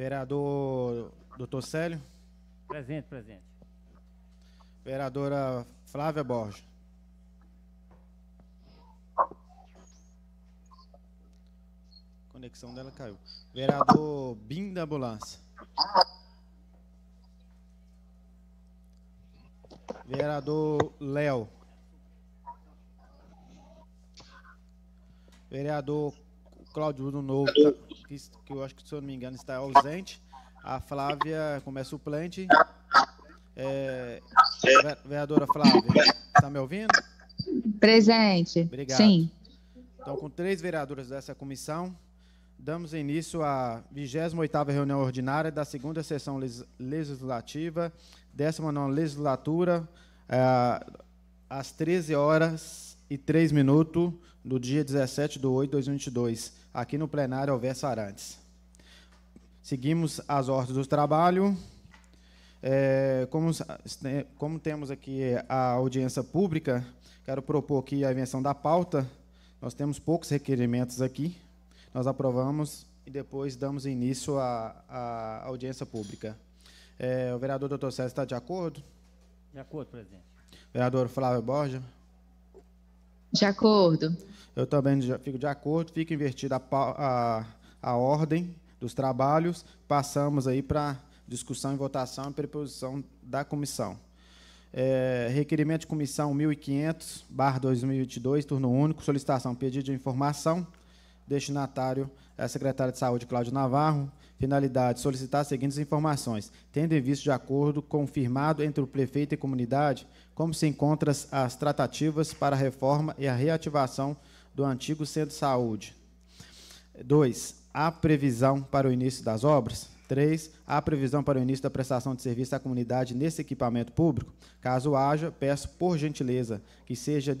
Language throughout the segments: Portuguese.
Vereador Doutor Célio. Presente, presente. Vereadora Flávia Borges. conexão dela caiu. Vereador Bim da Ambulância. Vereador Léo. Vereador Claudio Novo, tá, que, que, eu acho que, se eu não me engano, está ausente. A Flávia como é suplente, É, é. vereadora Flávia, está me ouvindo? Presente. Obrigado. Sim. Então, com três vereadoras dessa comissão, damos início à 28ª reunião ordinária da segunda sessão legislativa, 19ª legislatura, é, às 13 horas e 3 minutos do dia 17 de 8 de 2022 aqui no plenário houver Sarantes. Seguimos as ordens do trabalho. É, como, né, como, temos aqui a audiência pública, quero propor aqui a invenção da pauta. Nós temos poucos requerimentos aqui. Nós aprovamos e depois damos início à, à audiência pública. É, o vereador doutor César está de acordo? De acordo, presidente. Vereador Flávio Borges? De acordo. Eu também fico de acordo, fica invertida a, a, a ordem dos trabalhos, passamos aí para discussão e votação e preposição da comissão. É, requerimento de comissão 1500, 2022, turno único, solicitação, pedido de informação, destinatário, é a secretária de saúde, Cláudio Navarro, finalidade solicitar as seguintes informações. Tendo em vista de acordo confirmado entre o prefeito e comunidade, como se encontram as tratativas para a reforma e a reativação do antigo centro de saúde? 2. Há previsão para o início das obras? 3. Há previsão para o início da prestação de serviço à comunidade nesse equipamento público? Caso haja, peço por gentileza que seja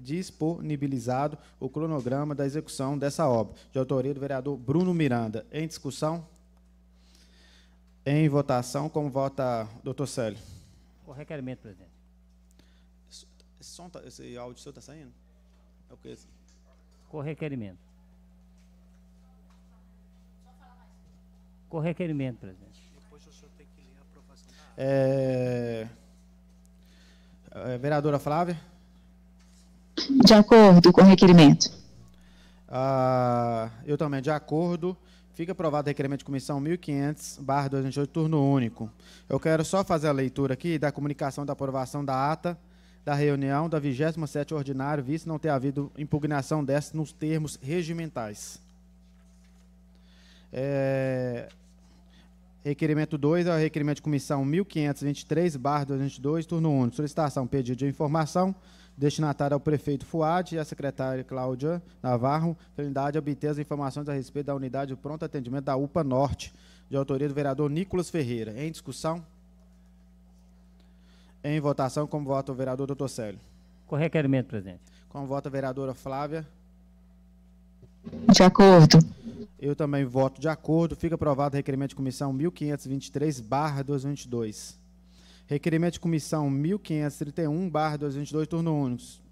disponibilizado o cronograma da execução dessa obra. De autoria do vereador Bruno Miranda. Em discussão? Em votação, como vota doutor Célio? O requerimento, presidente. Esse, som tá, esse áudio seu está saindo? É o que? Com requerimento. Com requerimento, presidente. Depois o senhor tem que ler a aprovação. É, é, vereadora Flávia. De acordo com o requerimento. Ah, eu também, de acordo. Fica aprovado o requerimento de comissão 1500, barra 2008, turno único. Eu quero só fazer a leitura aqui da comunicação da aprovação da ata da reunião da 27 Ordinário, visto não ter havido impugnação dessa nos termos regimentais. É, Requerimento 2 é o requerimento de comissão 1523, barra 2022, turno 1 Solicitação, pedido de informação, destinatário ao é prefeito Fuad e à secretária Cláudia Navarro, finalidade obter as informações a respeito da unidade de pronto atendimento da UPA Norte, de autoria do vereador Nicolas Ferreira. Em discussão? Em votação, como vota o vereador doutor Célio? Com requerimento, presidente. Como vota a vereadora Flávia? De acordo. Eu também voto de acordo. Fica aprovado o requerimento de comissão 1523 222 Requerimento de comissão 1531 222 turno único.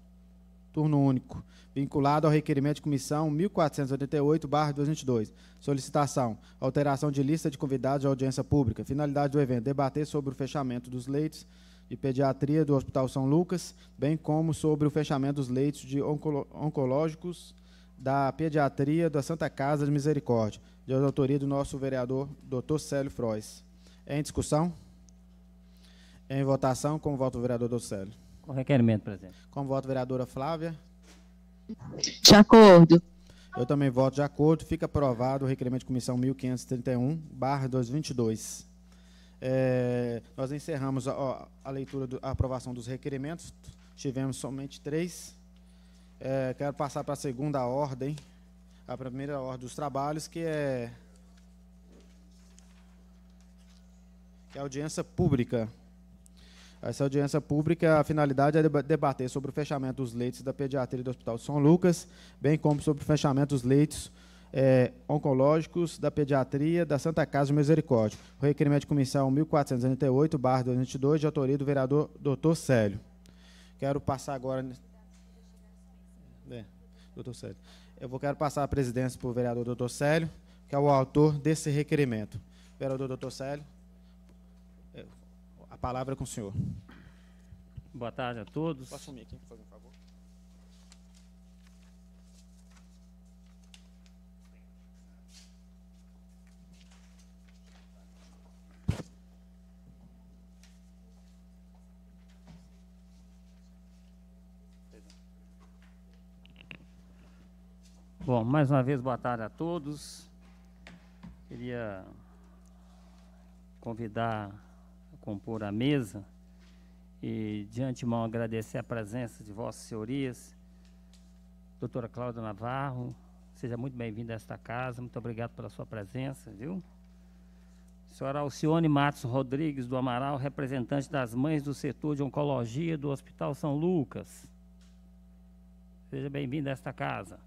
Turno único. Vinculado ao requerimento de comissão 1488 222 Solicitação: alteração de lista de convidados de audiência pública. Finalidade do evento: debater sobre o fechamento dos leitos de pediatria do Hospital São Lucas, bem como sobre o fechamento dos leitos de oncológicos da Pediatria da Santa Casa de Misericórdia, de autoria do nosso vereador Dr. Célio Frois. Em discussão? Em votação, como voto o vereador doutor Célio? Com requerimento, presidente. Como voto a vereadora Flávia? De acordo. Eu também voto de acordo. Fica aprovado o requerimento de comissão 1531, barra 2022. É, nós encerramos a, a leitura, do, a aprovação dos requerimentos. Tivemos somente três é, quero passar para a segunda ordem, a primeira ordem dos trabalhos, que é, que é a audiência pública. Essa audiência pública, a finalidade é debater sobre o fechamento dos leitos da pediatria do Hospital São Lucas, bem como sobre o fechamento dos leitos é, oncológicos da pediatria da Santa Casa do Misericórdia. O requerimento de comissão 1498, barra 2022, de autoria do vereador Dr. Célio. Quero passar agora é, doutor Célio. Eu vou quero passar a presidência para o vereador doutor Célio, que é o autor desse requerimento. Vereador doutor Célio, é, a palavra é com o senhor. Boa tarde a todos. Posso sumir aqui, por favor? Bom, mais uma vez, boa tarde a todos. Queria convidar a compor a mesa e, de antemão, agradecer a presença de Vossas Senhorias, doutora Cláudia Navarro. Seja muito bem-vinda a esta casa, muito obrigado pela sua presença, viu? Senhora Alcione Matos Rodrigues do Amaral, representante das mães do setor de oncologia do Hospital São Lucas. Seja bem-vinda a esta casa.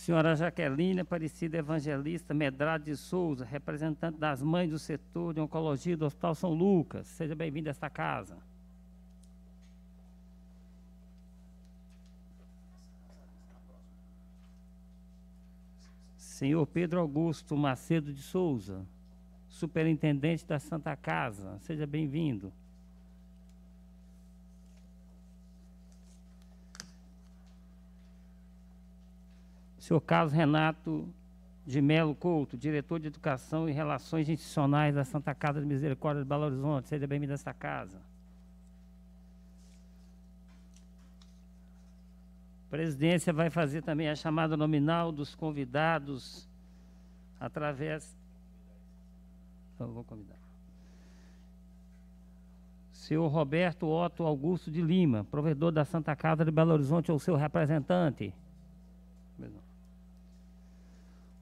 Senhora Jaqueline Aparecida Evangelista Medrado de Souza, representante das mães do setor de oncologia do Hospital São Lucas. Seja bem-vinda a esta casa. Senhor Pedro Augusto Macedo de Souza, superintendente da Santa Casa. Seja bem-vindo. Senhor Carlos Renato de Melo Couto, diretor de Educação e Relações Institucionais da Santa Casa de Misericórdia de Belo Horizonte. Seja bem-vindo a esta casa. A presidência vai fazer também a chamada nominal dos convidados através. Eu vou convidar. Senhor Roberto Otto Augusto de Lima, provedor da Santa Casa de Belo Horizonte, ou seu representante.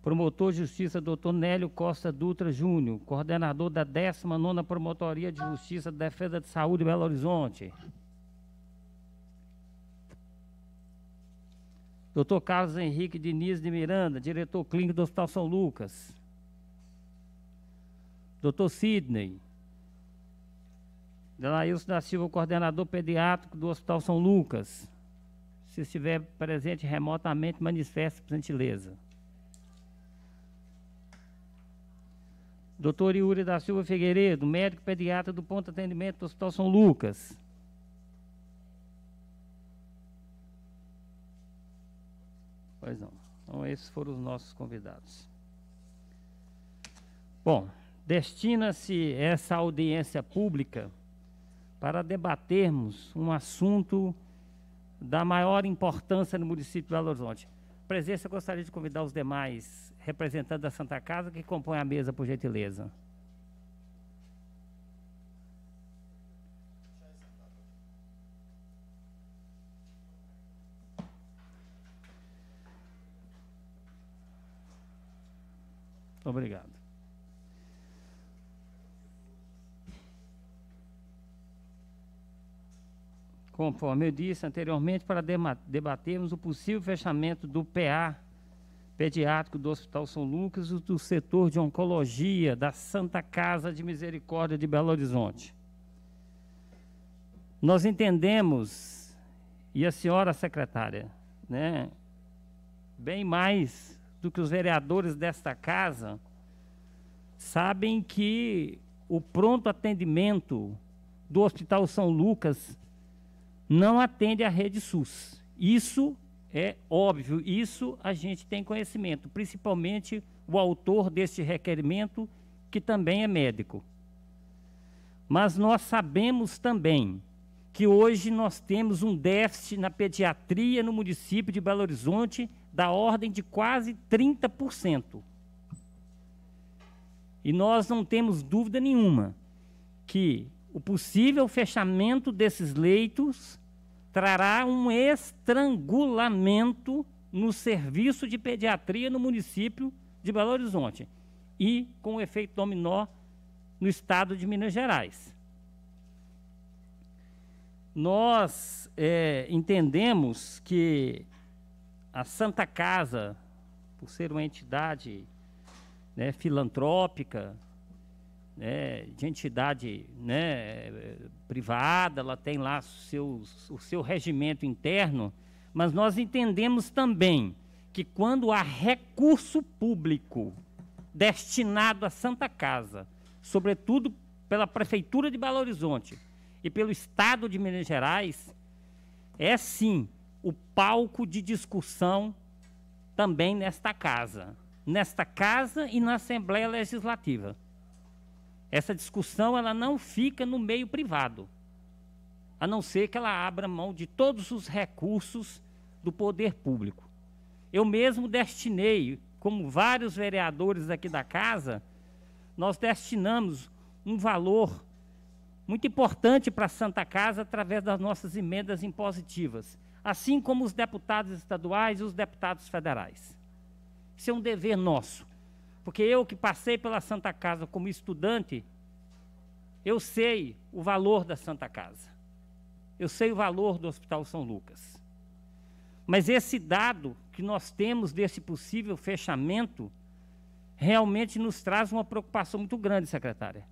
Promotor de Justiça, doutor Nélio Costa Dutra Júnior, coordenador da 19ª Promotoria de Justiça de Defesa de Saúde Belo Horizonte. Doutor Carlos Henrique Diniz de Miranda, diretor clínico do Hospital São Lucas. Doutor Sidney. Danailson da Silva, coordenador pediátrico do Hospital São Lucas. Se estiver presente remotamente, manifeste por gentileza. Doutor Iuri da Silva Figueiredo, médico pediatra do ponto de atendimento do Hospital São Lucas. Pois não. Então, esses foram os nossos convidados. Bom, destina-se essa audiência pública para debatermos um assunto da maior importância no município de Belo Horizonte. Presença, gostaria de convidar os demais representantes da Santa Casa que compõem a mesa, por gentileza. Obrigado. conforme eu disse anteriormente, para debatermos o possível fechamento do PA pediátrico do Hospital São Lucas e do setor de oncologia da Santa Casa de Misericórdia de Belo Horizonte. Nós entendemos, e a senhora secretária, né, bem mais do que os vereadores desta casa, sabem que o pronto atendimento do Hospital São Lucas não atende à rede SUS. Isso é óbvio, isso a gente tem conhecimento, principalmente o autor deste requerimento, que também é médico. Mas nós sabemos também que hoje nós temos um déficit na pediatria no município de Belo Horizonte da ordem de quase 30%. E nós não temos dúvida nenhuma que o possível fechamento desses leitos trará um estrangulamento no serviço de pediatria no município de Belo Horizonte e com efeito dominó no estado de Minas Gerais. Nós é, entendemos que a Santa Casa, por ser uma entidade né, filantrópica, né, de entidade né, privada, ela tem lá o seu regimento interno, mas nós entendemos também que quando há recurso público destinado à Santa Casa, sobretudo pela Prefeitura de Belo Horizonte e pelo Estado de Minas Gerais, é sim o palco de discussão também nesta casa, nesta casa e na Assembleia Legislativa. Essa discussão ela não fica no meio privado, a não ser que ela abra mão de todos os recursos do poder público. Eu mesmo destinei, como vários vereadores aqui da casa, nós destinamos um valor muito importante para a Santa Casa através das nossas emendas impositivas, assim como os deputados estaduais e os deputados federais. Isso é um dever nosso. Porque eu que passei pela Santa Casa como estudante, eu sei o valor da Santa Casa. Eu sei o valor do Hospital São Lucas. Mas esse dado que nós temos desse possível fechamento realmente nos traz uma preocupação muito grande, secretária.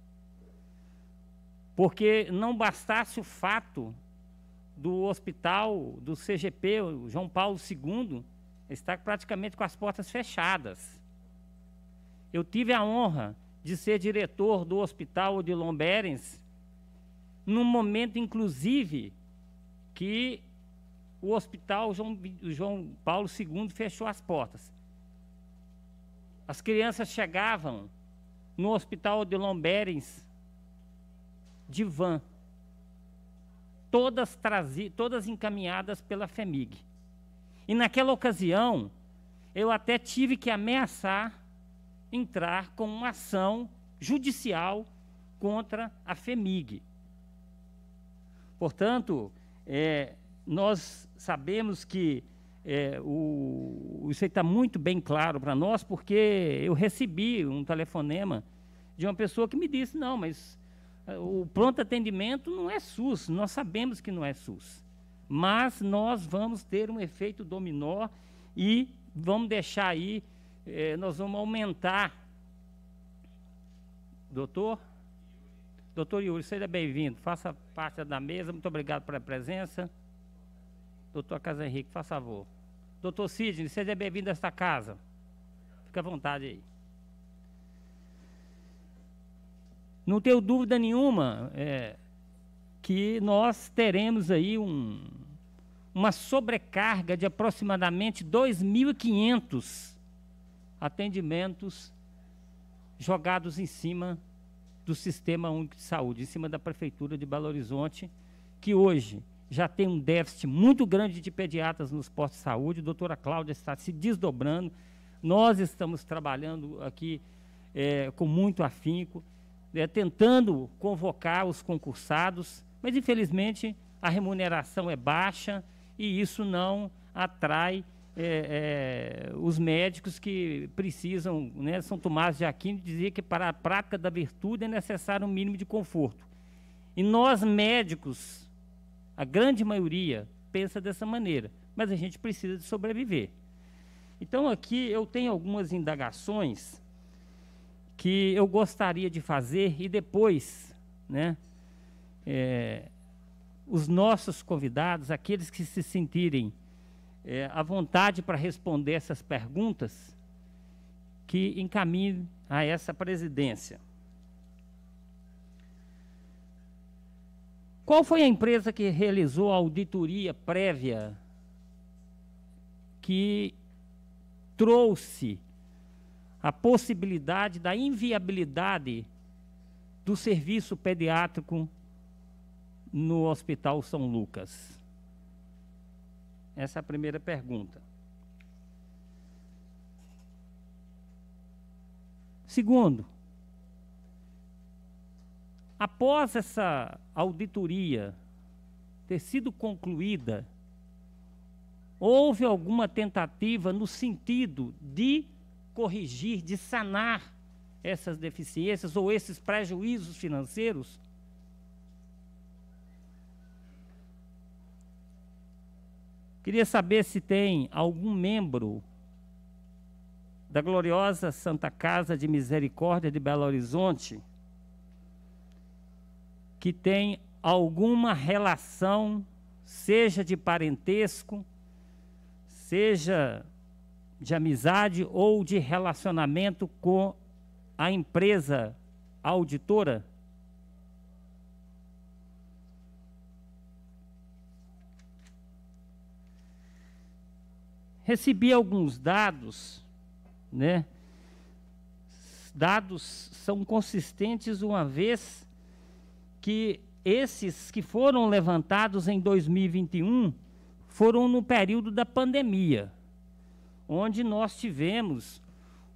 Porque não bastasse o fato do hospital, do CGP, o João Paulo II, estar praticamente com as portas fechadas. Eu tive a honra de ser diretor do Hospital de Lomberens, num momento, inclusive, que o Hospital João, João Paulo II fechou as portas. As crianças chegavam no Hospital de Lomberens de van, todas, trazi, todas encaminhadas pela FEMIG. E naquela ocasião, eu até tive que ameaçar entrar com uma ação judicial contra a FEMIG. Portanto, é, nós sabemos que é, o, isso está muito bem claro para nós, porque eu recebi um telefonema de uma pessoa que me disse: não, mas é, o pronto atendimento não é SUS, nós sabemos que não é SUS, mas nós vamos ter um efeito dominó e vamos deixar aí é, nós vamos aumentar. Doutor? Doutor Yuri, seja bem-vindo. Faça parte da mesa. Muito obrigado pela presença. Doutor Casa Henrique, faça favor. Doutor Sidney, seja bem-vindo a esta casa. Fique à vontade aí. Não tenho dúvida nenhuma é, que nós teremos aí um, uma sobrecarga de aproximadamente 2.500 atendimentos jogados em cima do Sistema Único de Saúde, em cima da Prefeitura de Belo Horizonte, que hoje já tem um déficit muito grande de pediatras nos postos de saúde. A doutora Cláudia está se desdobrando. Nós estamos trabalhando aqui é, com muito afinco, é, tentando convocar os concursados, mas infelizmente a remuneração é baixa e isso não atrai é, é, os médicos que precisam, né, São Tomás de Aquino dizia que para a prática da virtude é necessário um mínimo de conforto. E nós médicos, a grande maioria, pensa dessa maneira, mas a gente precisa de sobreviver. Então aqui eu tenho algumas indagações que eu gostaria de fazer e depois, né, é, os nossos convidados, aqueles que se sentirem é, à vontade para responder essas perguntas que encaminhe a essa presidência. Qual foi a empresa que realizou a auditoria prévia que trouxe a possibilidade da inviabilidade do serviço pediátrico no Hospital São Lucas? Essa é a primeira pergunta. Segundo, após essa auditoria ter sido concluída, houve alguma tentativa no sentido de corrigir, de sanar essas deficiências ou esses prejuízos financeiros? Queria saber se tem algum membro da gloriosa Santa Casa de Misericórdia de Belo Horizonte que tem alguma relação, seja de parentesco, seja de amizade ou de relacionamento com a empresa auditora? recebi alguns dados, né? Dados são consistentes uma vez que esses que foram levantados em 2021 foram no período da pandemia, onde nós tivemos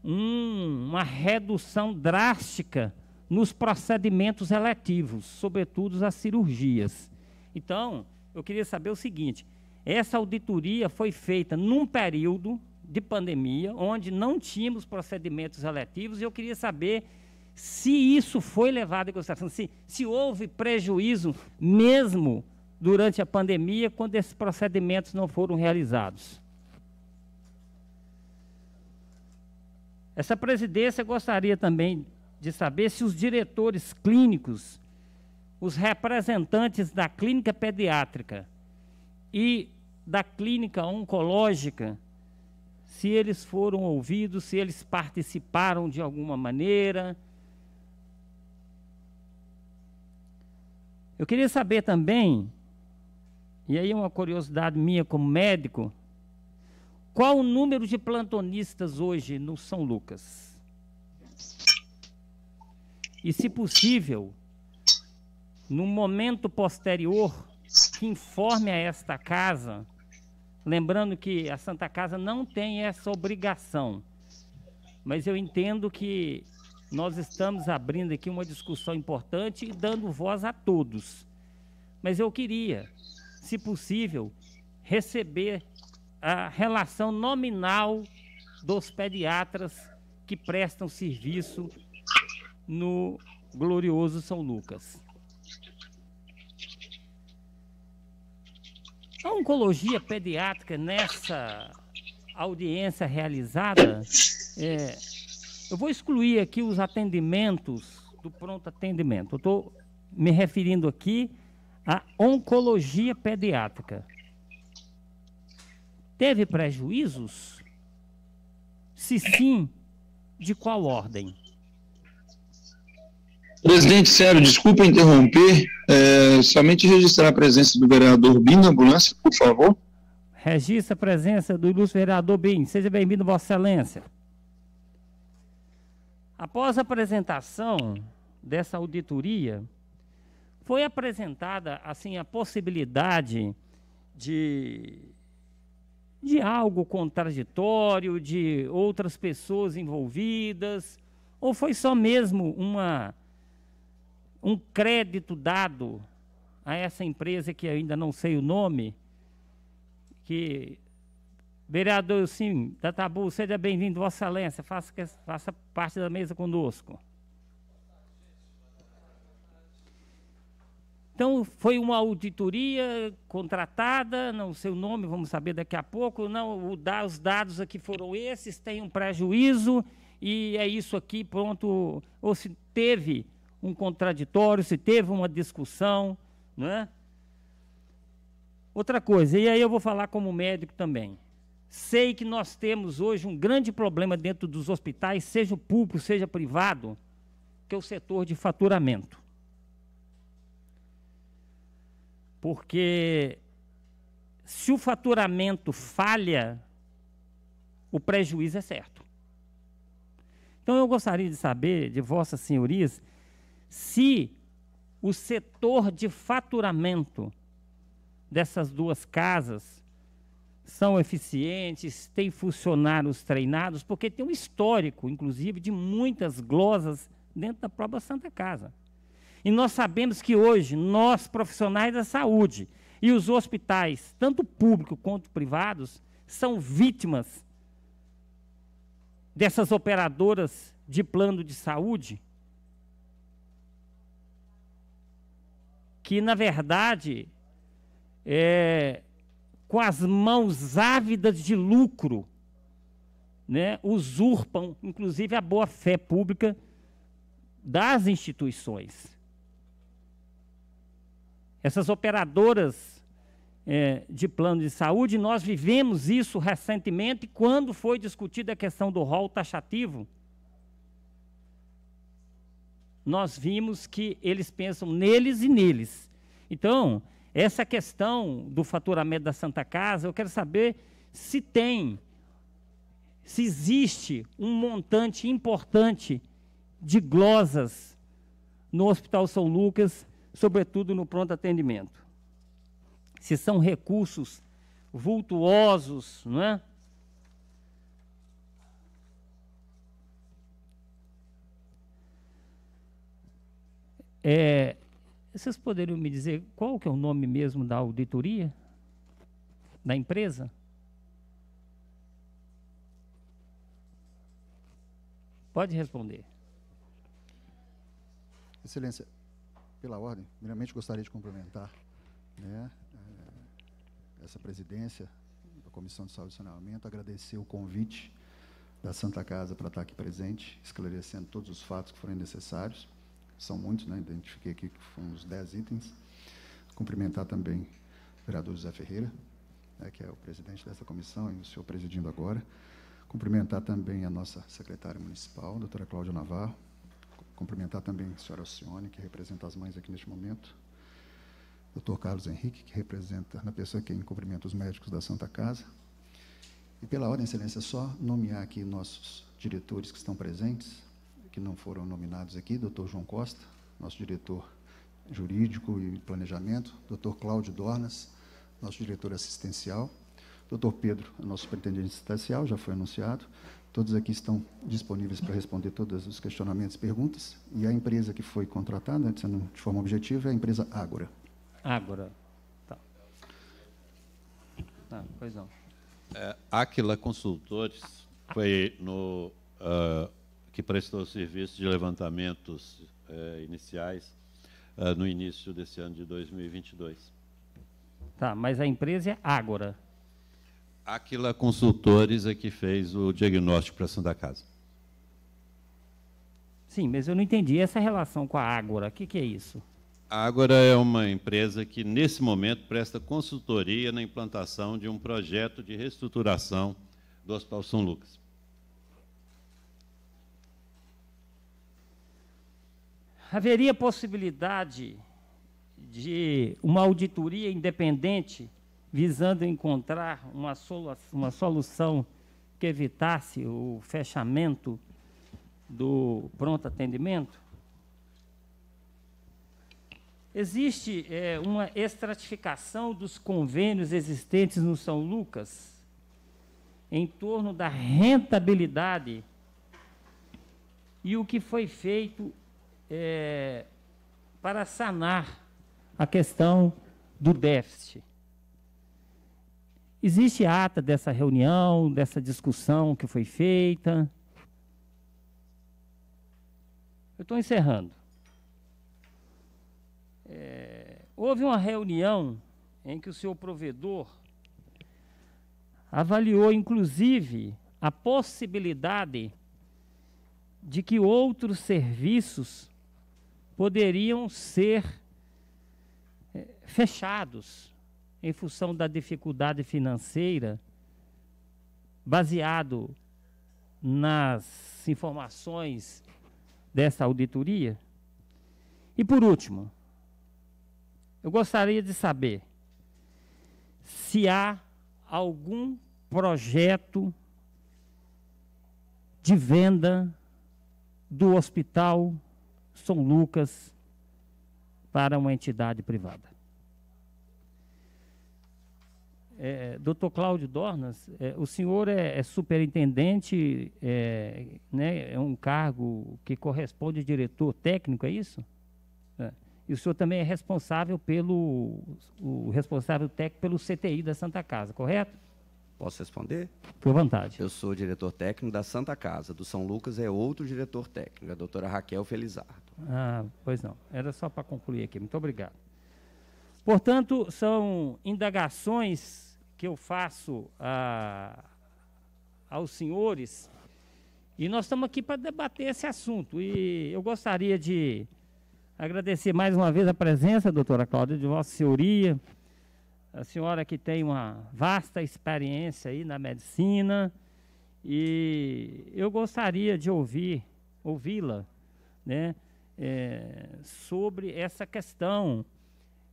um, uma redução drástica nos procedimentos eletivos, sobretudo as cirurgias. Então, eu queria saber o seguinte: essa auditoria foi feita num período de pandemia, onde não tínhamos procedimentos eletivos, e eu queria saber se isso foi levado em consideração, se, se houve prejuízo mesmo durante a pandemia, quando esses procedimentos não foram realizados. Essa presidência gostaria também de saber se os diretores clínicos, os representantes da clínica pediátrica, e da clínica oncológica, se eles foram ouvidos, se eles participaram de alguma maneira. Eu queria saber também, e aí uma curiosidade minha como médico, qual o número de plantonistas hoje no São Lucas? E, se possível, no momento posterior que informe a esta casa, lembrando que a Santa Casa não tem essa obrigação, mas eu entendo que nós estamos abrindo aqui uma discussão importante e dando voz a todos. Mas eu queria, se possível, receber a relação nominal dos pediatras que prestam serviço no glorioso São Lucas. A oncologia pediátrica nessa audiência realizada, é, eu vou excluir aqui os atendimentos do pronto atendimento. Eu estou me referindo aqui à oncologia pediátrica. Teve prejuízos? Se sim, de qual ordem? Presidente Sério, desculpa interromper, é, somente registrar a presença do vereador Bim na ambulância, por favor. Registra a presença do ilustre vereador Bim. Seja bem-vindo, Vossa Excelência. Após a apresentação dessa auditoria, foi apresentada assim a possibilidade de de algo contraditório, de outras pessoas envolvidas, ou foi só mesmo uma um crédito dado a essa empresa que ainda não sei o nome, que vereador sim da Tabu, seja bem-vindo, Vossa Excelência, faça, faça parte da mesa conosco. Então, foi uma auditoria contratada, não sei o nome, vamos saber daqui a pouco. Não, da, os dados aqui foram esses, tem um prejuízo e é isso aqui, pronto. Ou se teve um contraditório, se teve uma discussão, não é? Outra coisa, e aí eu vou falar como médico também. Sei que nós temos hoje um grande problema dentro dos hospitais, seja público, seja privado, que é o setor de faturamento. Porque se o faturamento falha, o prejuízo é certo. Então eu gostaria de saber de vossas senhorias se o setor de faturamento dessas duas casas são eficientes, têm funcionários treinados, porque tem um histórico, inclusive, de muitas glosas dentro da própria Santa Casa. E nós sabemos que hoje, nós, profissionais da saúde, e os hospitais, tanto públicos quanto privados, são vítimas dessas operadoras de plano de saúde que, na verdade, é, com as mãos ávidas de lucro, né, usurpam, inclusive, a boa-fé pública das instituições. Essas operadoras é, de plano de saúde, nós vivemos isso recentemente, quando foi discutida a questão do rol taxativo nós vimos que eles pensam neles e neles. Então, essa questão do faturamento da Santa Casa, eu quero saber se tem, se existe um montante importante de glosas no Hospital São Lucas, sobretudo no pronto atendimento. Se são recursos vultuosos, não é? É, vocês poderiam me dizer qual que é o nome mesmo da auditoria da empresa? Pode responder. Excelência, pela ordem, primeiramente gostaria de cumprimentar né, eh, essa presidência da Comissão de Saúde e Saneamento, agradecer o convite da Santa Casa para estar aqui presente, esclarecendo todos os fatos que forem necessários são muitos, né? identifiquei aqui que foram uns 10 itens. Cumprimentar também o vereador José Ferreira, né, que é o presidente dessa comissão e o senhor presidindo agora. Cumprimentar também a nossa secretária municipal, doutora Cláudia Navarro. Cumprimentar também a senhora Alcione, que representa as mães aqui neste momento. Doutor Carlos Henrique, que representa, na pessoa em cumprimenta os médicos da Santa Casa. E pela ordem, excelência, só nomear aqui nossos diretores que estão presentes, que não foram nominados aqui, doutor João Costa, nosso diretor jurídico e planejamento, doutor Cláudio Dornas, nosso diretor assistencial, doutor Pedro, nosso superintendente assistencial, já foi anunciado, Todos aqui estão disponíveis para responder todos os questionamentos e perguntas. E a empresa que foi contratada, né, sendo de forma objetiva, é a empresa Ágora. Ágora. Tá. tá. pois não. É, Aquila Consultores foi no uh, que prestou serviço de levantamentos é, iniciais é, no início desse ano de 2022. Tá, mas a empresa é Ágora. Aquila Consultores é que fez o diagnóstico para a Santa Casa. Sim, mas eu não entendi essa relação com a Ágora. O que, que é isso? A Ágora é uma empresa que, nesse momento, presta consultoria na implantação de um projeto de reestruturação do Hospital São Lucas. haveria possibilidade de uma auditoria independente visando encontrar uma, solu uma solução que evitasse o fechamento do pronto atendimento? Existe é, uma estratificação dos convênios existentes no São Lucas em torno da rentabilidade e o que foi feito é, para sanar a questão do déficit. Existe ata dessa reunião, dessa discussão que foi feita? Eu estou encerrando. É, houve uma reunião em que o seu provedor avaliou, inclusive, a possibilidade de que outros serviços poderiam ser eh, fechados em função da dificuldade financeira, baseado nas informações dessa auditoria? E por último, eu gostaria de saber se há algum projeto de venda do hospital são Lucas para uma entidade privada. É, Dr. Cláudio Dornas, é, o senhor é, é superintendente, é, né, é um cargo que corresponde a diretor técnico, é isso? É. E o senhor também é responsável pelo o responsável técnico pelo CTI da Santa Casa, correto? Posso responder? Por vontade. Eu sou diretor técnico da Santa Casa. Do São Lucas é outro diretor técnico, a doutora Raquel Felizardo. Ah, pois não. Era só para concluir aqui. Muito obrigado. Portanto, são indagações que eu faço a, ah, aos senhores. E nós estamos aqui para debater esse assunto. E eu gostaria de agradecer mais uma vez a presença, doutora Cláudia, de Vossa Senhoria a senhora que tem uma vasta experiência aí na medicina, e eu gostaria de ouvir, ouvi-la, né, é, sobre essa questão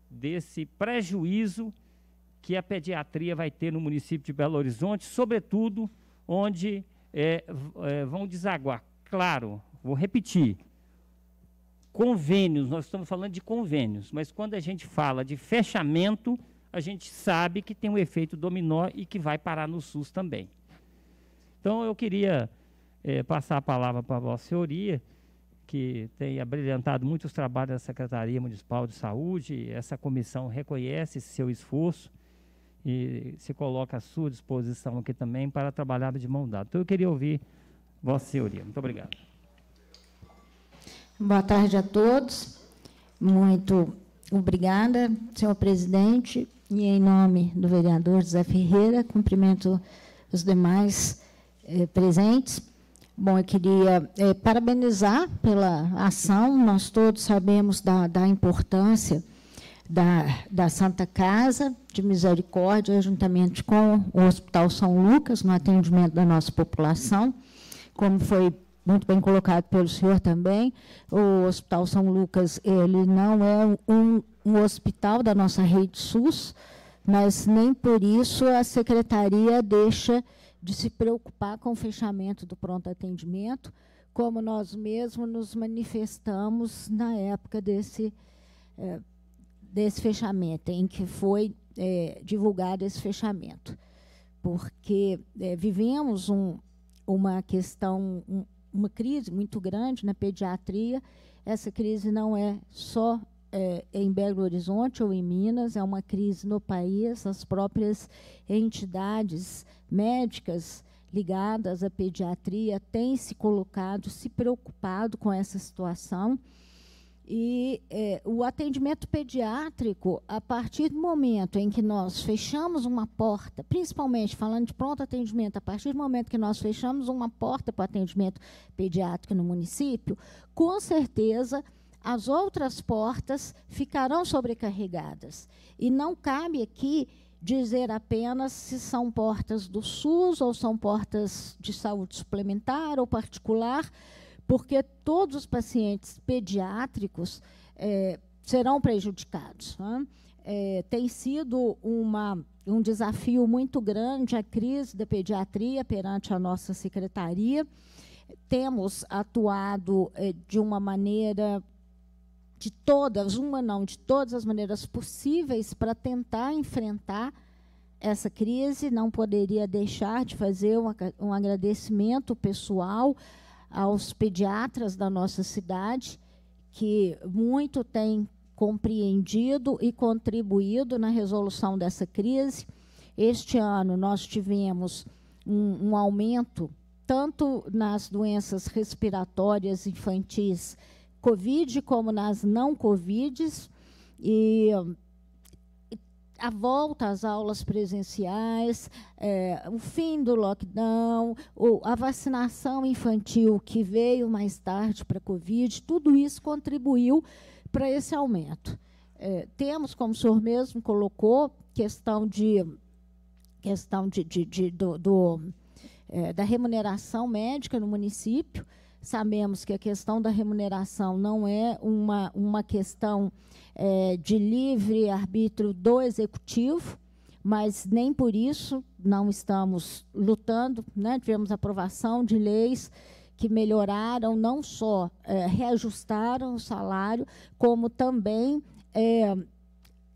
desse prejuízo que a pediatria vai ter no município de Belo Horizonte, sobretudo onde é, é, vão desaguar. Claro, vou repetir, convênios, nós estamos falando de convênios, mas quando a gente fala de fechamento, a gente sabe que tem um efeito dominó e que vai parar no SUS também. Então, eu queria é, passar a palavra para a Vossa Senhoria, que tem abrilhantado muitos trabalhos da Secretaria Municipal de Saúde. Essa comissão reconhece seu esforço e se coloca à sua disposição aqui também para trabalhar de mão dada. Então, eu queria ouvir Vossa Senhoria. Muito obrigado. Boa tarde a todos. Muito obrigada, senhor presidente, e, em nome do vereador José Ferreira, cumprimento os demais eh, presentes. Bom, eu queria eh, parabenizar pela ação. Nós todos sabemos da, da importância da, da Santa Casa de Misericórdia, juntamente com o Hospital São Lucas, no atendimento da nossa população. Como foi muito bem colocado pelo senhor também, o Hospital São Lucas ele não é um um hospital da nossa rede SUS, mas nem por isso a secretaria deixa de se preocupar com o fechamento do pronto atendimento, como nós mesmos nos manifestamos na época desse, eh, desse fechamento, em que foi é, divulgado esse fechamento. Porque é, vivemos um, uma questão, um, uma crise muito grande na pediatria. Essa crise não é só é, em Belo Horizonte ou em Minas, é uma crise no país, as próprias entidades médicas ligadas à pediatria têm se colocado, se preocupado com essa situação. E é, o atendimento pediátrico, a partir do momento em que nós fechamos uma porta, principalmente falando de pronto atendimento, a partir do momento que nós fechamos uma porta para o atendimento pediátrico no município, com certeza as outras portas ficarão sobrecarregadas. E não cabe aqui dizer apenas se são portas do SUS ou são portas de saúde suplementar ou particular, porque todos os pacientes pediátricos é, serão prejudicados. Né? É, tem sido uma, um desafio muito grande a crise da pediatria perante a nossa secretaria. Temos atuado é, de uma maneira de todas, uma não, de todas as maneiras possíveis para tentar enfrentar essa crise. Não poderia deixar de fazer um, um agradecimento pessoal aos pediatras da nossa cidade, que muito têm compreendido e contribuído na resolução dessa crise. Este ano nós tivemos um, um aumento tanto nas doenças respiratórias infantis Covid como nas não Covids. E a volta às aulas presenciais, é, o fim do lockdown, o, a vacinação infantil que veio mais tarde para a Covid, tudo isso contribuiu para esse aumento. É, temos, como o senhor mesmo colocou, questão de questão de, de, de do, do é, da remuneração médica no município sabemos que a questão da remuneração não é uma, uma questão é, de livre arbítrio do executivo, mas nem por isso não estamos lutando. Né? Tivemos aprovação de leis que melhoraram, não só é, reajustaram o salário, como também é,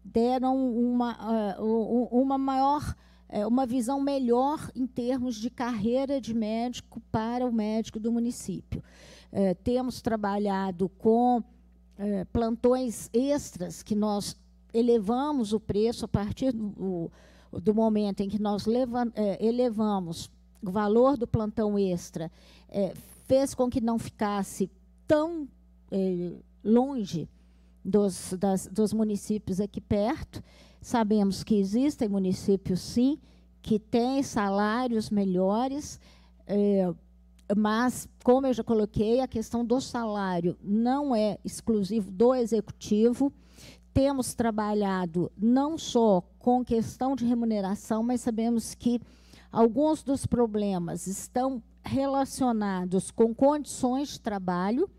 deram uma, é, uma maior é, uma visão melhor em termos de carreira de médico para o médico do município. É, temos trabalhado com é, plantões extras que nós elevamos o preço a partir do, do momento em que nós é, elevamos o valor do plantão extra, é, fez com que não ficasse tão é, longe dos, das, dos municípios aqui perto. Sabemos que existem municípios, sim, que têm salários melhores, é, mas, como eu já coloquei, a questão do salário não é exclusivo do executivo. Temos trabalhado não só com questão de remuneração, mas sabemos que alguns dos problemas estão relacionados com condições de trabalho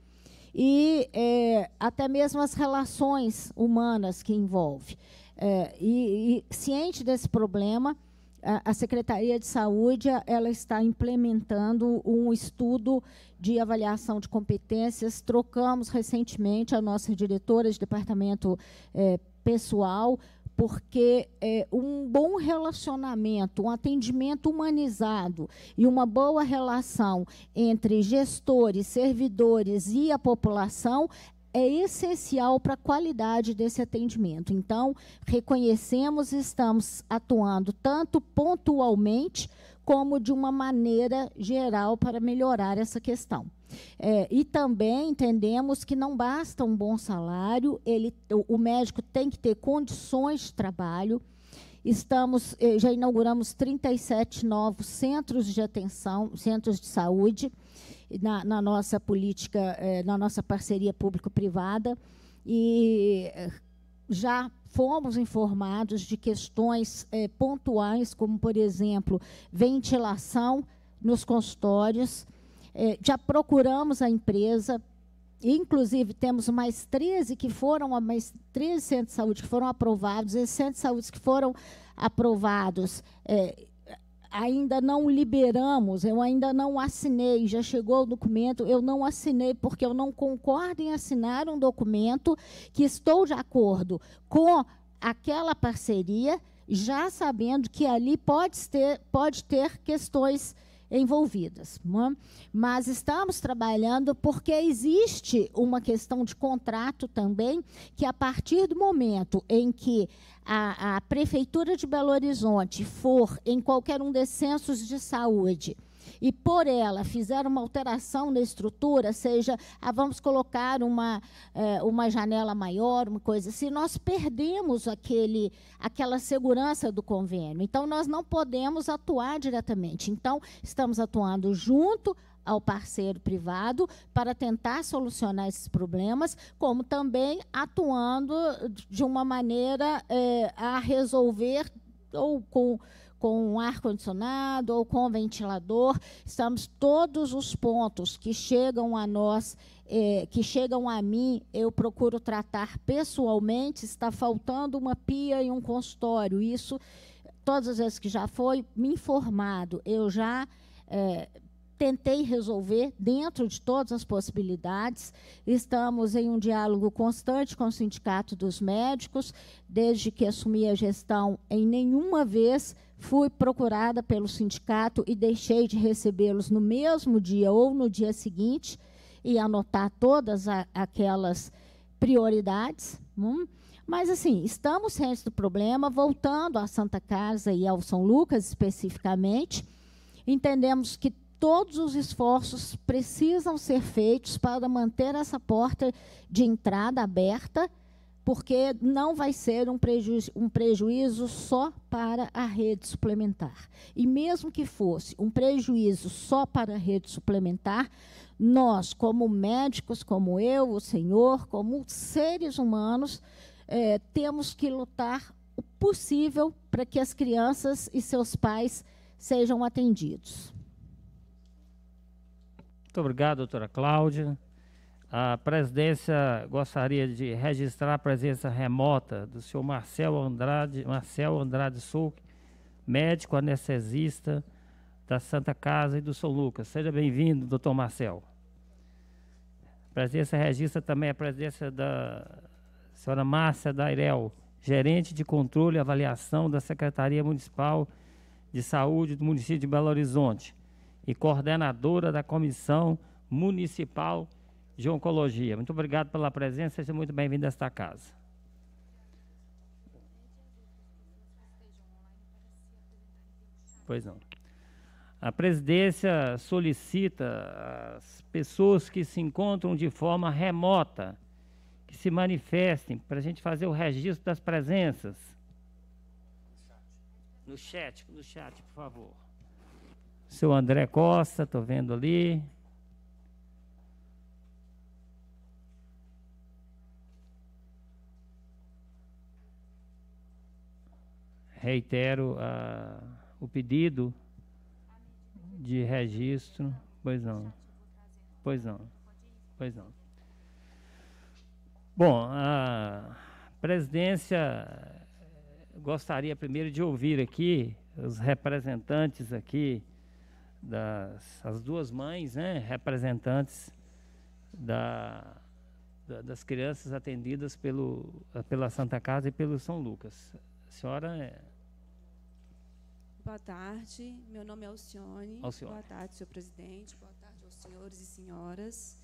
e é, até mesmo as relações humanas que envolve. É, e, e, ciente desse problema, a, a, Secretaria de Saúde ela está implementando um estudo de avaliação de competências. Trocamos recentemente a nossa diretora de departamento é, pessoal, porque é, um bom relacionamento, um atendimento humanizado e uma boa relação entre gestores, servidores e a população é essencial para a qualidade desse atendimento. Então, reconhecemos e estamos atuando tanto pontualmente como de uma maneira geral para melhorar essa questão. É, e também entendemos que não basta um bom salário, ele, o, o médico tem que ter condições de trabalho. Estamos, eh, já inauguramos 37 novos centros de atenção, centros de saúde na, na nossa política, eh, na nossa parceria público-privada, e é, já fomos informados de questões eh, pontuais, como, por exemplo, ventilação nos consultórios. Eh, já procuramos a empresa, inclusive temos mais 13 que foram, mais 13 centros de saúde que foram aprovados, esses centros de saúde que foram aprovados eh, ainda não liberamos, eu ainda não assinei, já chegou o documento, eu não assinei porque eu não concordo em assinar um documento que estou de acordo com aquela parceria, já sabendo que ali pode ter, pode ter questões envolvidas. É? Mas estamos trabalhando porque existe uma questão de contrato também, que a partir do momento em que a, a Prefeitura de Belo Horizonte for em qualquer um desses censos de saúde, e por ela fizeram uma alteração na estrutura, seja, ah, vamos colocar uma, é, uma janela maior, uma coisa assim, nós perdemos aquele, aquela segurança do convênio. Então, nós não podemos atuar diretamente. Então, estamos atuando junto ao parceiro privado para tentar solucionar esses problemas, como também atuando de uma maneira é, a resolver ou com com um ar-condicionado ou com um ventilador. Estamos todos os pontos que chegam a nós, eh, que chegam a mim, eu procuro tratar pessoalmente. Está faltando uma pia e um consultório. Isso, todas as vezes que já foi, me informado. Eu já. Eh, tentei resolver dentro de todas as possibilidades. Estamos em um diálogo constante com o Sindicato dos Médicos. Desde que assumi a gestão, em nenhuma vez Fui procurada pelo sindicato e deixei de recebê-los no mesmo dia ou no dia seguinte e anotar todas a, aquelas prioridades. Hum? Mas, assim, estamos cientes do problema, voltando à Santa Casa e ao São Lucas especificamente, entendemos que todos os esforços precisam ser feitos para manter essa porta de entrada aberta porque não vai ser um, prejuízo, um prejuízo só para a rede suplementar. E mesmo que fosse um prejuízo só para a rede suplementar, nós, como médicos, como eu, o senhor, como seres humanos, é, temos que lutar o possível para que as crianças e seus pais sejam atendidos. Muito obrigado, doutora Cláudia. A presidência gostaria de registrar a presença remota do senhor Marcel Andrade, Marcel Andrade médico anestesista da Santa Casa e do São Lucas. Seja bem-vindo, doutor Marcel. A presidência registra também a presença da senhora Márcia Dairel, gerente de controle e avaliação da Secretaria Municipal de Saúde do município de Belo Horizonte e coordenadora da Comissão Municipal de de Oncologia. Muito obrigado pela presença, seja muito bem-vindo a esta casa. Pois não. A presidência solicita as pessoas que se encontram de forma remota que se manifestem para a gente fazer o registro das presenças. No chat, no chat, por favor. Seu André Costa, estou vendo ali. reitero a, ah, o pedido de registro. Pois não. Pois não. Pois não. Bom, a presidência gostaria primeiro de ouvir aqui os representantes aqui das as duas mães, né, representantes da, da, das crianças atendidas pelo, pela Santa Casa e pelo São Lucas. A senhora é Boa tarde, meu nome é Alcione. Alcione. Boa tarde, senhor presidente. Boa tarde aos senhores e senhoras.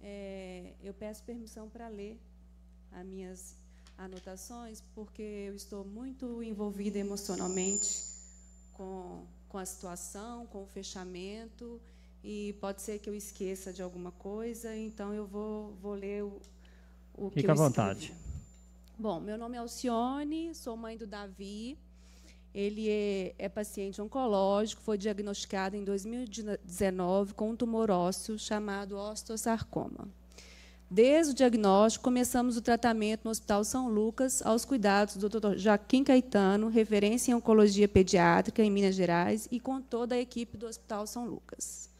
É, eu peço permissão para ler as minhas anotações, porque eu estou muito envolvida emocionalmente com, com a situação, com o fechamento, e pode ser que eu esqueça de alguma coisa, então eu vou, vou ler o, o Fica que eu à vontade. Escrevi. Bom, meu nome é Alcione, sou mãe do Davi, ele é, é, paciente oncológico, foi diagnosticado em 2019 com um tumor ósseo chamado osteosarcoma. Desde o diagnóstico, começamos o tratamento no Hospital São Lucas, aos cuidados do Dr. Joaquim Caetano, referência em oncologia pediátrica em Minas Gerais, e com toda a equipe do Hospital São Lucas.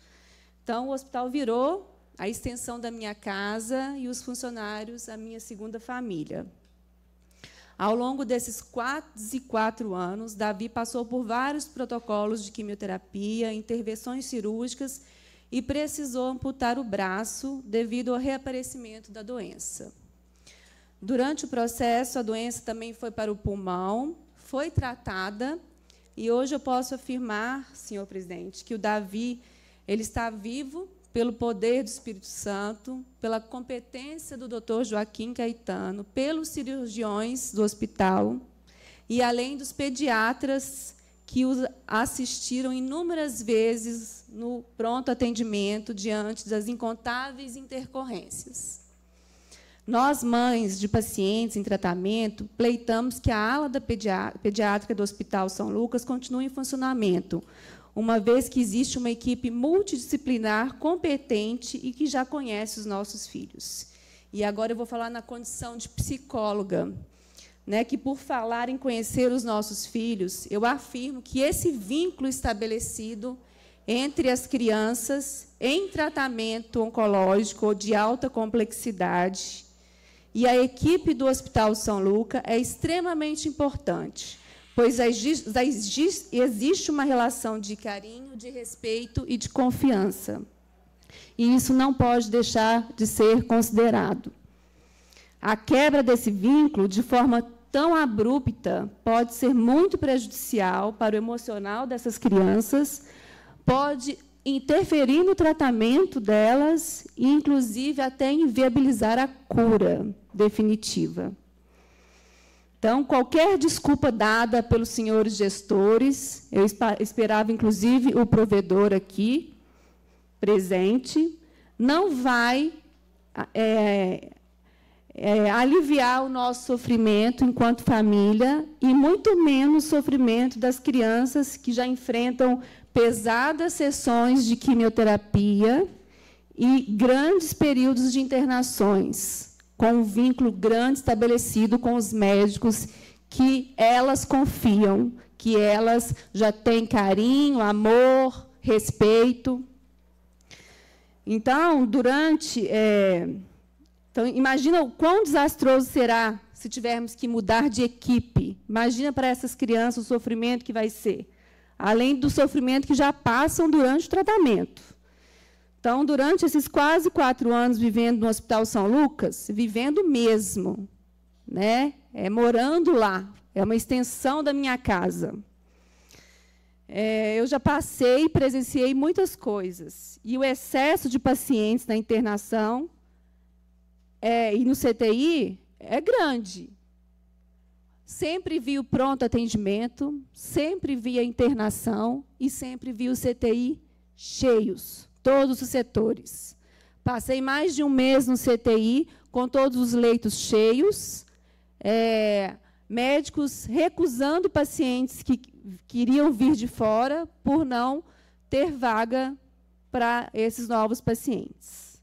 Então, o hospital virou a extensão da minha casa e os funcionários a minha segunda família. Ao longo desses quase quatro anos, Davi passou por vários protocolos de quimioterapia, intervenções cirúrgicas e precisou amputar o braço devido ao reaparecimento da doença. Durante o processo, a doença também foi para o pulmão, foi tratada e hoje eu posso afirmar, senhor presidente, que o Davi ele está vivo pelo poder do Espírito Santo, pela competência do Dr. Joaquim Caetano, pelos cirurgiões do hospital e além dos pediatras que os assistiram inúmeras vezes no pronto atendimento diante das incontáveis intercorrências. Nós, mães de pacientes em tratamento, pleitamos que a ala da pediátrica do Hospital São Lucas continue em funcionamento, uma vez que existe uma equipe multidisciplinar, competente e que já conhece os nossos filhos. E agora eu vou falar na condição de psicóloga, né, que por falar em conhecer os nossos filhos, eu afirmo que esse vínculo estabelecido entre as crianças em tratamento oncológico ou de alta complexidade e a equipe do Hospital São Luca é extremamente importante pois existe uma relação de carinho, de respeito e de confiança. E isso não pode deixar de ser considerado. A quebra desse vínculo, de forma tão abrupta, pode ser muito prejudicial para o emocional dessas crianças, pode interferir no tratamento delas, e, inclusive até inviabilizar a cura definitiva. Então, qualquer desculpa dada pelos senhores gestores, eu esperava inclusive o provedor aqui presente, não vai é, é, aliviar o nosso sofrimento enquanto família e muito menos o sofrimento das crianças que já enfrentam pesadas sessões de quimioterapia e grandes períodos de internações com um vínculo grande estabelecido com os médicos que elas confiam, que elas já têm carinho, amor, respeito. Então, durante. É, então, imagina o quão desastroso será se tivermos que mudar de equipe. Imagina para essas crianças o sofrimento que vai ser. Além do sofrimento que já passam durante o tratamento. Então, durante esses quase quatro anos vivendo no Hospital São Lucas, vivendo mesmo, né? É morando lá, é uma extensão da minha casa. É, eu já passei e presenciei muitas coisas. E o excesso de pacientes na internação é, e no CTI é grande. Sempre vi o pronto atendimento, sempre vi a internação e sempre vi o CTI cheios todos os setores. Passei mais de um mês no CTI, com todos os leitos cheios, é, médicos recusando pacientes que queriam vir de fora por não ter vaga para esses novos pacientes.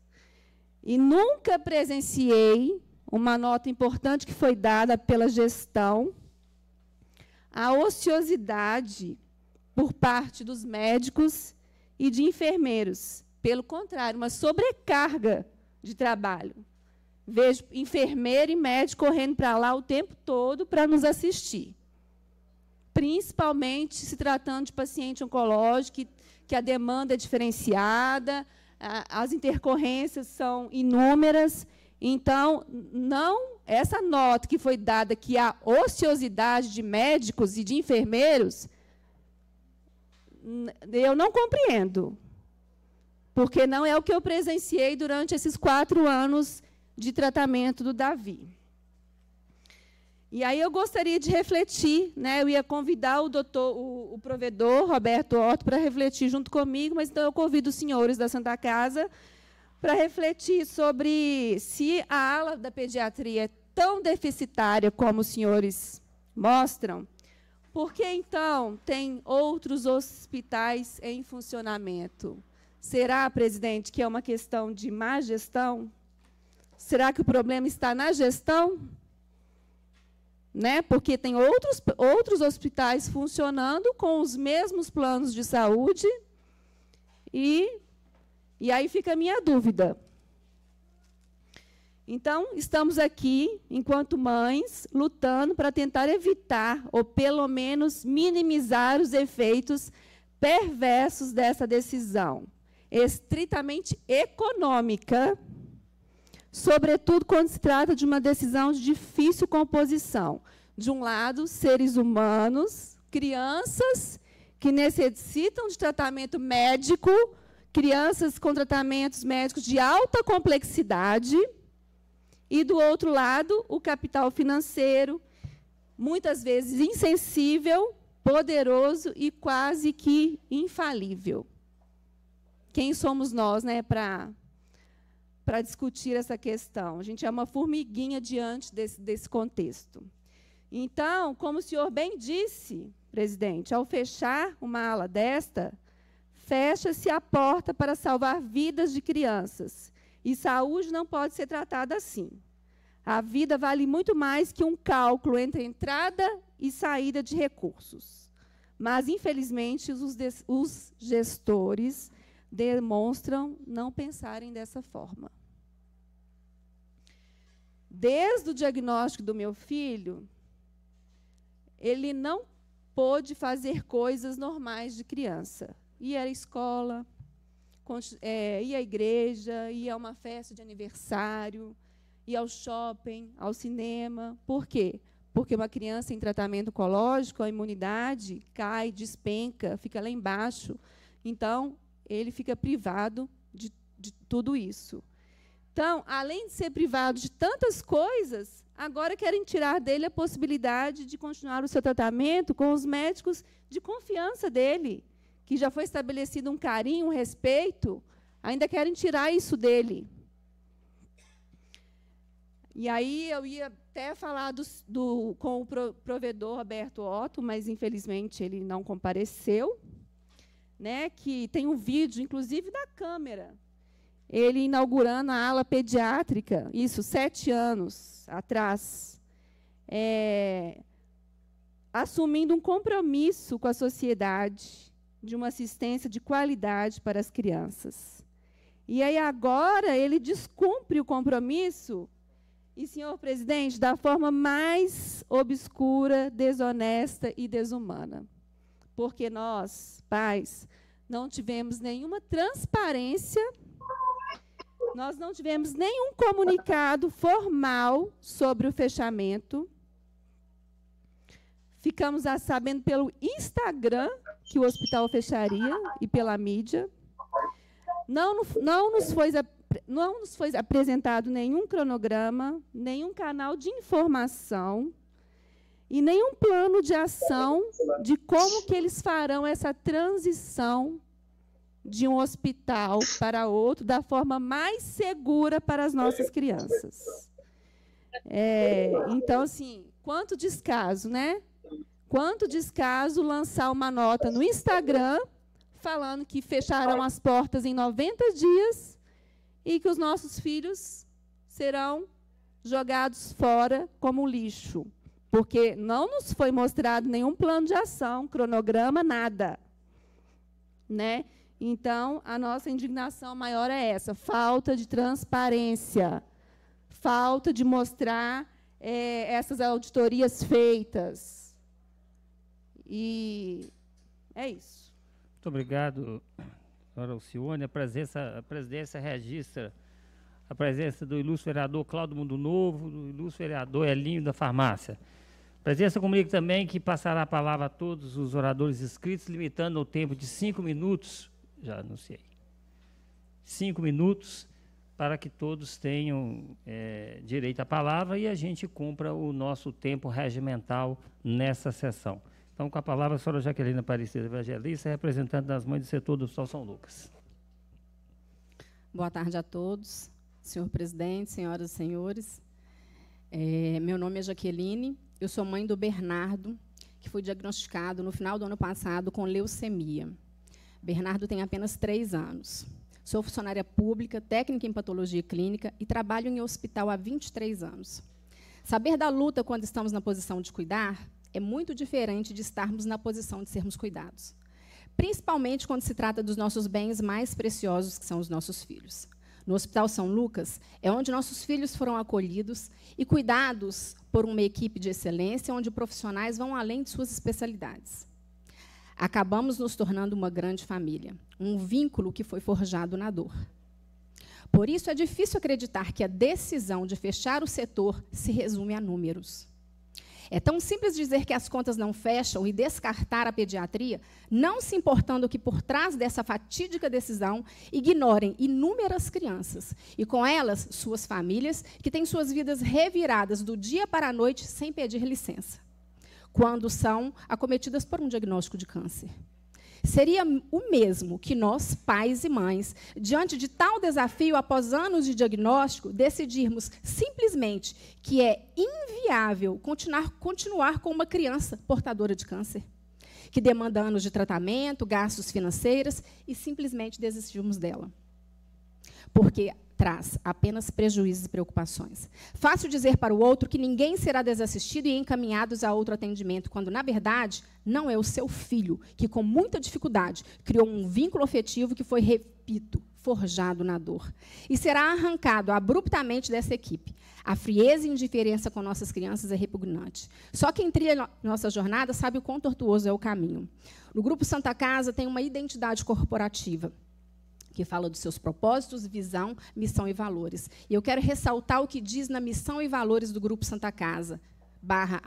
E nunca presenciei uma nota importante que foi dada pela gestão a ociosidade por parte dos médicos e de enfermeiros. Pelo contrário, uma sobrecarga de trabalho. Vejo enfermeiro e médico correndo para lá o tempo todo para nos assistir. Principalmente se tratando de paciente oncológico, que, a demanda é diferenciada, as intercorrências são inúmeras. Então, não essa nota que foi dada que há ociosidade de médicos e de enfermeiros eu não compreendo, porque não é o que eu presenciei durante esses quatro anos de tratamento do Davi. E aí eu gostaria de refletir, né? Eu ia convidar o doutor, o, o provedor Roberto Otto para refletir junto comigo, mas então eu convido os senhores da Santa Casa para refletir sobre se a ala da pediatria é tão deficitária como os senhores mostram por que então tem outros hospitais em funcionamento? Será, presidente, que é uma questão de má gestão? Será que o problema está na gestão? Né? Porque tem outros, outros hospitais funcionando com os mesmos planos de saúde. E, e aí fica a minha dúvida. Então, estamos aqui, enquanto mães, lutando para tentar evitar, ou pelo menos minimizar, os efeitos perversos dessa decisão, estritamente econômica, sobretudo quando se trata de uma decisão de difícil composição. De um lado, seres humanos, crianças que necessitam de tratamento médico, crianças com tratamentos médicos de alta complexidade e do outro lado, o capital financeiro, muitas vezes insensível, poderoso e quase que infalível. Quem somos nós, né, para para discutir essa questão. A gente é uma formiguinha diante desse, desse contexto. Então, como o senhor bem disse, presidente, ao fechar uma ala desta, fecha-se a porta para salvar vidas de crianças. E saúde não pode ser tratada assim. A vida vale muito mais que um cálculo entre entrada e saída de recursos. Mas, infelizmente, os, os gestores demonstram não pensarem dessa forma. Desde o diagnóstico do meu filho, ele não pôde fazer coisas normais de criança. Ia à escola, é, ia à igreja, ia a uma festa de aniversário, ir ao shopping, ao cinema. Por quê? Porque uma criança em tratamento oncológico, a imunidade cai, despenca, fica lá embaixo. Então, ele fica privado de, de tudo isso. Então, além de ser privado de tantas coisas, agora querem tirar dele a possibilidade de continuar o seu tratamento com os médicos de confiança dele, que já foi estabelecido um carinho, um respeito, ainda querem tirar isso dele. E aí eu ia até falar do, do, com o provedor Roberto Otto, mas infelizmente ele não compareceu. Né, que tem um vídeo, inclusive, da câmera. Ele inaugurando a ala pediátrica, isso, sete anos atrás. É, assumindo um compromisso com a sociedade de uma assistência de qualidade para as crianças. E aí agora ele descumpre o compromisso e, senhor presidente, da forma mais obscura, desonesta e desumana. Porque nós, pais, não tivemos nenhuma transparência, nós não tivemos nenhum comunicado formal sobre o fechamento. Ficamos sabendo pelo Instagram que o hospital fecharia e pela mídia. Não, não nos foi não nos foi apresentado nenhum cronograma, nenhum canal de informação e nenhum plano de ação de como que eles farão essa transição de um hospital para outro da forma mais segura para as nossas crianças. É, então, assim, quanto descaso, né? Quanto descaso lançar uma nota no Instagram falando que fecharão as portas em 90 dias e que os nossos filhos serão jogados fora como lixo, porque não nos foi mostrado nenhum plano de ação, cronograma, nada. Né? Então, a nossa indignação maior é essa: falta de transparência, falta de mostrar é, essas auditorias feitas. E é isso. Muito obrigado, senhora Alcione, a, presença, a presidência registra a presença do ilustre vereador Cláudio Mundo Novo, do ilustre vereador Elinho da Farmácia. A presença comigo também que passará a palavra a todos os oradores inscritos, limitando o tempo de cinco minutos, já anunciei, cinco minutos, para que todos tenham é, direito à palavra e a gente cumpra o nosso tempo regimental nessa sessão. Então, com a palavra, a senhora Jaqueline Aparecida Evangelista, representante das mães do setor do Sol São Lucas. Boa tarde a todos, senhor presidente, senhoras e senhores. É, meu nome é Jaqueline, eu sou mãe do Bernardo, que foi diagnosticado no final do ano passado com leucemia. Bernardo tem apenas três anos. Sou funcionária pública, técnica em patologia clínica e trabalho em hospital há 23 anos. Saber da luta quando estamos na posição de cuidar é muito diferente de estarmos na posição de sermos cuidados. Principalmente quando se trata dos nossos bens mais preciosos, que são os nossos filhos. No Hospital São Lucas, é onde nossos filhos foram acolhidos e cuidados por uma equipe de excelência, onde profissionais vão além de suas especialidades. Acabamos nos tornando uma grande família, um vínculo que foi forjado na dor. Por isso, é difícil acreditar que a decisão de fechar o setor se resume a números. É tão simples dizer que as contas não fecham e descartar a pediatria, não se importando que por trás dessa fatídica decisão ignorem inúmeras crianças e com elas suas famílias que têm suas vidas reviradas do dia para a noite sem pedir licença, quando são acometidas por um diagnóstico de câncer. Seria o mesmo que nós, pais e mães, diante de tal desafio, após anos de diagnóstico, decidirmos simplesmente que é inviável continuar, continuar com uma criança portadora de câncer, que demanda anos de tratamento, gastos financeiros, e simplesmente desistirmos dela porque traz apenas prejuízos e preocupações. Fácil dizer para o outro que ninguém será desassistido e encaminhados a outro atendimento, quando, na verdade, não é o seu filho, que com muita dificuldade criou um vínculo afetivo que foi, repito, forjado na dor. E será arrancado abruptamente dessa equipe. A frieza e indiferença com nossas crianças é repugnante. Só quem trilha nossa jornada sabe o quão tortuoso é o caminho. No Grupo Santa Casa tem uma identidade corporativa que fala dos seus propósitos, visão, missão e valores. E eu quero ressaltar o que diz na missão e valores do Grupo Santa Casa, barra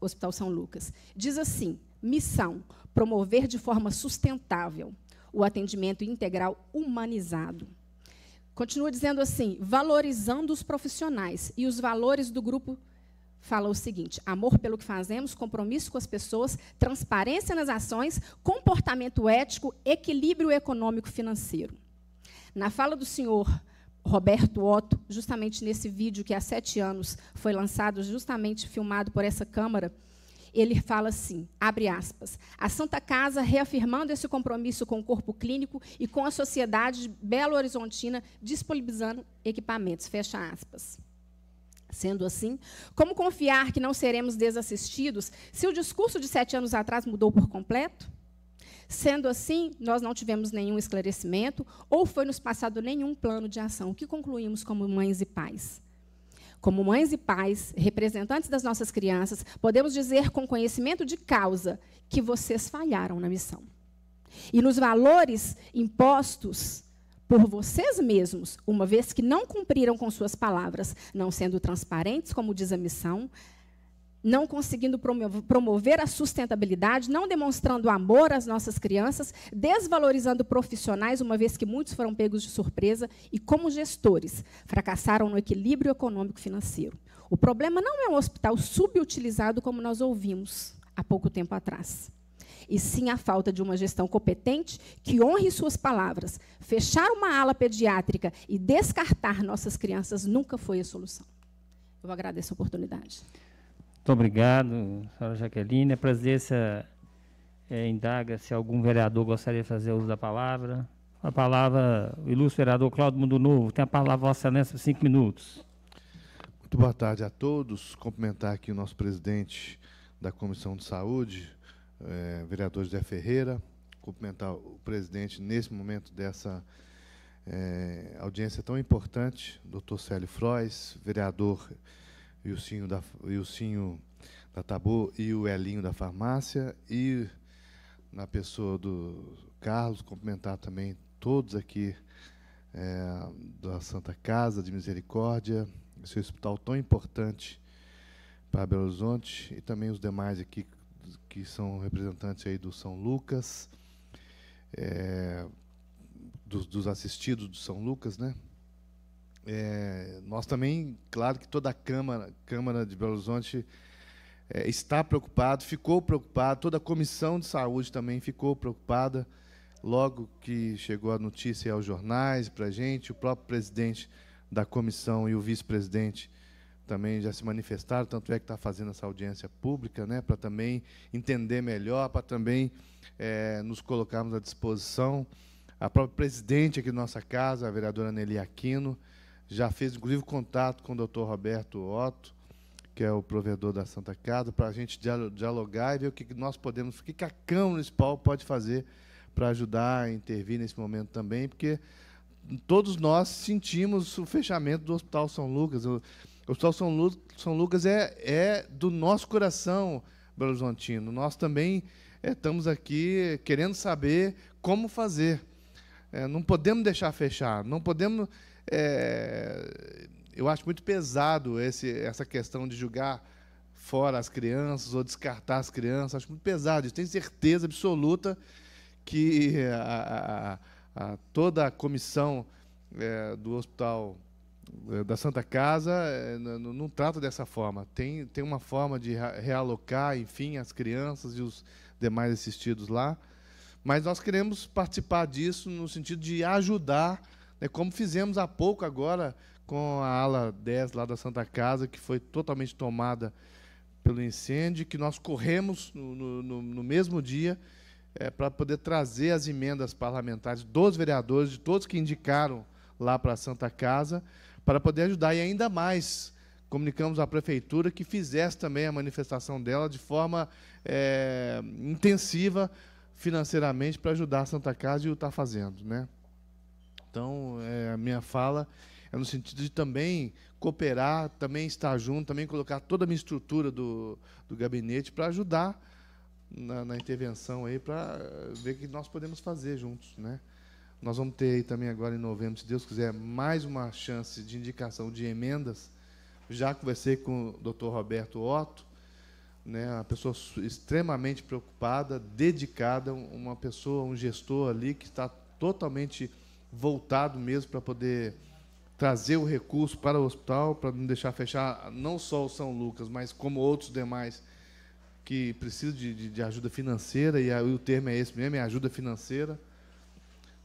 Hospital São Lucas. Diz assim: missão, promover de forma sustentável o atendimento integral humanizado. Continua dizendo assim: valorizando os profissionais. E os valores do grupo fala o seguinte: amor pelo que fazemos, compromisso com as pessoas, transparência nas ações, comportamento ético, equilíbrio econômico financeiro na fala do senhor Roberto Otto, justamente nesse vídeo que há sete anos foi lançado, justamente filmado por essa Câmara, ele fala assim, abre aspas, a Santa Casa, reafirmando esse compromisso com o corpo clínico e com a sociedade Belo Horizontina, disponibilizando equipamentos, fecha aspas. Sendo assim, como confiar que não seremos desassistidos se o discurso de sete anos atrás mudou por completo? Sendo assim, nós não tivemos nenhum esclarecimento ou foi nos passado nenhum plano de ação. O que concluímos como mães e pais? Como mães e pais, representantes das nossas crianças, podemos dizer com conhecimento de causa que vocês falharam na missão. E nos valores impostos por vocês mesmos, uma vez que não cumpriram com suas palavras, não sendo transparentes, como diz a missão, não conseguindo promover a sustentabilidade, não demonstrando amor às nossas crianças, desvalorizando profissionais, uma vez que muitos foram pegos de surpresa e, como gestores, fracassaram no equilíbrio econômico-financeiro. O problema não é um hospital subutilizado, como nós ouvimos há pouco tempo atrás e sim a falta de uma gestão competente que honre suas palavras. Fechar uma ala pediátrica e descartar nossas crianças nunca foi a solução. Eu agradeço a oportunidade. Muito obrigado, senhora Jaqueline. A presidência é, eh, eh, indaga se algum vereador gostaria de fazer uso da palavra. A palavra, o ilustre vereador Cláudio Mundo Novo, tem a palavra, Vossa Excelência, por cinco minutos. Muito boa tarde a todos. Cumprimentar aqui o nosso presidente da Comissão de Saúde, é, vereador José Ferreira. Cumprimentar o presidente nesse momento dessa é, audiência tão importante, doutor Célio Frois, vereador e o Sinho da, e o Sinho da Tabu e o Elinho da farmácia, e na pessoa do Carlos, cumprimentar também todos aqui é, da Santa Casa de Misericórdia, esse hospital tão importante para Belo Horizonte, e também os demais aqui que são representantes aí do São Lucas, é, dos, dos assistidos do São Lucas, né? É, nós também, claro que toda a Câmara, Câmara de Belo Horizonte é, está preocupado, ficou preocupado, toda a Comissão de Saúde também ficou preocupada. Logo que chegou a notícia aos jornais para a gente, o próprio presidente da comissão e o vice-presidente também já se manifestaram, tanto é que está fazendo essa audiência pública, né, para também entender melhor, para também é, nos colocarmos à disposição. A própria presidente aqui da nossa casa, a vereadora Nelly Aquino, já fez inclusive contato com o Dr. Roberto Otto, que é o provedor da Santa Casa, para a gente dialogar e ver o que nós podemos, o que a Câmara Municipal pode fazer para ajudar a intervir nesse momento também, porque todos nós sentimos o fechamento do Hospital São Lucas. O Hospital São, Lu São Lucas é, é do nosso coração Belo Horizontino. Nós também é, estamos aqui querendo saber como fazer. É, não podemos deixar fechar, não podemos é, eu acho muito pesado esse, essa questão de julgar fora as crianças ou descartar as crianças. Acho muito pesado. Eu tenho certeza absoluta que é, a, a, a toda a comissão é, do hospital é, da Santa Casa é, não, não trata dessa forma. Tem, tem uma forma de realocar, enfim, as crianças e os demais assistidos lá. Mas nós queremos participar disso no sentido de ajudar né, como fizemos há pouco agora com a ala 10 lá da Santa Casa, que foi totalmente tomada pelo incêndio, que nós corremos no, no, no mesmo dia é, para poder trazer as emendas parlamentares dos vereadores, de todos que indicaram lá para a Santa Casa, para poder ajudar. E ainda mais, comunicamos à Prefeitura que fizesse também a manifestação dela de forma é, intensiva financeiramente para ajudar a Santa Casa e o está fazendo. Né? Então, é, a minha fala é no sentido de também cooperar, também estar junto, também colocar toda a minha estrutura do, do gabinete para ajudar na, na, intervenção aí, para ver o que nós podemos fazer juntos, né? Nós vamos ter aí também agora em novembro, se Deus quiser, mais uma chance de indicação de emendas. Já conversei com o Dr. Roberto Otto, né, uma pessoa extremamente preocupada, dedicada, uma pessoa, um gestor ali que está totalmente voltado mesmo para poder trazer o recurso para o hospital, para não deixar fechar não só o São Lucas, mas como outros demais que precisam de, de, de ajuda financeira, e, o termo é esse mesmo, é ajuda financeira.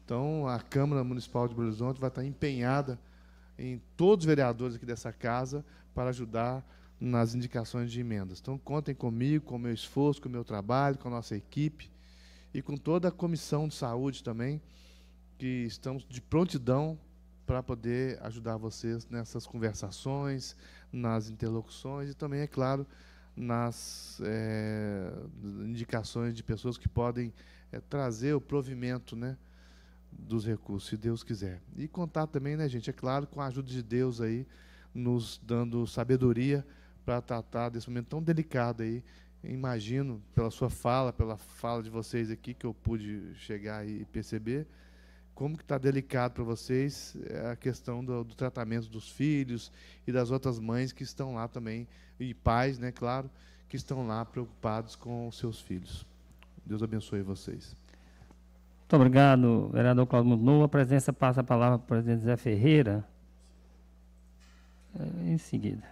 Então, a Câmara Municipal de Belo Horizonte vai estar empenhada em todos os vereadores aqui dessa casa para ajudar nas indicações de emendas. Então, contem comigo, com o meu esforço, com o meu trabalho, com a nossa equipe e com toda a comissão de saúde também, que estamos de prontidão para poder ajudar vocês nessas conversações, nas interlocuções e também, é claro, nas é, indicações de pessoas que podem é, trazer o provimento né, dos recursos, se Deus quiser. E contar também, né, gente, é claro, com a ajuda de Deus aí, nos dando sabedoria para tratar desse momento tão delicado aí. Imagino, pela sua fala, pela fala de vocês aqui, que eu pude chegar e perceber, como que está delicado para vocês é, a questão do, do, tratamento dos filhos e das outras mães que estão lá também, e pais, né, claro, que estão lá preocupados com os seus filhos. Deus abençoe vocês. Muito obrigado, vereador Cláudio Montenegro. A presença passa a palavra para o presidente Zé Ferreira. É, em seguida.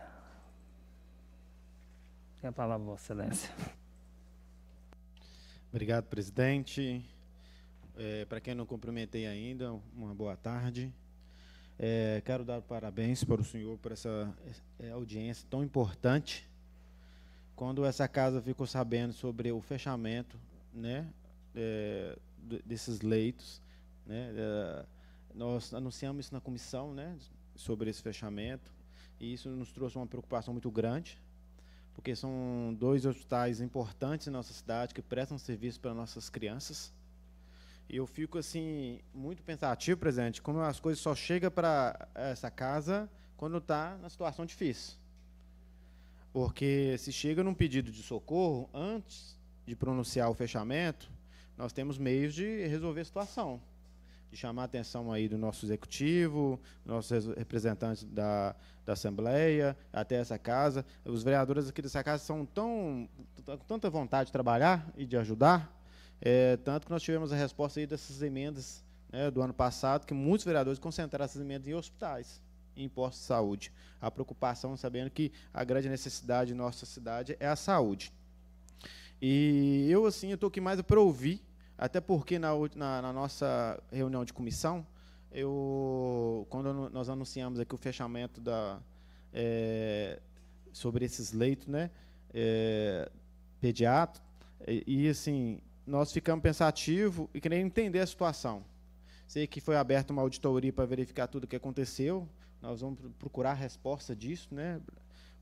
Tem a palavra, Vossa Excelência. Obrigado, presidente. É, para quem não cumprimentei ainda, uma boa tarde. É, quero dar parabéns para o senhor por essa é, audiência tão importante. Quando essa casa ficou sabendo sobre o fechamento né, é, desses leitos, né, é, nós anunciamos isso na comissão né, sobre esse fechamento, e isso nos trouxe uma preocupação muito grande, porque são dois hospitais importantes em nossa cidade que prestam serviço para nossas crianças eu fico assim muito pensativo, presidente, como as coisas só chegam para essa casa quando está na situação difícil. Porque se chega num pedido de socorro, antes de pronunciar o fechamento, nós temos meios de resolver a situação, de chamar a atenção aí do nosso executivo, nossos representantes da, da Assembleia, até essa casa. Os vereadores aqui dessa casa são tão, com tanta vontade de trabalhar e de ajudar, é, tanto que nós tivemos a resposta aí dessas emendas né, do ano passado, que muitos vereadores concentraram essas emendas em hospitais, em postos de saúde. A preocupação, sabendo que a grande necessidade de nossa cidade é a saúde. E eu, assim, eu estou aqui mais para ouvir, até porque na, na, na nossa reunião de comissão, eu, quando nós anunciamos aqui o fechamento da, é, sobre esses leitos, né, é, e, e assim, nós ficamos pensativos e querendo entender a situação. Sei que foi aberta uma auditoria para verificar tudo o que aconteceu. Nós vamos procurar a resposta disso, né?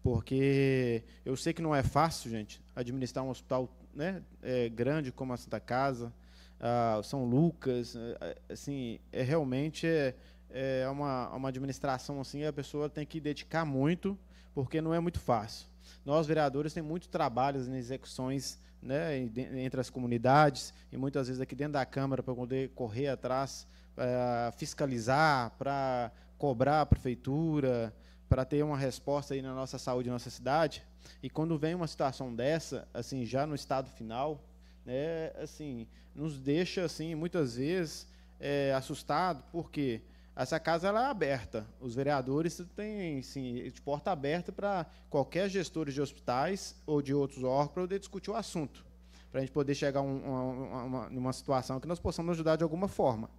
Porque eu sei que não é fácil, gente, administrar um hospital né, é, grande como a Santa Casa, a São Lucas. É, é, assim, é realmente é, é uma, uma administração assim, a pessoa tem que dedicar muito, porque não é muito fácil. Nós, vereadores, temos muito trabalho em execuções né, entre as comunidades e muitas vezes aqui dentro da Câmara para poder correr atrás, eh, fiscalizar, para cobrar a prefeitura, para ter uma resposta aí na nossa saúde, na nossa cidade. E quando vem uma situação dessa, assim, já no estado final, né, assim, nos deixa assim muitas vezes é, assustado, porque essa casa ela é aberta. Os vereadores têm, sim, de porta aberta para qualquer gestor de hospitais ou de outros órgãos para poder discutir o assunto, para a gente poder chegar um, uma, uma, uma situação que nós possamos ajudar de alguma forma.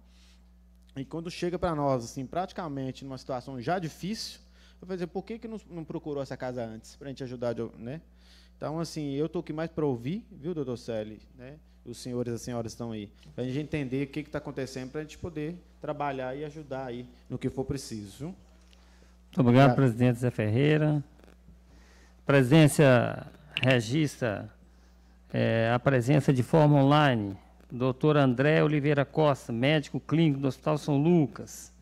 E quando chega para nós, assim, praticamente numa situação já difícil, eu vou dizer, assim, por que, que não, não procurou essa casa antes, para a gente ajudar, de, né? Então, assim, eu estou aqui mais para ouvir, viu, doutor Celi, né? os senhores e as senhoras estão aí. Para a gente entender o que está acontecendo, para a gente poder trabalhar e ajudar aí no que for preciso. Muito obrigado, obrigado. presidente Zé Ferreira. Presença registra é, eh, a presença de forma online. Doutor André Oliveira Costa, médico clínico do Hospital São Lucas.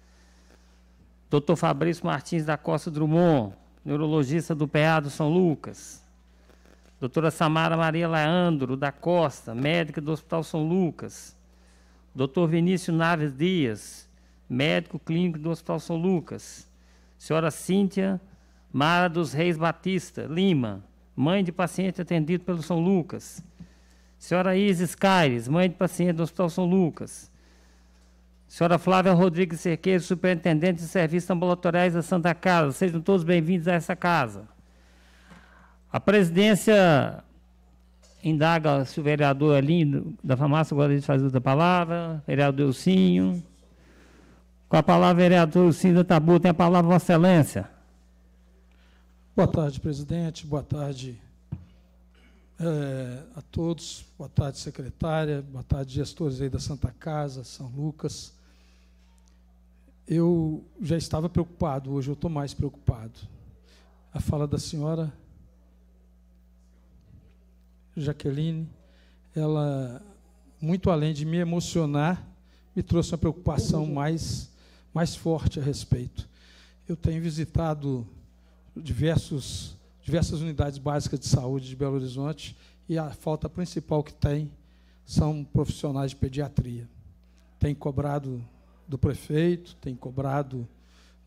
Doutor Fabrício Martins da Costa Drummond, neurologista do PA do São Lucas doutora Samara Maria Leandro da Costa, médica do Hospital São Lucas, doutor Vinícius Naves Dias, médico clínico do Hospital São Lucas, senhora Cíntia Mara dos Reis Batista Lima, mãe de paciente atendido pelo São Lucas, senhora Isis Caires, mãe de paciente do Hospital São Lucas, senhora Flávia Rodrigues Cerqueiro, superintendente de serviços ambulatoriais da Santa Casa, sejam todos bem-vindos a essa casa. A presidência indaga se o vereador Alinho da Farmácia agora de fazer a palavra, vereador Elcinho. Com a palavra, vereador Elcinho da Tabu, tem a palavra, Vossa Excelência. Boa tarde, presidente. Boa tarde é, a todos. Boa tarde, secretária. Boa tarde, gestores aí da Santa Casa, São Lucas. Eu já estava preocupado, hoje eu estou mais preocupado. A fala da senhora Jaqueline, ela, muito além de me emocionar, me trouxe uma preocupação mais, mais forte a respeito. Eu tenho visitado diversos, diversas unidades básicas de saúde de Belo Horizonte e a falta principal que tem são profissionais de pediatria. Tem cobrado do prefeito, tem cobrado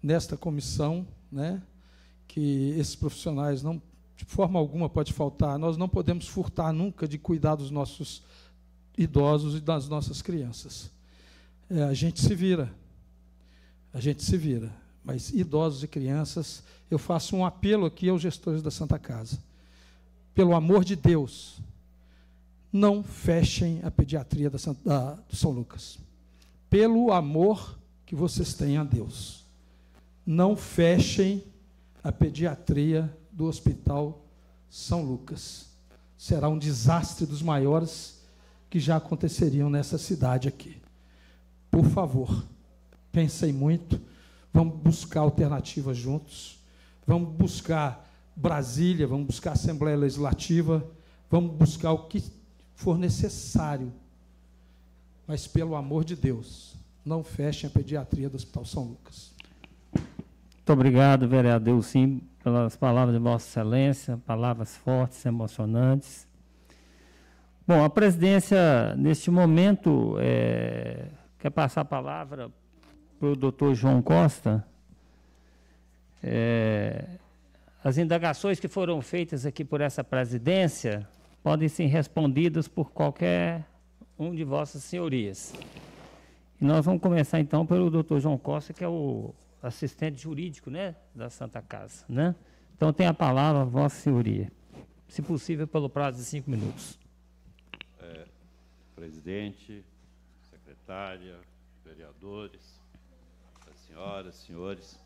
nesta comissão, né, que esses profissionais não, de forma alguma pode faltar. Nós não podemos furtar nunca de cuidar dos nossos idosos e das nossas crianças. É, a gente se vira, a gente se vira. Mas idosos e crianças, eu faço um apelo aqui aos gestores da Santa Casa. Pelo amor de Deus, não fechem a pediatria da Santa, da, do São Lucas. Pelo amor que vocês têm a Deus, não fechem a pediatria do Hospital São Lucas. Será um desastre dos maiores que já aconteceriam nessa cidade aqui. Por favor, pensem muito, vamos buscar alternativas juntos, vamos buscar Brasília, vamos buscar Assembleia Legislativa, vamos buscar o que for necessário. Mas, pelo amor de Deus, não fechem a pediatria do Hospital São Lucas. Muito obrigado, vereador Sim pelas palavras de Vossa Excelência, palavras fortes, emocionantes. Bom, a presidência, neste momento, é, quer passar a palavra para o doutor João Costa. É, as indagações que foram feitas aqui por essa presidência podem ser respondidas por qualquer um de vossas senhorias. E nós vamos começar então pelo doutor João Costa, que é o assistente jurídico né, da Santa Casa. Né? Então tem a palavra, Vossa Senhoria. Se possível, pelo prazo de cinco minutos. É, presidente, secretária, vereadores, senhoras, senhores,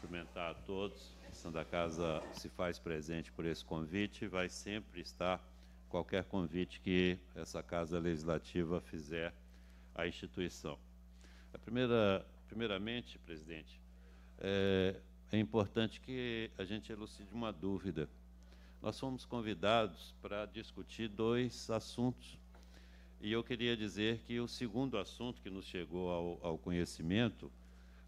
cumprimentar a todos. A Santa Casa se faz presente por esse convite e vai sempre estar qualquer convite que essa Casa Legislativa fizer à instituição. A primeira, primeiramente, presidente, é, é importante que a gente elucide uma dúvida. Nós fomos convidados para discutir dois assuntos. E eu queria dizer que o segundo assunto que nos chegou ao, ao conhecimento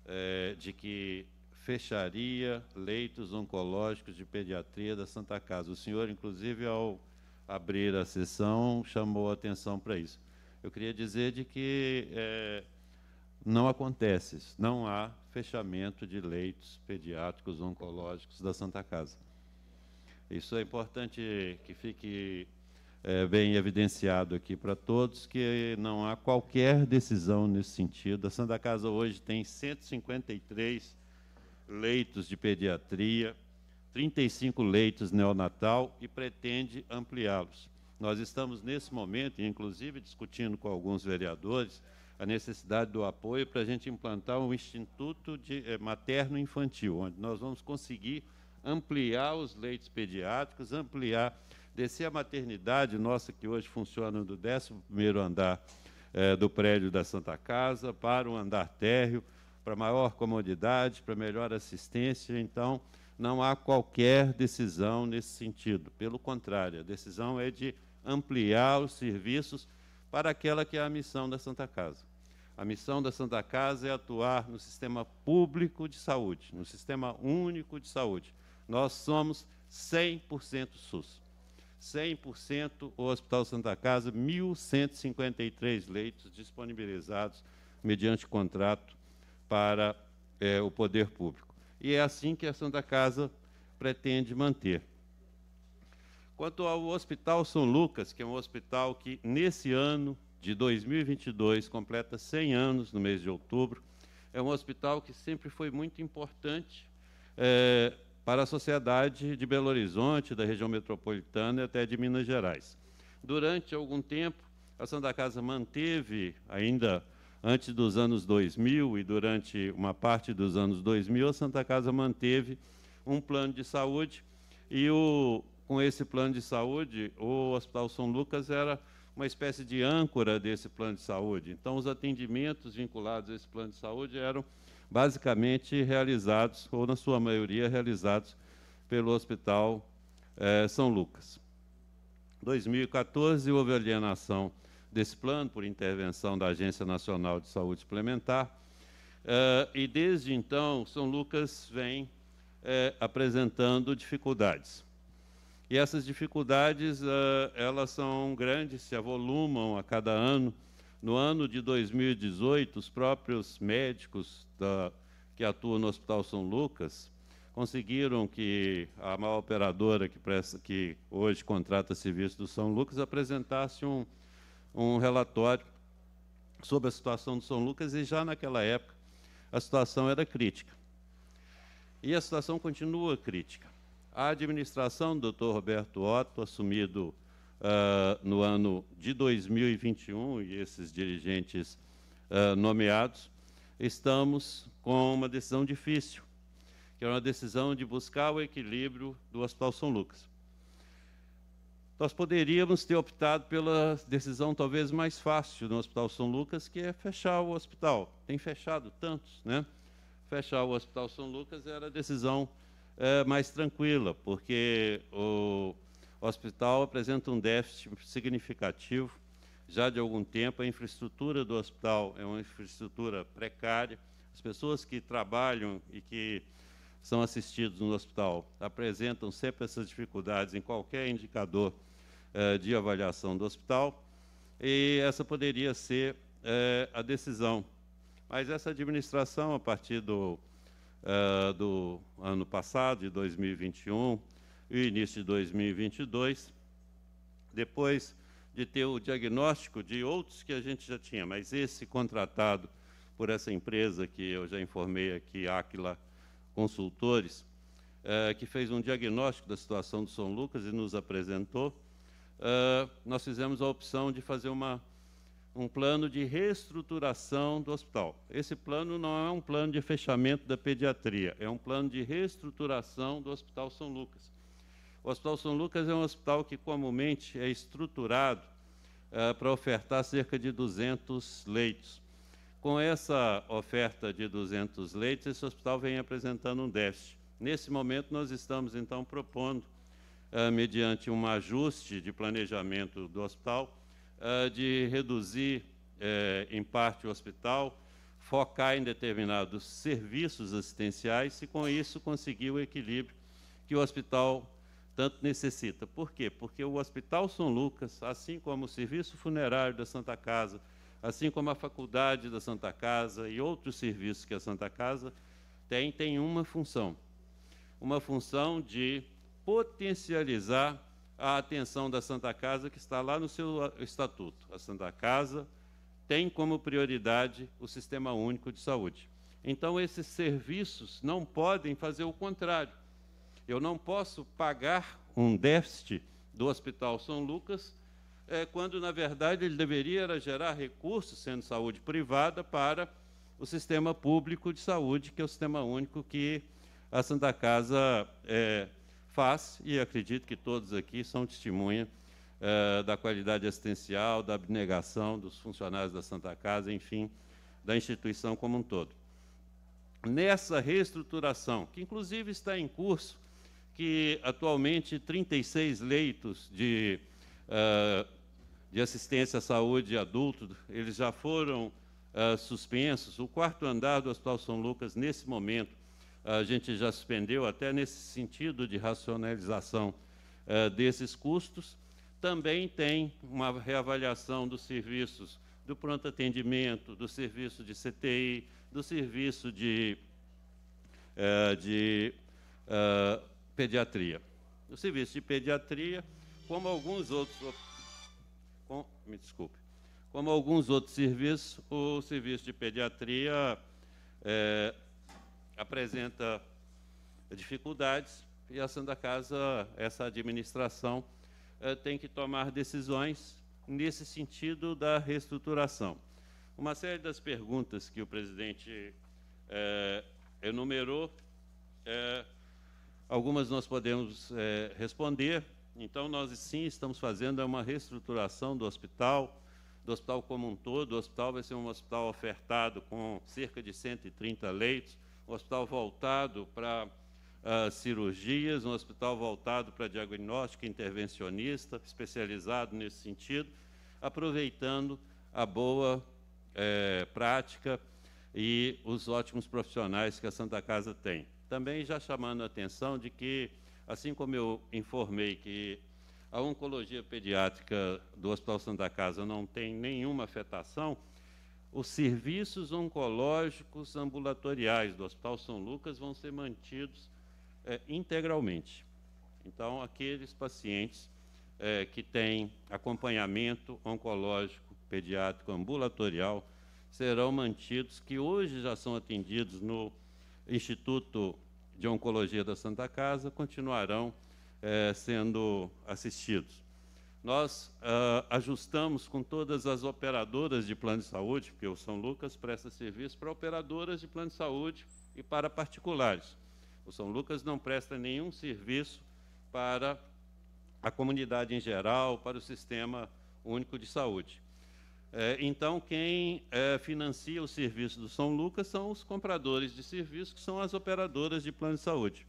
é, de que fecharia leitos oncológicos de pediatria da Santa Casa. O senhor, inclusive, ao abrir a sessão, chamou a atenção para isso. Eu queria dizer de que é, não acontece. Não há fechamento de leitos pediátricos oncológicos da Santa Casa. Isso é importante que fique é, bem evidenciado aqui para todos que não há qualquer decisão nesse sentido. A Santa Casa hoje tem 153 leitos de pediatria, 35 leitos neonatal e pretende ampliá-los. Nós estamos nesse momento, inclusive discutindo com alguns vereadores, a necessidade do apoio para a gente implantar um instituto de, eh, materno-infantil, onde nós vamos conseguir ampliar os leitos pediátricos, ampliar, descer a maternidade nossa, que hoje funciona do 11º andar eh, do prédio da Santa Casa, para o andar térreo, para maior comodidade, para melhor assistência. Então, não há qualquer decisão nesse sentido. Pelo contrário, a decisão é de ampliar os serviços para aquela que é a missão da Santa Casa. A missão da Santa Casa é atuar no sistema público de saúde, no sistema único de saúde. Nós somos 100% SUS. 100% o Hospital Santa Casa, 1.153 leitos disponibilizados mediante contrato para é, o poder público. E é assim que a Santa Casa pretende manter. Quanto ao Hospital São Lucas, que é um hospital que, nesse ano de 2022, completa 100 anos no mês de outubro, é um hospital que sempre foi muito importante é, para a sociedade de Belo Horizonte, da região metropolitana e até de Minas Gerais. Durante algum tempo, a Santa Casa manteve, ainda antes dos anos 2000 e durante uma parte dos anos 2000, a Santa Casa manteve um plano de saúde e o com esse plano de saúde, o Hospital São Lucas era uma espécie de âncora desse plano de saúde. Então, os atendimentos vinculados a esse plano de saúde eram basicamente realizados, ou na sua maioria, realizados pelo Hospital eh, São Lucas. 2014 houve alienação desse plano por intervenção da Agência Nacional de Saúde Suplementar. Eh, e desde então, São Lucas vem eh, apresentando dificuldades. E essas dificuldades, uh, elas são grandes, se avolumam a cada ano. No ano de 2018, os próprios médicos da, que atuam no Hospital São Lucas conseguiram que a maior operadora que, presta, que hoje contrata serviço do São Lucas apresentasse um, um relatório sobre a situação do São Lucas e já naquela época a situação era crítica. E a situação continua crítica. A administração do Dr. Roberto Otto, assumido uh, no ano de 2021, e esses dirigentes uh, nomeados, estamos com uma decisão difícil, que é uma decisão de buscar o equilíbrio do Hospital São Lucas. Nós poderíamos ter optado pela decisão talvez mais fácil no Hospital São Lucas, que é fechar o hospital. Tem fechado tantos, né? Fechar o Hospital São Lucas era a decisão é, mais tranquila, porque o hospital apresenta um déficit significativo já de algum tempo. A infraestrutura do hospital é uma infraestrutura precária. As pessoas que trabalham e que são assistidos no hospital apresentam sempre essas dificuldades em qualquer indicador é, de avaliação do hospital, e essa poderia ser é, a decisão. Mas essa administração, a partir do uh, do ano passado, de 2021, e início de 2022, depois de ter o diagnóstico de outros que a gente já tinha, mas esse contratado por essa empresa que eu já informei aqui, Aquila Consultores, uh, que fez um diagnóstico da situação do São Lucas e nos apresentou, uh, nós fizemos a opção de fazer uma um plano de reestruturação do hospital. Esse plano não é um plano de fechamento da pediatria, é um plano de reestruturação do Hospital São Lucas. O Hospital São Lucas é um hospital que comumente é estruturado uh, para ofertar cerca de 200 leitos. Com essa oferta de 200 leitos, esse hospital vem apresentando um déficit. Nesse momento, nós estamos, então, propondo, uh, mediante um ajuste de planejamento do hospital, eh, de reduzir, eh, em parte, o hospital, focar em determinados serviços assistenciais e, com isso, conseguir o equilíbrio que o hospital tanto necessita. Por quê? Porque o Hospital São Lucas, assim como o Serviço Funerário da Santa Casa, assim como a Faculdade da Santa Casa e outros serviços que a Santa Casa tem, tem uma função. Uma função de potencializar a atenção da Santa Casa, que está lá no seu ah, estatuto. A Santa Casa tem como prioridade o Sistema Único de Saúde. Então, esses serviços não podem fazer o contrário. Eu não posso pagar um déficit do Hospital São Lucas, é, quando, na verdade, ele deveria gerar recursos, sendo saúde privada, para o sistema público de saúde, que é o sistema único que a Santa Casa é, faz, e acredito que todos aqui são testemunha eh, da qualidade assistencial, da abnegação dos funcionários da Santa Casa, enfim, da instituição como um todo. Nessa reestruturação, que inclusive está em curso, que atualmente 36 leitos de, eh, de assistência à saúde adulto, eles já foram eh, suspensos. O quarto andar do Hospital São Lucas, nesse momento, a gente já suspendeu até nesse sentido de racionalização eh, desses custos. Também tem uma reavaliação dos serviços do pronto atendimento, do serviço de CTI, do serviço de, eh, de eh, pediatria. O serviço de pediatria, como alguns outros. Com, me desculpe. Como alguns outros serviços, o serviço de pediatria é, apresenta dificuldades e a Santa Casa, essa administração, eh, tem que tomar decisões nesse sentido da reestruturação. Uma série das perguntas que o presidente é, enumerou, é, algumas nós podemos é, responder. Então, nós sim estamos fazendo uma reestruturação do hospital, do hospital como um todo. O hospital vai ser um hospital ofertado com cerca de 130 leitos, um hospital voltado para uh, ah, cirurgias, um hospital voltado para diagnóstico intervencionista, especializado nesse sentido, aproveitando a boa eh, prática e os ótimos profissionais que a Santa Casa tem. Também já chamando a atenção de que, assim como eu informei que a oncologia pediátrica do Hospital Santa Casa não tem nenhuma afetação, os serviços oncológicos ambulatoriais do Hospital São Lucas vão ser mantidos é, integralmente. Então, aqueles pacientes é, que têm acompanhamento oncológico pediátrico ambulatorial serão mantidos, que hoje já são atendidos no Instituto de Oncologia da Santa Casa, continuarão é, sendo assistidos nós uh, ajustamos com todas as operadoras de plano de saúde, porque o São Lucas presta serviço para operadoras de plano de saúde e para particulares. O São Lucas não presta nenhum serviço para a comunidade em geral, para o sistema único de saúde. É, então, quem é, financia o serviço do São Lucas são os compradores de serviço, que são as operadoras de plano de saúde.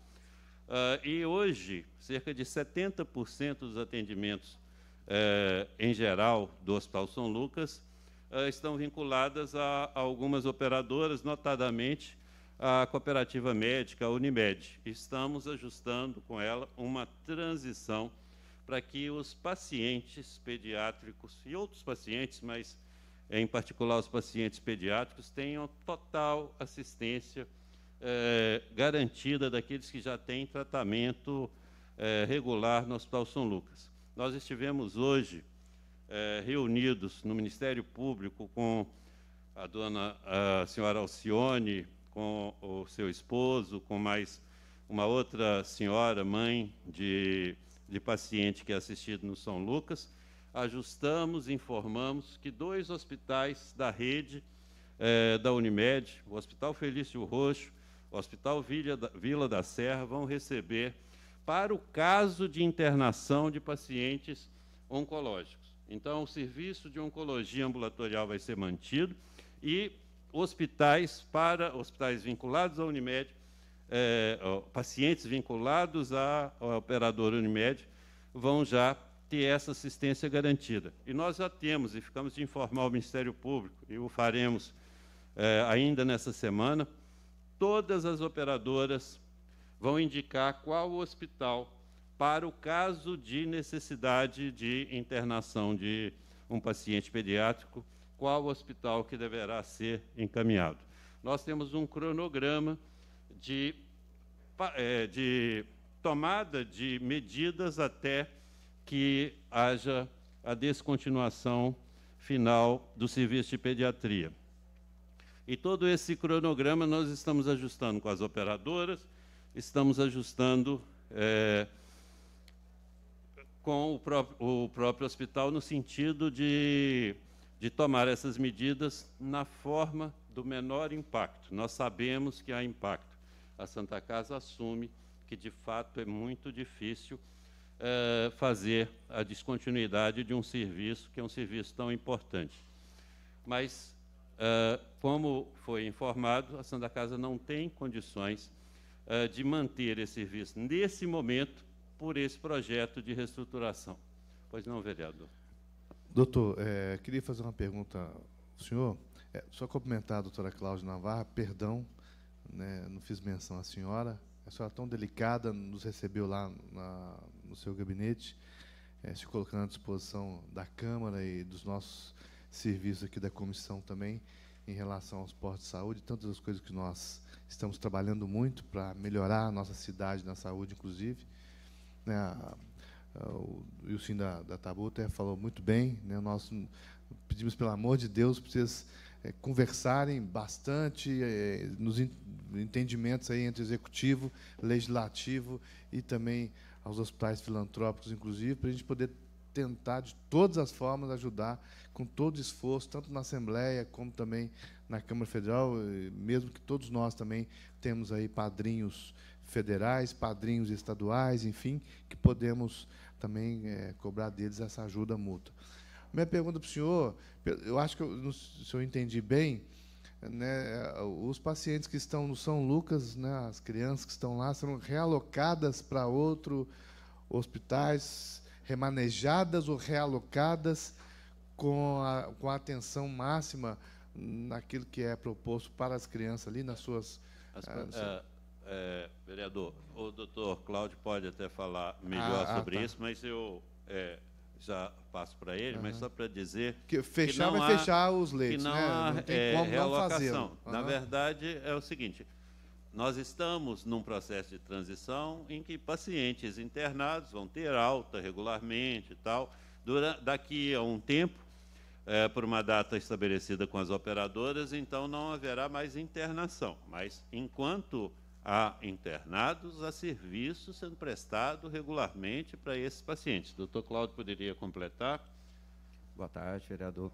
Uh, e hoje, cerca de 70% dos atendimentos eh, em geral, do Hospital São Lucas, eh, estão vinculadas a, a, algumas operadoras, notadamente a cooperativa médica, Unimed. Estamos ajustando com ela uma transição para que os pacientes pediátricos e outros pacientes, mas em particular os pacientes pediátricos, tenham total assistência eh, garantida daqueles que já têm tratamento eh, regular no Hospital São Lucas. Nós estivemos hoje é, reunidos no Ministério Público com a dona a senhora Alcione, com o seu esposo, com mais uma outra senhora, mãe de, de paciente que é assistido no São Lucas, ajustamos, informamos que dois hospitais da rede eh, da Unimed, o Hospital Felício Roxo, o Hospital Vila da, Vila da Serra, vão receber para o caso de internação de pacientes oncológicos. Então, o serviço de oncologia ambulatorial vai ser mantido e hospitais para hospitais vinculados à Unimed, eh, pacientes vinculados à, operadora Unimed vão já ter essa assistência garantida. E nós já temos, e ficamos de informar o Ministério Público, e o faremos eh, ainda nessa semana, todas as operadoras vão indicar qual hospital para o caso de necessidade de internação de um paciente pediátrico, qual hospital que deverá ser encaminhado. Nós temos um cronograma de, é, de tomada de medidas até que haja a descontinuação final do serviço de pediatria. E todo esse cronograma nós estamos ajustando com as operadoras, estamos ajustando é, com o, pró o, próprio hospital no sentido de, de tomar essas medidas na forma do menor impacto. Nós sabemos que há impacto. A Santa Casa assume que, de fato, é muito difícil é, fazer a descontinuidade de um serviço que é um serviço tão importante. Mas, é, como foi informado, a Santa Casa não tem condições uh, de manter esse serviço nesse momento por esse projeto de reestruturação. Pois não, vereador. Doutor, é, queria fazer uma pergunta ao senhor. É, só cumprimentar a doutora Cláudia Navarra, perdão, né, não fiz menção à senhora. A senhora é tão delicada nos recebeu lá na, no seu gabinete, é, se colocando à disposição da Câmara e dos nossos serviços aqui da comissão também em relação aos postos de saúde, tantas as coisas que nós estamos trabalhando muito para melhorar a nossa cidade na saúde, inclusive. Né, o Wilson da, da Tabuta falou muito bem. Né, nós pedimos, pelo amor de Deus, para vocês é, conversarem bastante é, nos entendimentos aí entre executivo, legislativo e também aos hospitais filantrópicos, inclusive, para a gente poder tentar de todas as formas ajudar com todo esforço, tanto na Assembleia como também na Câmara Federal, mesmo que todos nós também temos aí padrinhos federais, padrinhos estaduais, enfim, que podemos também é, cobrar deles essa ajuda mútua. Minha pergunta para o senhor, eu acho que eu, se eu entendi bem, né, eh, os pacientes que estão no São Lucas, né, as crianças que estão lá, serão realocadas para outros hospitais remanejadas ou realocadas com a, com a atenção máxima naquilo que é proposto para as crianças ali nas suas. As, é, é, vereador, o doutor Cláudio pode até falar melhor ah, ah sobre ah, tá. isso, mas eu é, já passo para ele, mas só para dizer. Que fechar que vai há, fechar os leitos, que não né? Há, não tem como não fazê Na verdade, é o seguinte: nós estamos num processo de transição em que pacientes internados vão ter alta regularmente e tal. Durante, daqui a um tempo, é, por uma data estabelecida com as operadoras, então não haverá mais internação. Mas enquanto há internados, há serviço sendo prestado regularmente para esses pacientes. Doutor Cláudio poderia completar? Boa tarde, vereador.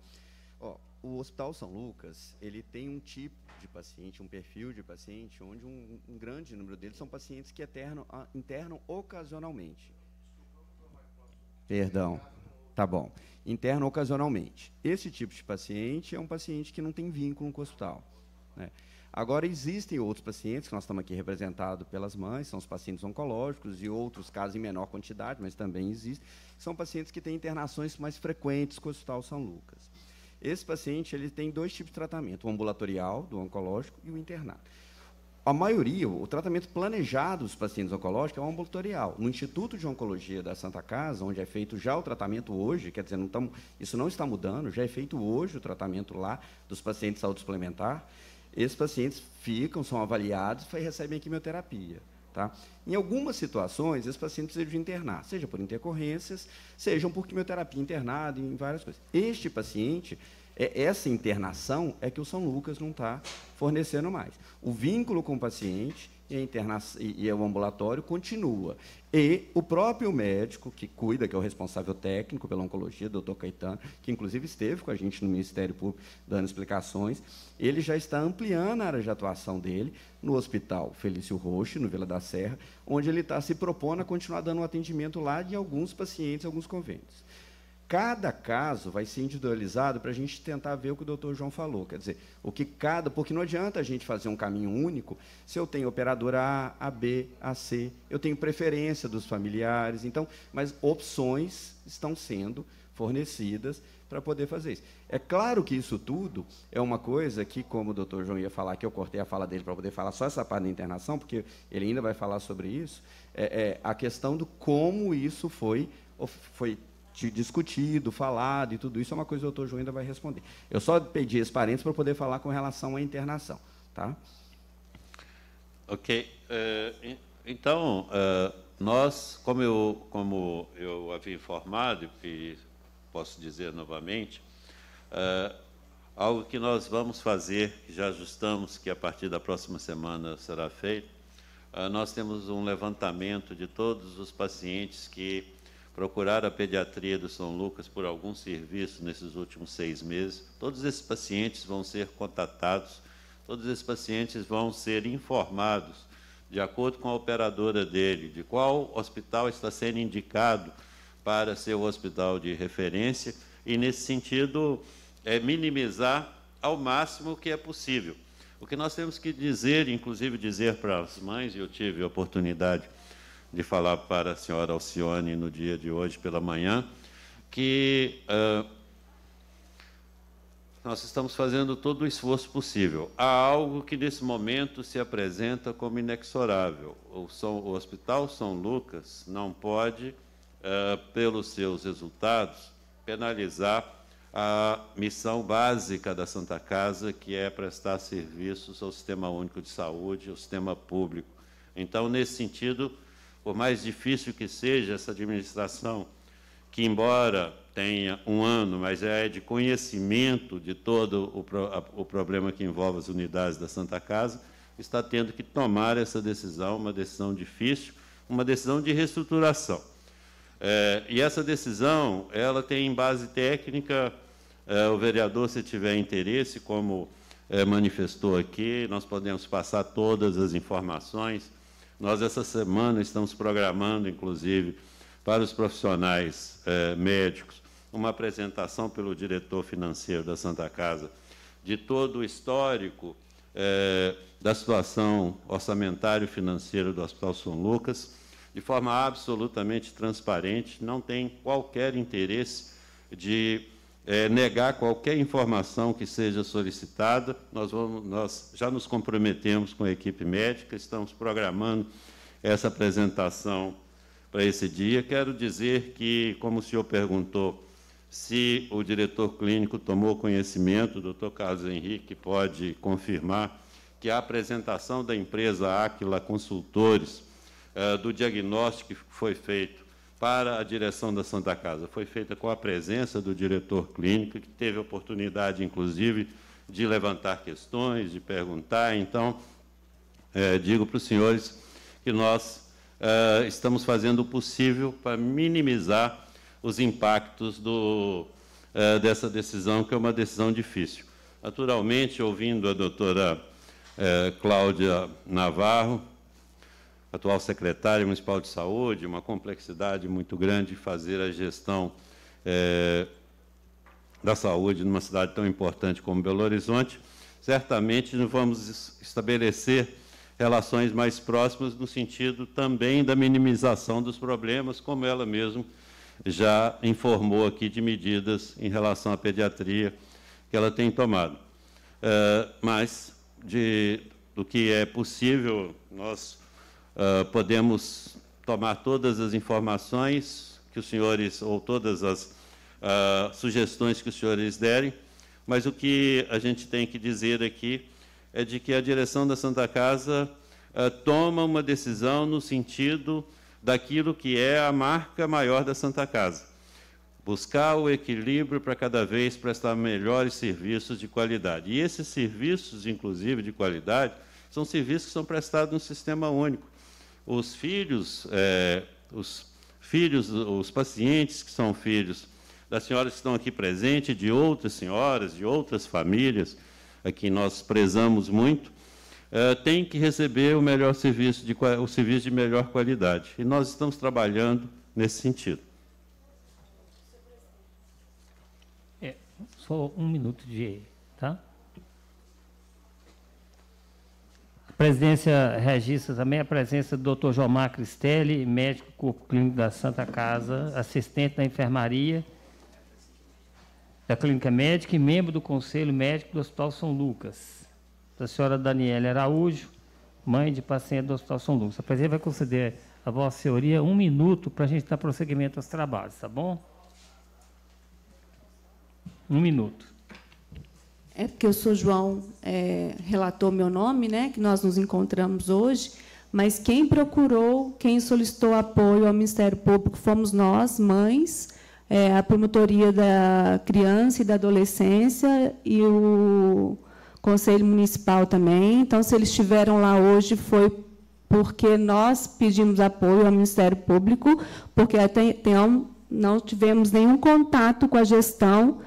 Ó, o Hospital São Lucas, ele tem um tipo de paciente, um perfil de paciente, onde um, um grande número deles são pacientes que eternam, ah, internam ocasionalmente. Perdão. Tá bom. Interna ocasionalmente. Esse tipo de paciente é um paciente que não tem vínculo com o hospital. Né? Agora, existem outros pacientes, que nós estamos aqui representados pelas mães, são os pacientes oncológicos e outros casos em menor quantidade, mas também existem, são pacientes que têm internações mais frequentes com o Hospital São Lucas. Esse paciente ele tem dois tipos de tratamento, o ambulatorial, do oncológico, e o internado. A maioria, o tratamento planejado dos pacientes oncológicos é o ambulatorial. No Instituto de Oncologia da Santa Casa, onde é feito já o tratamento hoje, quer dizer, não tamo, isso não está mudando, já é feito hoje o tratamento lá dos pacientes de saúde suplementar, esses pacientes ficam, são avaliados e recebem a quimioterapia. Tá? Em algumas situações, esse paciente precisa de internar, seja por intercorrências, sejam por quimioterapia internada, em várias coisas. Este paciente é, essa internação é que o São Lucas não está fornecendo mais. O vínculo com o paciente e, interna... e o ambulatório continua. E o próprio médico que cuida, que é o responsável técnico pela oncologia, doutor Caetano, que inclusive esteve com a gente no Ministério Público dando explicações, ele já está ampliando a área de atuação dele no Hospital Felício Roche, no Vila da Serra, onde ele está se propondo a continuar dando um atendimento lá de alguns pacientes, alguns convênios. Cada caso vai ser individualizado para a gente tentar ver o que o doutor João falou. Quer dizer, o que cada. Porque não adianta a gente fazer um caminho único se eu tenho operador A, A, B, A, C, eu tenho preferência dos familiares, então, mas opções estão sendo fornecidas para poder fazer isso. É claro que isso tudo é uma coisa que, como o doutor João ia falar, que eu cortei a fala dele para poder falar só essa parte da internação, porque ele ainda vai falar sobre isso, é, é a questão do como isso foi, foi discutido, falado e tudo isso, é uma coisa que o doutor João ainda vai responder. Eu só pedi esse parênteses para poder falar com relação à internação. Tá? Ok. Uh, então, uh, nós, como eu, como eu havia informado, e posso dizer novamente, uh, algo que nós vamos fazer, que já ajustamos, que a partir da próxima semana será feito, nós temos um levantamento de todos os pacientes que procurar a pediatria do São Lucas por algum serviço nesses últimos seis meses. Todos esses pacientes vão ser contatados, todos esses pacientes vão ser informados, de acordo com a operadora dele, de qual hospital está sendo indicado para ser o hospital de referência e, nesse sentido, é minimizar ao máximo o que é possível. O que nós temos que dizer, inclusive dizer para as mães, e eu tive a oportunidade de falar para a senhora Alcione no dia de hoje pela manhã, que uh, nós estamos fazendo todo o esforço possível. Há algo que nesse momento se apresenta como inexorável. O, São, o Hospital São Lucas não pode, uh, pelos seus resultados, penalizar a missão básica da Santa Casa, que é prestar serviços ao Sistema Único de Saúde, ao sistema público. Então, nesse sentido, por mais difícil que seja essa administração, que embora tenha um ano, mas já é de conhecimento de todo o, pro, a, o problema que envolve as unidades da Santa Casa, está tendo que tomar essa decisão, uma decisão difícil, uma decisão de reestruturação. É, e essa decisão, ela tem em base técnica, é, o vereador, se tiver interesse, como é, manifestou aqui, nós podemos passar todas as informações nós, essa semana, estamos programando, inclusive, para os profissionais eh, médicos, uma apresentação pelo diretor financeiro da Santa Casa de todo o histórico eh, da situação orçamentária e financeira do Hospital São Lucas, de forma absolutamente transparente, não tem qualquer interesse de é, negar qualquer informação que seja solicitada. Nós, vamos, nós já nos comprometemos com a equipe médica, estamos programando essa apresentação para esse dia. Quero dizer que, como o senhor perguntou, se o diretor clínico tomou conhecimento, o doutor Carlos Henrique pode confirmar que a apresentação da empresa Aquila Consultores eh, do diagnóstico que foi feito para a direção da Santa Casa. Foi feita com a presença do diretor clínico, que teve a oportunidade, inclusive, de levantar questões, de perguntar. Então, é, digo para os senhores que nós é, estamos fazendo o possível para minimizar os impactos do, é, dessa decisão, que é uma decisão difícil. Naturalmente, ouvindo a doutora é, Cláudia Navarro, atual secretário municipal de saúde, uma complexidade muito grande fazer a gestão é, da saúde numa cidade tão importante como Belo Horizonte, certamente nós vamos estabelecer relações mais próximas no sentido também da minimização dos problemas, como ela mesma já informou aqui de medidas em relação à pediatria que ela tem tomado. Eh, mas, de, do que é possível, nós ah, podemos tomar todas as informações que os senhores, ou todas as uh, sugestões que os senhores derem, mas o que a gente tem que dizer aqui é de que a direção da Santa Casa uh, toma uma decisão no sentido daquilo que é a marca maior da Santa Casa. Buscar o equilíbrio para cada vez prestar melhores serviços de qualidade. E esses serviços, inclusive, de qualidade, são serviços que são prestados no sistema único os filhos, é, os filhos, os pacientes que são filhos das senhoras que estão aqui presentes, de outras senhoras, de outras famílias, a que nós prezamos muito, é, têm que receber o melhor serviço, de, o serviço de melhor qualidade. E nós estamos trabalhando nesse sentido. É, só um minuto de. Tá? presidência registra também a presença do Dr. Jomar Cristelli, médico corpo clínico da Santa Casa, assistente da enfermaria da Clínica Médica e membro do Conselho Médico do Hospital São Lucas. Da senhora Daniela Araújo, mãe de paciente do Hospital São Lucas. A Presidência vai conceder a vossa senhoria um minuto para a gente dar prosseguimento aos trabalhos, tá bom? Um minuto é porque o Sr. João é, relatou meu nome, né, que nós nos encontramos hoje, mas quem procurou, quem solicitou apoio ao Ministério Público fomos nós, mães, é, a Promotoria da Criança e da Adolescência e o Conselho Municipal também. Então, se eles estiveram lá hoje, foi porque nós pedimos apoio ao Ministério Público, porque até então não tivemos nenhum contato com a gestão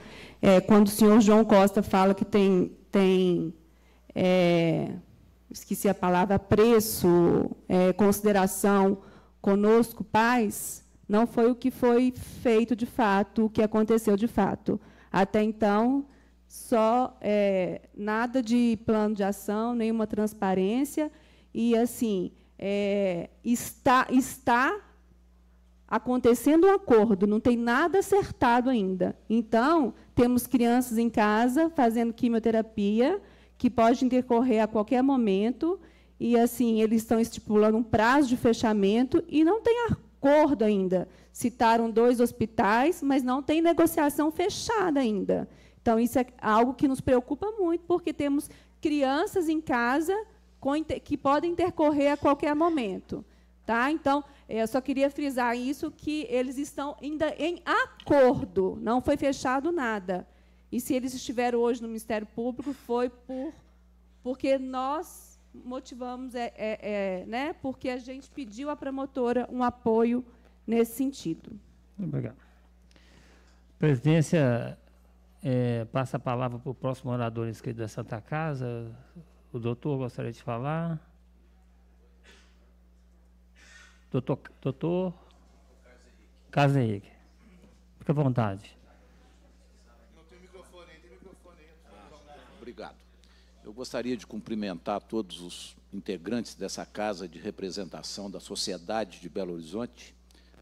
é, quando o senhor João Costa fala que tem, tem é, esqueci a palavra, preço, é, consideração conosco, paz, não foi o que foi feito de fato, o que aconteceu de fato. Até então, só é, nada de plano de ação, nenhuma transparência, e assim, é, está, está acontecendo um acordo, não tem nada acertado ainda. Então, temos crianças em casa fazendo quimioterapia, que pode intercorrer a qualquer momento, e assim, eles estão estipulando um prazo de fechamento e não tem acordo ainda. Citaram dois hospitais, mas não tem negociação fechada ainda. Então, isso é algo que nos preocupa muito, porque temos crianças em casa que podem intercorrer a qualquer momento. Tá? Então, é, eu só queria frisar isso, que eles estão ainda em acordo, não foi fechado nada. E se eles estiveram hoje no Ministério Público, foi por, porque nós motivamos, é, é, é, né? porque a gente pediu à promotora um apoio nesse sentido. Obrigado. Presidência, é, passa a palavra para o próximo orador inscrito da Santa Casa. O doutor gostaria de falar. Doutor, doutor Carlos Henrique. Fica à vontade. Não tem microfone aí, tem microfone aí. Obrigado. Eu gostaria de cumprimentar todos os integrantes dessa Casa de Representação da Sociedade de Belo Horizonte,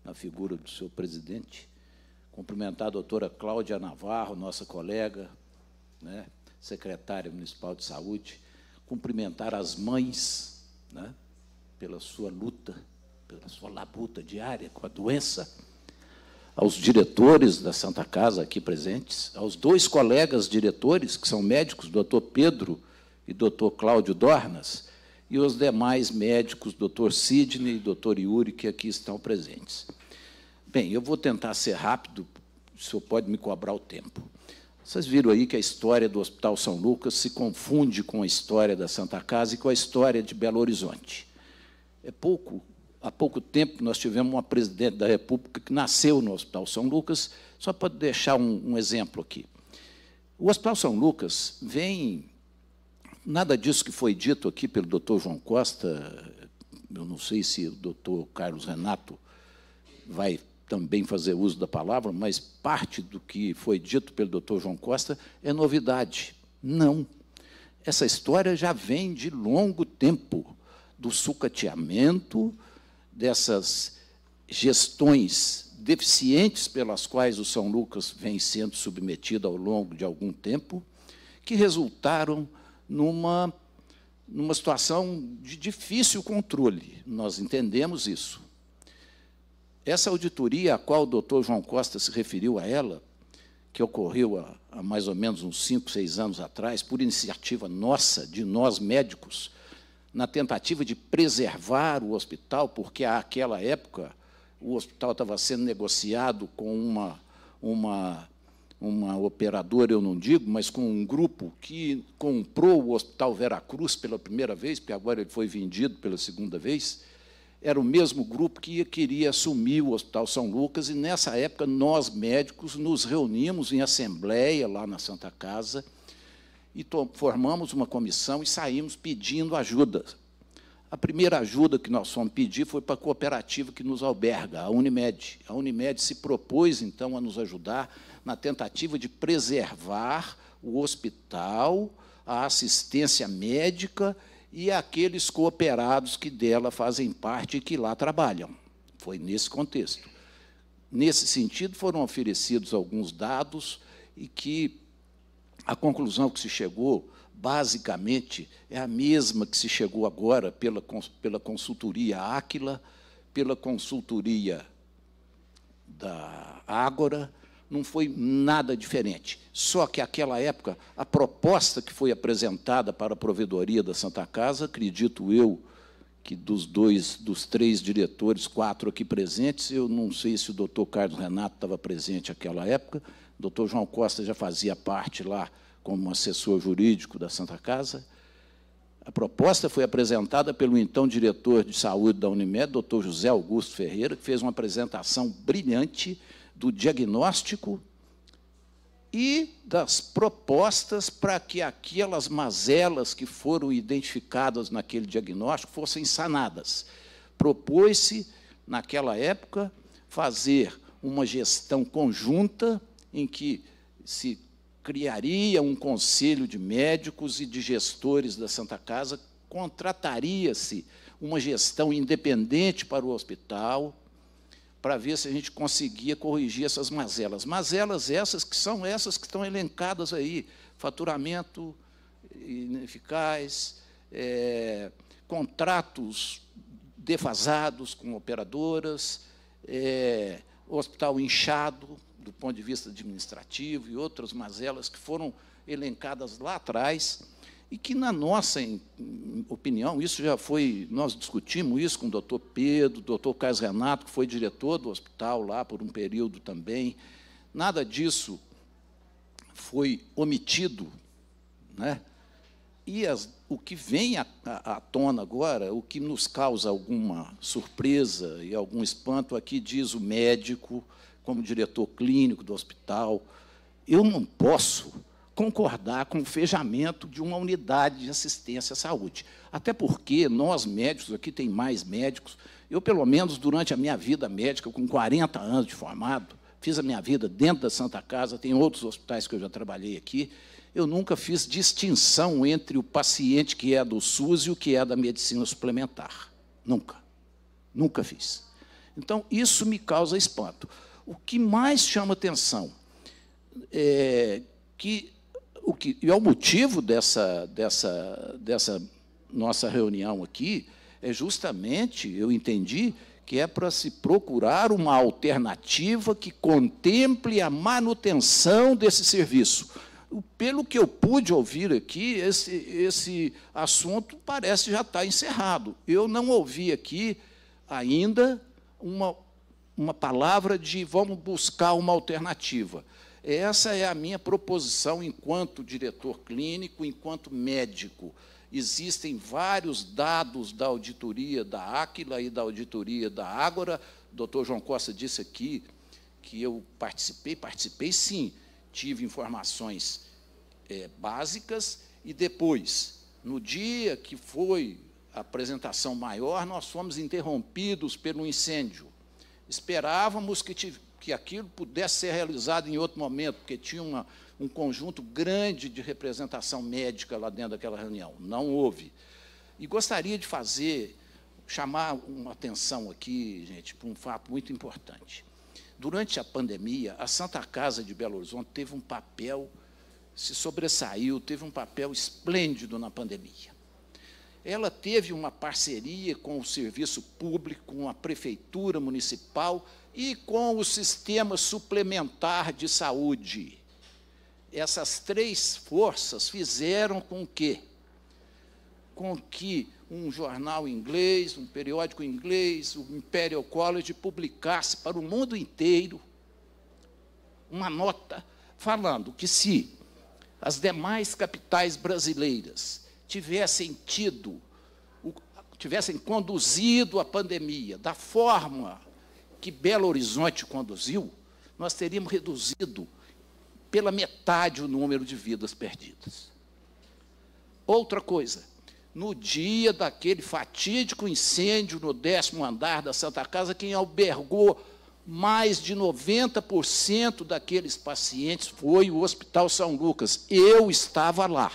na figura do seu presidente. Cumprimentar a doutora Cláudia Navarro, nossa colega, né, secretária municipal de saúde. Cumprimentar as mães né, pela sua luta pela sua labuta diária com a doença, aos diretores da Santa Casa aqui presentes, aos dois colegas diretores, que são médicos, doutor Pedro e doutor Cláudio Dornas, e os demais médicos, doutor Sidney e doutor Yuri, que aqui estão presentes. Bem, eu vou tentar ser rápido, o senhor pode me cobrar o tempo. Vocês viram aí que a história do Hospital São Lucas se confunde com a história da Santa Casa e com a história de Belo Horizonte. É pouco há pouco tempo nós tivemos uma presidente da República que nasceu no Hospital São Lucas, só para deixar um, um exemplo aqui. O Hospital São Lucas vem, nada disso que foi dito aqui pelo doutor João Costa, eu não sei se o doutor Carlos Renato vai também fazer uso da palavra, mas parte do que foi dito pelo doutor João Costa é novidade. Não. Essa história já vem de longo tempo do sucateamento, dessas gestões deficientes pelas quais o São Lucas vem sendo submetido ao longo de algum tempo, que resultaram numa, numa situação de difícil controle. Nós entendemos isso. Essa auditoria a qual o doutor João Costa se referiu a ela, que ocorreu há, há mais ou menos uns cinco, seis anos atrás, por iniciativa nossa, de nós médicos, na tentativa de preservar o hospital, porque àquela época o hospital estava sendo negociado com uma, uma, uma operadora, eu não digo, mas com um grupo que comprou o Hospital Veracruz pela primeira vez, porque agora ele foi vendido pela segunda vez, era o mesmo grupo que queria assumir o Hospital São Lucas, e nessa época nós médicos nos reunimos em assembleia lá na Santa Casa e formamos uma comissão e saímos pedindo ajuda. A primeira ajuda que nós fomos pedir foi para a cooperativa que nos alberga, a Unimed. A Unimed se propôs, então, a nos ajudar na tentativa de preservar o hospital, a assistência médica e aqueles cooperados que dela fazem parte e que lá trabalham. Foi nesse contexto. Nesse sentido, foram oferecidos alguns dados e que a conclusão que se chegou, basicamente, é a mesma que se chegou agora pela, pela consultoria Áquila, pela consultoria da Ágora, não foi nada diferente. Só que, naquela época, a proposta que foi apresentada para a provedoria da Santa Casa, acredito eu que dos dois, dos três diretores, quatro aqui presentes, eu não sei se o doutor Carlos Renato estava presente naquela época, o doutor João Costa já fazia parte lá como assessor jurídico da Santa Casa. A proposta foi apresentada pelo então diretor de saúde da Unimed, doutor José Augusto Ferreira, que fez uma apresentação brilhante do diagnóstico e das propostas para que aquelas mazelas que foram identificadas naquele diagnóstico fossem sanadas. Propôs-se, naquela época, fazer uma gestão conjunta em que se criaria um conselho de médicos e de gestores da Santa Casa, contrataria-se uma gestão independente para o hospital, para ver se a gente conseguia corrigir essas mazelas. Mazelas essas que são essas que estão elencadas aí: faturamento ineficaz, é, contratos defasados com operadoras, é, hospital inchado, do ponto de vista administrativo e outras mazelas que foram elencadas lá atrás e que, na nossa opinião, isso já foi, nós discutimos isso com o doutor Pedro, doutor Carlos Renato, que foi diretor do hospital lá por um período também, nada disso foi omitido, né? E as, o que vem à tona agora, o que nos causa alguma surpresa e algum espanto, aqui diz o médico, como diretor clínico do hospital, eu não posso concordar com o fechamento de uma unidade de assistência à saúde. Até porque nós médicos, aqui tem mais médicos, eu pelo menos durante a minha vida médica, com 40 anos de formado, fiz a minha vida dentro da Santa Casa, tem outros hospitais que eu já trabalhei aqui, eu nunca fiz distinção entre o paciente que é do SUS e o que é da medicina suplementar. Nunca. Nunca fiz. Então, isso me causa espanto. O que mais chama atenção é que o que e é o motivo dessa dessa dessa nossa reunião aqui é justamente, eu entendi, que é para se procurar uma alternativa que contemple a manutenção desse serviço. Pelo que eu pude ouvir aqui, esse, esse assunto parece já estar tá encerrado. Eu não ouvi aqui ainda uma uma palavra de vamos buscar uma alternativa. Essa é a minha proposição enquanto diretor clínico, enquanto médico. Existem vários dados da auditoria da Aquila e da auditoria da Ágora. O doutor João Costa disse aqui que eu participei, participei sim, tive informações é, básicas e depois, no dia que foi a apresentação maior, nós fomos interrompidos pelo incêndio. Esperávamos que, tive, que aquilo pudesse ser realizado em outro momento, porque tinha uma, um conjunto grande de representação médica lá dentro daquela reunião. Não houve. E gostaria de fazer, chamar uma atenção aqui, gente, para um fato muito importante. Durante a pandemia, a Santa Casa de Belo Horizonte teve um papel, se sobressaiu, teve um papel esplêndido na pandemia ela teve uma parceria com o serviço público, com a prefeitura municipal e com o sistema suplementar de saúde. Essas três forças fizeram com que com que um jornal inglês, um periódico inglês, o Imperial College publicasse para o mundo inteiro uma nota falando que se as demais capitais brasileiras tivessem tido, tivessem conduzido a pandemia da forma que Belo Horizonte conduziu, nós teríamos reduzido pela metade o número de vidas perdidas. Outra coisa, no dia daquele fatídico incêndio no décimo andar da Santa Casa, quem albergou mais de 90% daqueles pacientes foi o Hospital São Lucas. Eu estava lá.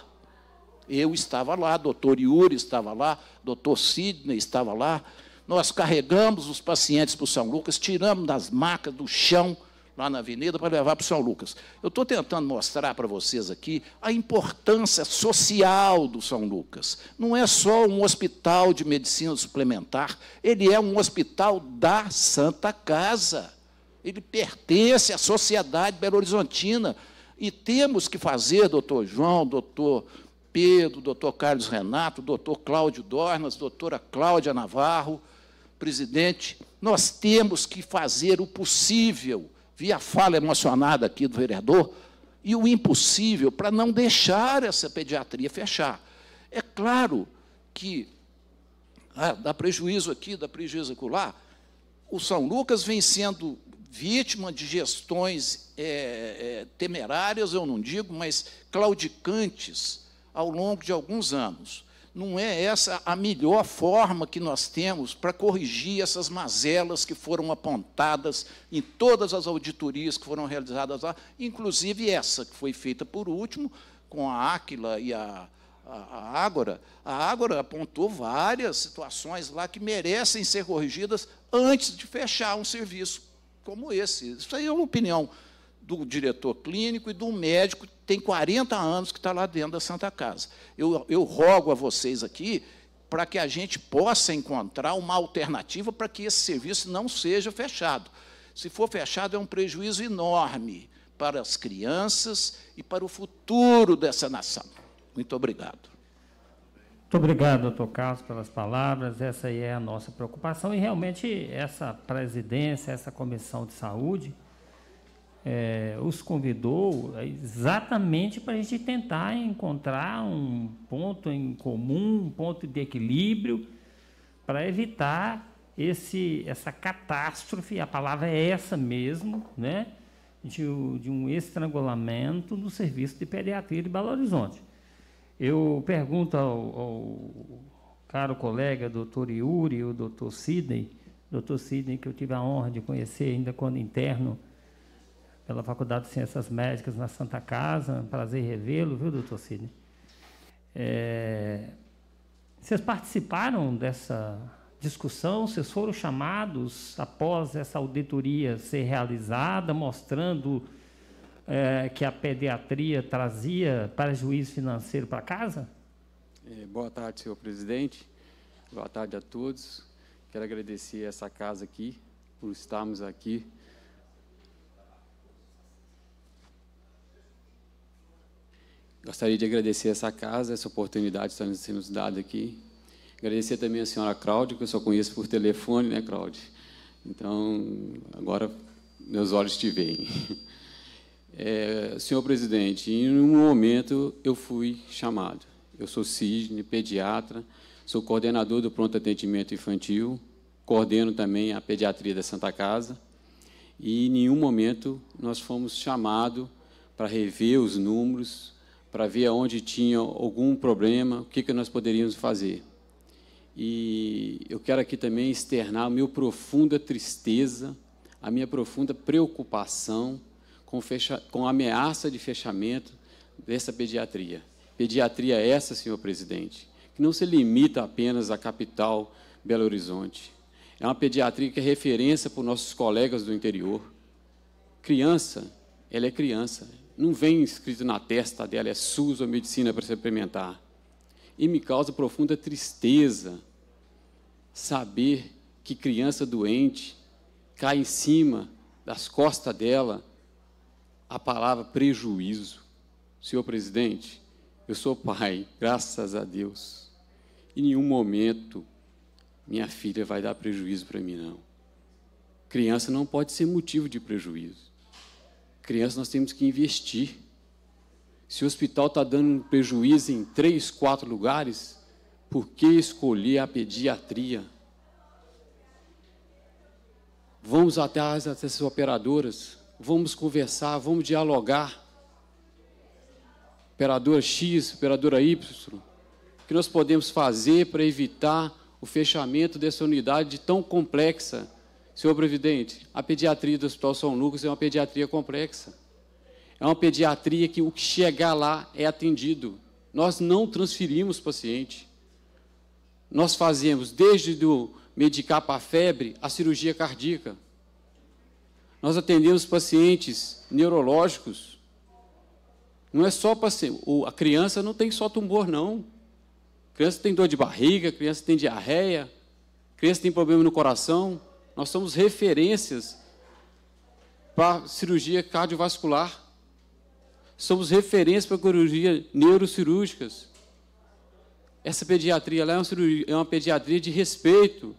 Eu estava lá, doutor Yuri estava lá, doutor Sidney estava lá. Nós carregamos os pacientes para o São Lucas, tiramos das macas do chão lá na avenida para levar para o São Lucas. Eu estou tentando mostrar para vocês aqui a importância social do São Lucas. Não é só um hospital de medicina suplementar, ele é um hospital da Santa Casa. Ele pertence à sociedade belo-horizontina. E temos que fazer, doutor João, doutor Pedro, doutor Carlos Renato, doutor Cláudio Dornas, doutora Cláudia Navarro, presidente, nós temos que fazer o possível, via fala emocionada aqui do vereador, e o impossível para não deixar essa pediatria fechar. É claro que ah, dá prejuízo aqui, dá prejuízo acolá. O São Lucas vem sendo vítima de gestões é, é, temerárias, eu não digo, mas claudicantes, ao longo de alguns anos. Não é essa a melhor forma que nós temos para corrigir essas mazelas que foram apontadas em todas as auditorias que foram realizadas lá, inclusive essa que foi feita por último, com a Áquila e a, a Ágora, a Ágora apontou várias situações lá que merecem ser corrigidas antes de fechar um serviço como esse. Isso aí é uma opinião do diretor clínico e do médico que tem 40 anos que está lá dentro da Santa Casa. Eu, eu rogo a vocês aqui para que a gente possa encontrar uma alternativa para que esse serviço não seja fechado. Se for fechado, é um prejuízo enorme para as crianças e para o futuro dessa nação. Muito obrigado. Muito obrigado, doutor Carlos, pelas palavras. Essa aí é a nossa preocupação e realmente essa presidência, essa comissão de saúde, é, os convidou é exatamente para a gente tentar encontrar um ponto em comum, um ponto de equilíbrio, para evitar esse, essa catástrofe, a palavra é essa mesmo, né? de, de um estrangulamento no serviço de pediatria de Belo Horizonte. Eu pergunto ao, ao caro colega, doutor Yuri, o doutor Sidney, doutor Sidney, que eu tive a honra de conhecer ainda quando interno, pela Faculdade de Ciências Médicas na Santa Casa. Prazer revê-lo, viu, doutor Cine? É... Vocês participaram dessa discussão? Vocês foram chamados após essa auditoria ser realizada, mostrando é, que a pediatria trazia para juízo financeiro para casa? É, boa tarde, senhor presidente. Boa tarde a todos. Quero agradecer essa casa aqui por estarmos aqui Gostaria de agradecer essa casa, essa oportunidade que está sendo dada aqui. Agradecer também a senhora Cláudia, que eu só conheço por telefone, né, Cláudia? Então, agora meus olhos te veem. É, senhor presidente, em um momento eu fui chamado. Eu sou cisne, pediatra, sou coordenador do pronto atendimento infantil, coordeno também a pediatria da Santa Casa. E em nenhum momento nós fomos chamados para rever os números, para ver onde tinha algum problema, o que, que nós poderíamos fazer. E eu quero aqui também externar a minha profunda tristeza, a minha profunda preocupação com, fecha, com a ameaça de fechamento dessa pediatria. Pediatria essa, senhor presidente, que não se limita apenas à capital Belo Horizonte. É uma pediatria que é referência para os nossos colegas do interior. Criança, ela é criança, não vem escrito na testa dela, é SUS ou medicina para se implementar E me causa profunda tristeza saber que criança doente cai em cima das costas dela a palavra prejuízo. Senhor presidente, eu sou pai, graças a Deus. Em nenhum momento minha filha vai dar prejuízo para mim, não. Criança não pode ser motivo de prejuízo crianças nós temos que investir. Se o hospital está dando um prejuízo em três, quatro lugares, por que escolher a pediatria? Vamos até essas operadoras, vamos conversar, vamos dialogar. Operadora X, operadora Y, o que nós podemos fazer para evitar o fechamento dessa unidade tão complexa? Senhor Presidente, a pediatria do Hospital São Lucas é uma pediatria complexa. É uma pediatria que o que chegar lá é atendido. Nós não transferimos paciente. Nós fazemos desde do medicar para a febre, a cirurgia cardíaca. Nós atendemos pacientes neurológicos. Não é só paciente. A criança não tem só tumor, não. A criança tem dor de barriga, criança tem diarreia, criança tem problema no coração. Nós somos referências para cirurgia cardiovascular. Somos referência para cirurgia neurocirúrgicas. Essa pediatria é uma, cirurgia, é uma pediatria de respeito.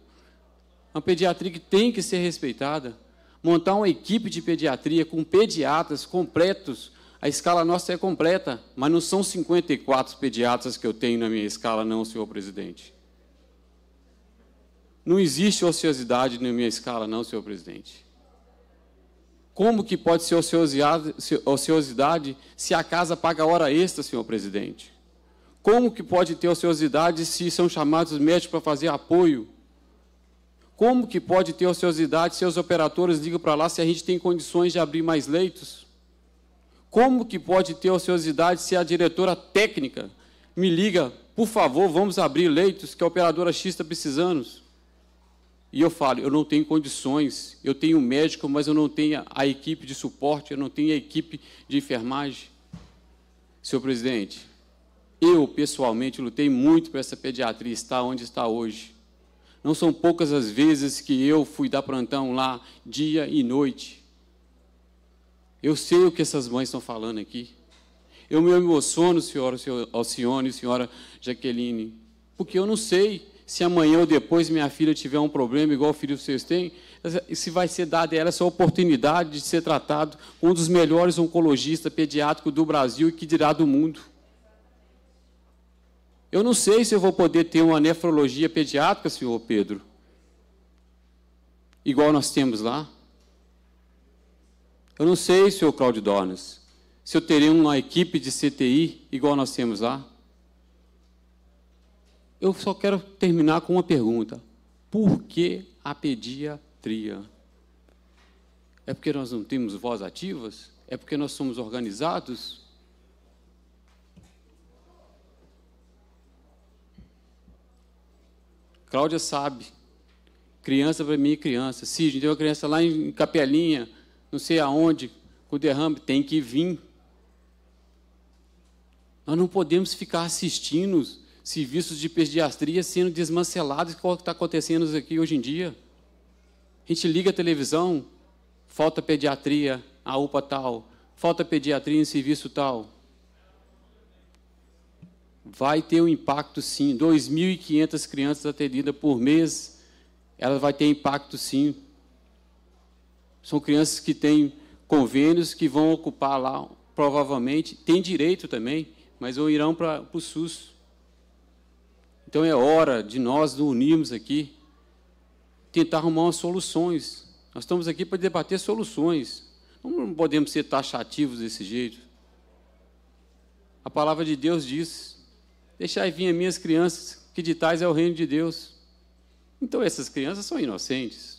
Uma pediatria que tem que ser respeitada. Montar uma equipe de pediatria com pediatras completos. A escala nossa é completa, mas não são 54 pediatras que eu tenho na minha escala, não, senhor presidente. Não existe ociosidade na minha escala, não, senhor presidente. Como que pode ser ociosidade se a casa paga hora extra, senhor presidente? Como que pode ter ociosidade se são chamados os médicos para fazer apoio? Como que pode ter ociosidade se os operadores ligam para lá se a gente tem condições de abrir mais leitos? Como que pode ter ociosidade se a diretora técnica me liga, por favor, vamos abrir leitos que a operadora X está precisando? E eu falo, eu não tenho condições, eu tenho médico, mas eu não tenho a equipe de suporte, eu não tenho a equipe de enfermagem. Senhor presidente, eu pessoalmente lutei muito para essa pediatria estar onde está hoje. Não são poucas as vezes que eu fui dar plantão lá, dia e noite. Eu sei o que essas mães estão falando aqui. Eu me emociono, senhora Alcione, senhora Jaqueline, porque eu não sei se amanhã ou depois minha filha tiver um problema igual o filho vocês têm, se vai ser dada a ela essa oportunidade de ser tratado um dos melhores oncologistas pediátricos do Brasil e que dirá do mundo. Eu não sei se eu vou poder ter uma nefrologia pediátrica, senhor Pedro, igual nós temos lá. Eu não sei, senhor Claudio Dornes, se eu terei uma equipe de CTI igual nós temos lá. Eu só quero terminar com uma pergunta. Por que a pediatria? É porque nós não temos voz ativas? É porque nós somos organizados? Cláudia sabe. Criança para mim é criança. Sidney tem uma criança lá em Capelinha, não sei aonde, com derrame, tem que vir. Nós não podemos ficar assistindo serviços de pediatria sendo desmancelados, como é está acontecendo aqui hoje em dia. A gente liga a televisão, falta pediatria, a UPA tal, falta pediatria em serviço tal. Vai ter um impacto sim, 2.500 crianças atendidas por mês, ela vai ter impacto sim. São crianças que têm convênios, que vão ocupar lá, provavelmente, têm direito também, mas ou irão para o SUS. Então é hora de nós nos unirmos aqui, tentar arrumar umas soluções. Nós estamos aqui para debater soluções. Não podemos ser taxativos desse jeito. A palavra de Deus diz: Deixai vir as minhas crianças, que de tais é o reino de Deus. Então essas crianças são inocentes.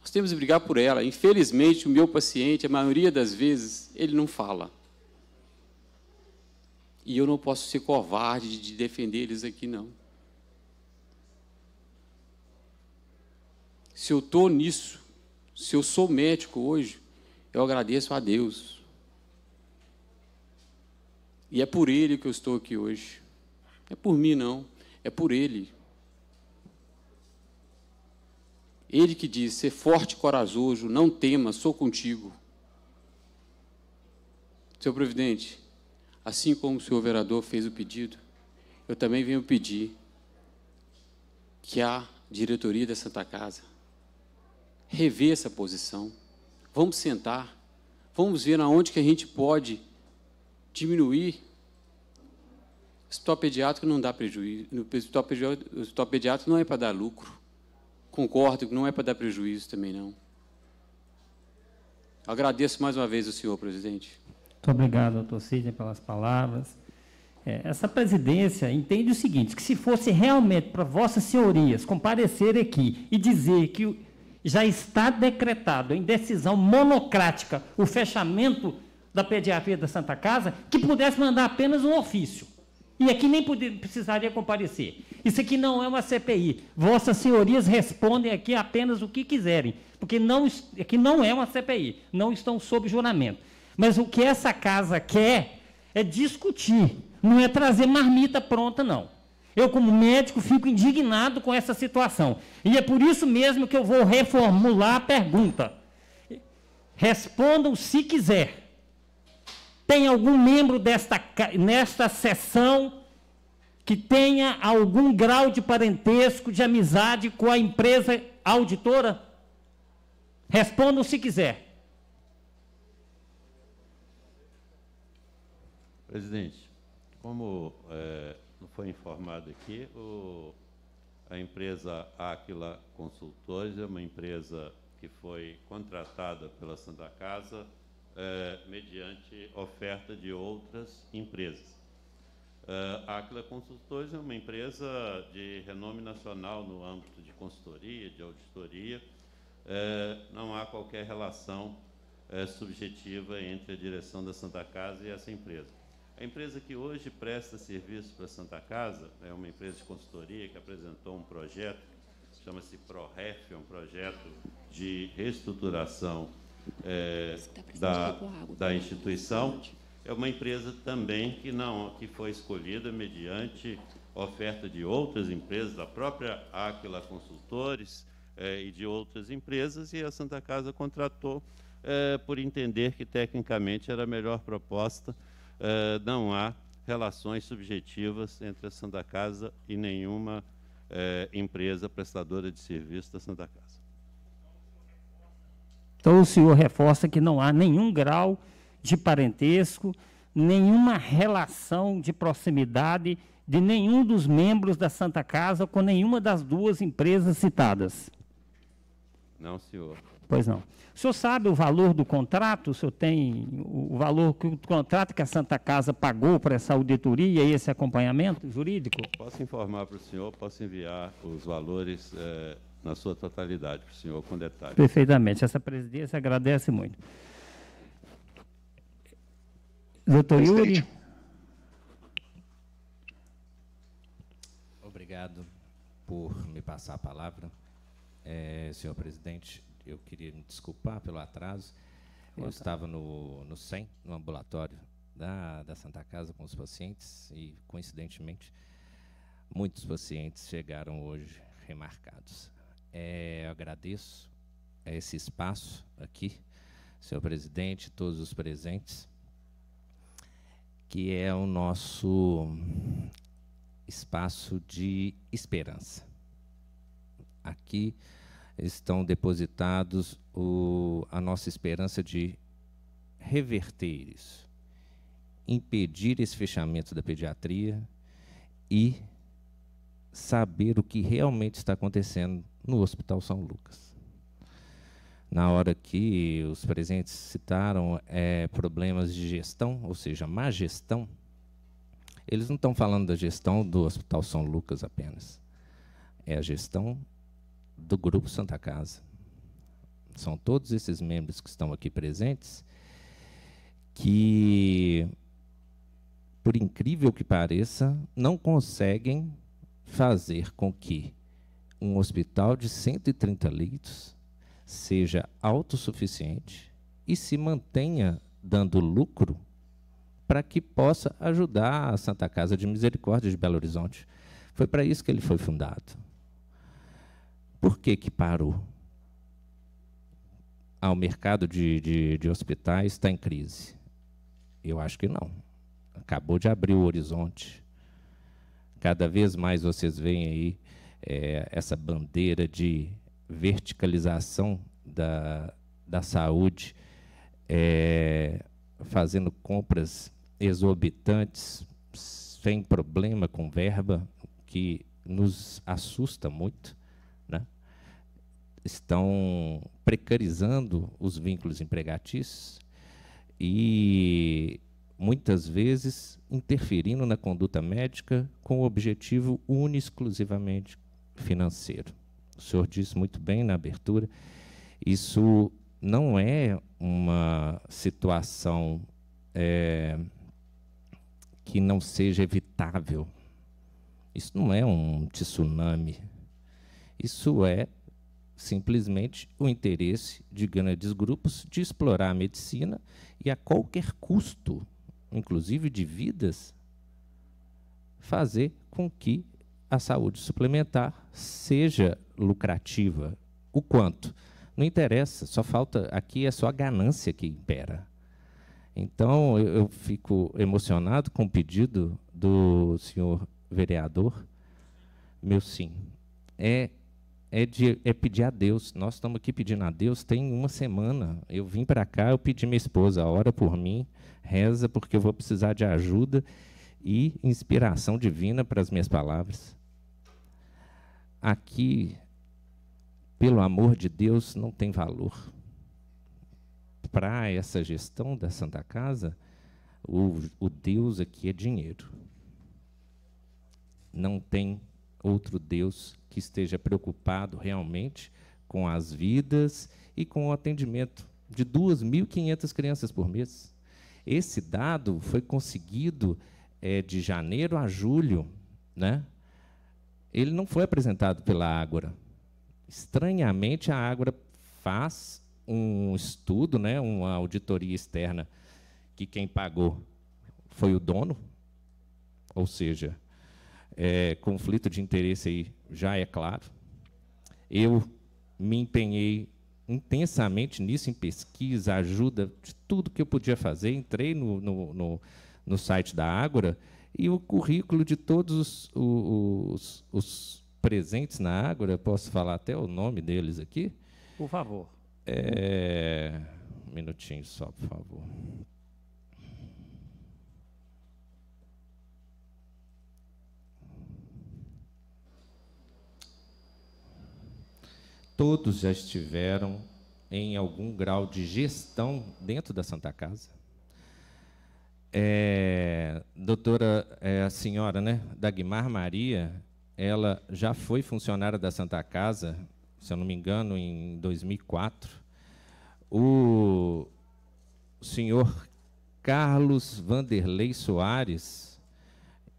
Nós temos que brigar por ela. Infelizmente, o meu paciente, a maioria das vezes, ele não fala. E eu não posso ser covarde de defender eles aqui, não. Se eu estou nisso, se eu sou médico hoje, eu agradeço a Deus. E é por Ele que eu estou aqui hoje. É por mim, não. É por Ele. Ele que diz: ser forte e corajoso, não tema, sou contigo. Seu presidente, Assim como o senhor vereador fez o pedido, eu também venho pedir que a diretoria da Santa Casa revê essa posição. Vamos sentar, vamos ver aonde que a gente pode diminuir. O hospital pediátrico não dá prejuízo, o hospital pediátrico, não é para dar lucro. Concordo que não é para dar prejuízo também não. Agradeço mais uma vez ao senhor, presidente. Muito obrigado, doutor Sidney, pelas palavras. É, essa presidência entende o seguinte, que se fosse realmente para vossas senhorias comparecer aqui e dizer que já está decretado em decisão monocrática o fechamento da pediatria da Santa Casa, que pudesse mandar apenas um ofício. E aqui nem poder, precisaria comparecer. Isso aqui não é uma CPI. Vossas senhorias respondem aqui apenas o que quiserem, porque não, aqui não é uma CPI, não estão sob juramento. Mas o que essa casa quer é discutir, não é trazer marmita pronta, não. Eu, como médico, fico indignado com essa situação. E é por isso mesmo que eu vou reformular a pergunta. Respondam se quiser. Tem algum membro desta nesta sessão que tenha algum grau de parentesco, de amizade com a empresa auditora? Respondam se quiser. Presidente, como é, foi informado aqui, o, a empresa Aquila Consultores é uma empresa que foi contratada pela Santa Casa é, mediante oferta de outras empresas. a é, Aquila Consultores é uma empresa de renome nacional no âmbito de consultoria, de auditoria. É, não há qualquer relação é, subjetiva entre a direção da Santa Casa e essa empresa. A empresa que hoje presta serviço para a Santa Casa é uma empresa de consultoria que apresentou um projeto, chama-se ProRef, é um projeto de reestruturação é, tá da, da tá? instituição. É uma empresa também que não que foi escolhida mediante oferta de outras empresas, da própria Aquila Consultores é, e de outras empresas, e a Santa Casa contratou é, por entender que tecnicamente era a melhor proposta uh, não há relações subjetivas entre a Santa Casa e nenhuma uh, empresa prestadora de serviço da Santa Casa. Então o senhor reforça que não há nenhum grau de parentesco, nenhuma relação de proximidade de nenhum dos membros da Santa Casa com nenhuma das duas empresas citadas. Não, senhor. Pois não. O senhor sabe o valor do contrato? O senhor tem o valor que o contrato que a Santa Casa pagou para essa auditoria e esse acompanhamento jurídico? Posso informar para o senhor, posso enviar os valores eh, na sua totalidade para o senhor com detalhes. Perfeitamente. Essa presidência agradece muito. Doutor Yuri. Obrigado por me passar a palavra, eh, senhor presidente eu queria me desculpar pelo atraso. Eu estava no, no SEM, no ambulatório da, da Santa Casa com os pacientes e, coincidentemente, muitos pacientes chegaram hoje remarcados. É, eu agradeço esse espaço aqui, senhor presidente, todos os presentes, que é o nosso espaço de esperança. Aqui, estão depositados o, a nossa esperança de reverter isso, impedir esse fechamento da pediatria e saber o que realmente está acontecendo no Hospital São Lucas. Na hora que os presentes citaram é, problemas de gestão, ou seja, má gestão, eles não estão falando da gestão do Hospital São Lucas apenas. É a gestão do Grupo Santa Casa. São todos esses membros que estão aqui presentes que, por incrível que pareça, não conseguem fazer com que um hospital de 130 leitos seja autossuficiente e se mantenha dando lucro para que possa ajudar a Santa Casa de Misericórdia de Belo Horizonte. Foi para isso que ele foi fundado. Por que, que parou? Ah, o mercado de, de, de hospitais está em crise. Eu acho que não. Acabou de abrir o horizonte. Cada vez mais vocês veem aí é, essa bandeira de verticalização da, da saúde, é, fazendo compras exorbitantes, sem problema com verba, que nos assusta muito estão precarizando os vínculos empregatícios e muitas vezes interferindo na conduta médica com o objetivo único exclusivamente financeiro. O senhor disse muito bem na abertura, isso não é uma situação é, que não seja evitável. Isso não é um tsunami. Isso é simplesmente o interesse de grandes grupos de explorar a medicina e, a qualquer custo, inclusive de vidas, fazer com que a saúde suplementar seja lucrativa. O quanto? Não interessa, só falta. Aqui é só a ganância que impera. Então, eu, eu fico emocionado com o pedido do senhor vereador. Meu sim. É é, de, é pedir a Deus. Nós estamos aqui pedindo a Deus. Tem uma semana. Eu vim para cá, eu pedi minha esposa, ora por mim, reza, porque eu vou precisar de ajuda e inspiração divina para as minhas palavras. Aqui, pelo amor de Deus, não tem valor. Para essa gestão da Santa Casa, o, o Deus aqui é dinheiro. Não tem outro Deus que esteja preocupado realmente com as vidas e com o atendimento de 2.500 crianças por mês. Esse dado foi conseguido é, de janeiro a julho, né? Ele não foi apresentado pela Ágora. Estranhamente, a Ágora faz um estudo, né, uma auditoria externa, que quem pagou foi o dono, ou seja, é, conflito de interesse aí já é claro. Eu me empenhei intensamente nisso, em pesquisa, ajuda, de tudo que eu podia fazer. Entrei no, no, no, no site da Ágora e o currículo de todos os, os, os presentes na Ágora, posso falar até o nome deles aqui? Por favor. É... Um minutinho só, por favor. todos já estiveram em algum grau de gestão dentro da Santa Casa. É, doutora, é, a senhora, né, Dagmar Maria, ela já foi funcionária da Santa Casa, se eu não me engano, em 2004. O senhor Carlos Vanderlei Soares,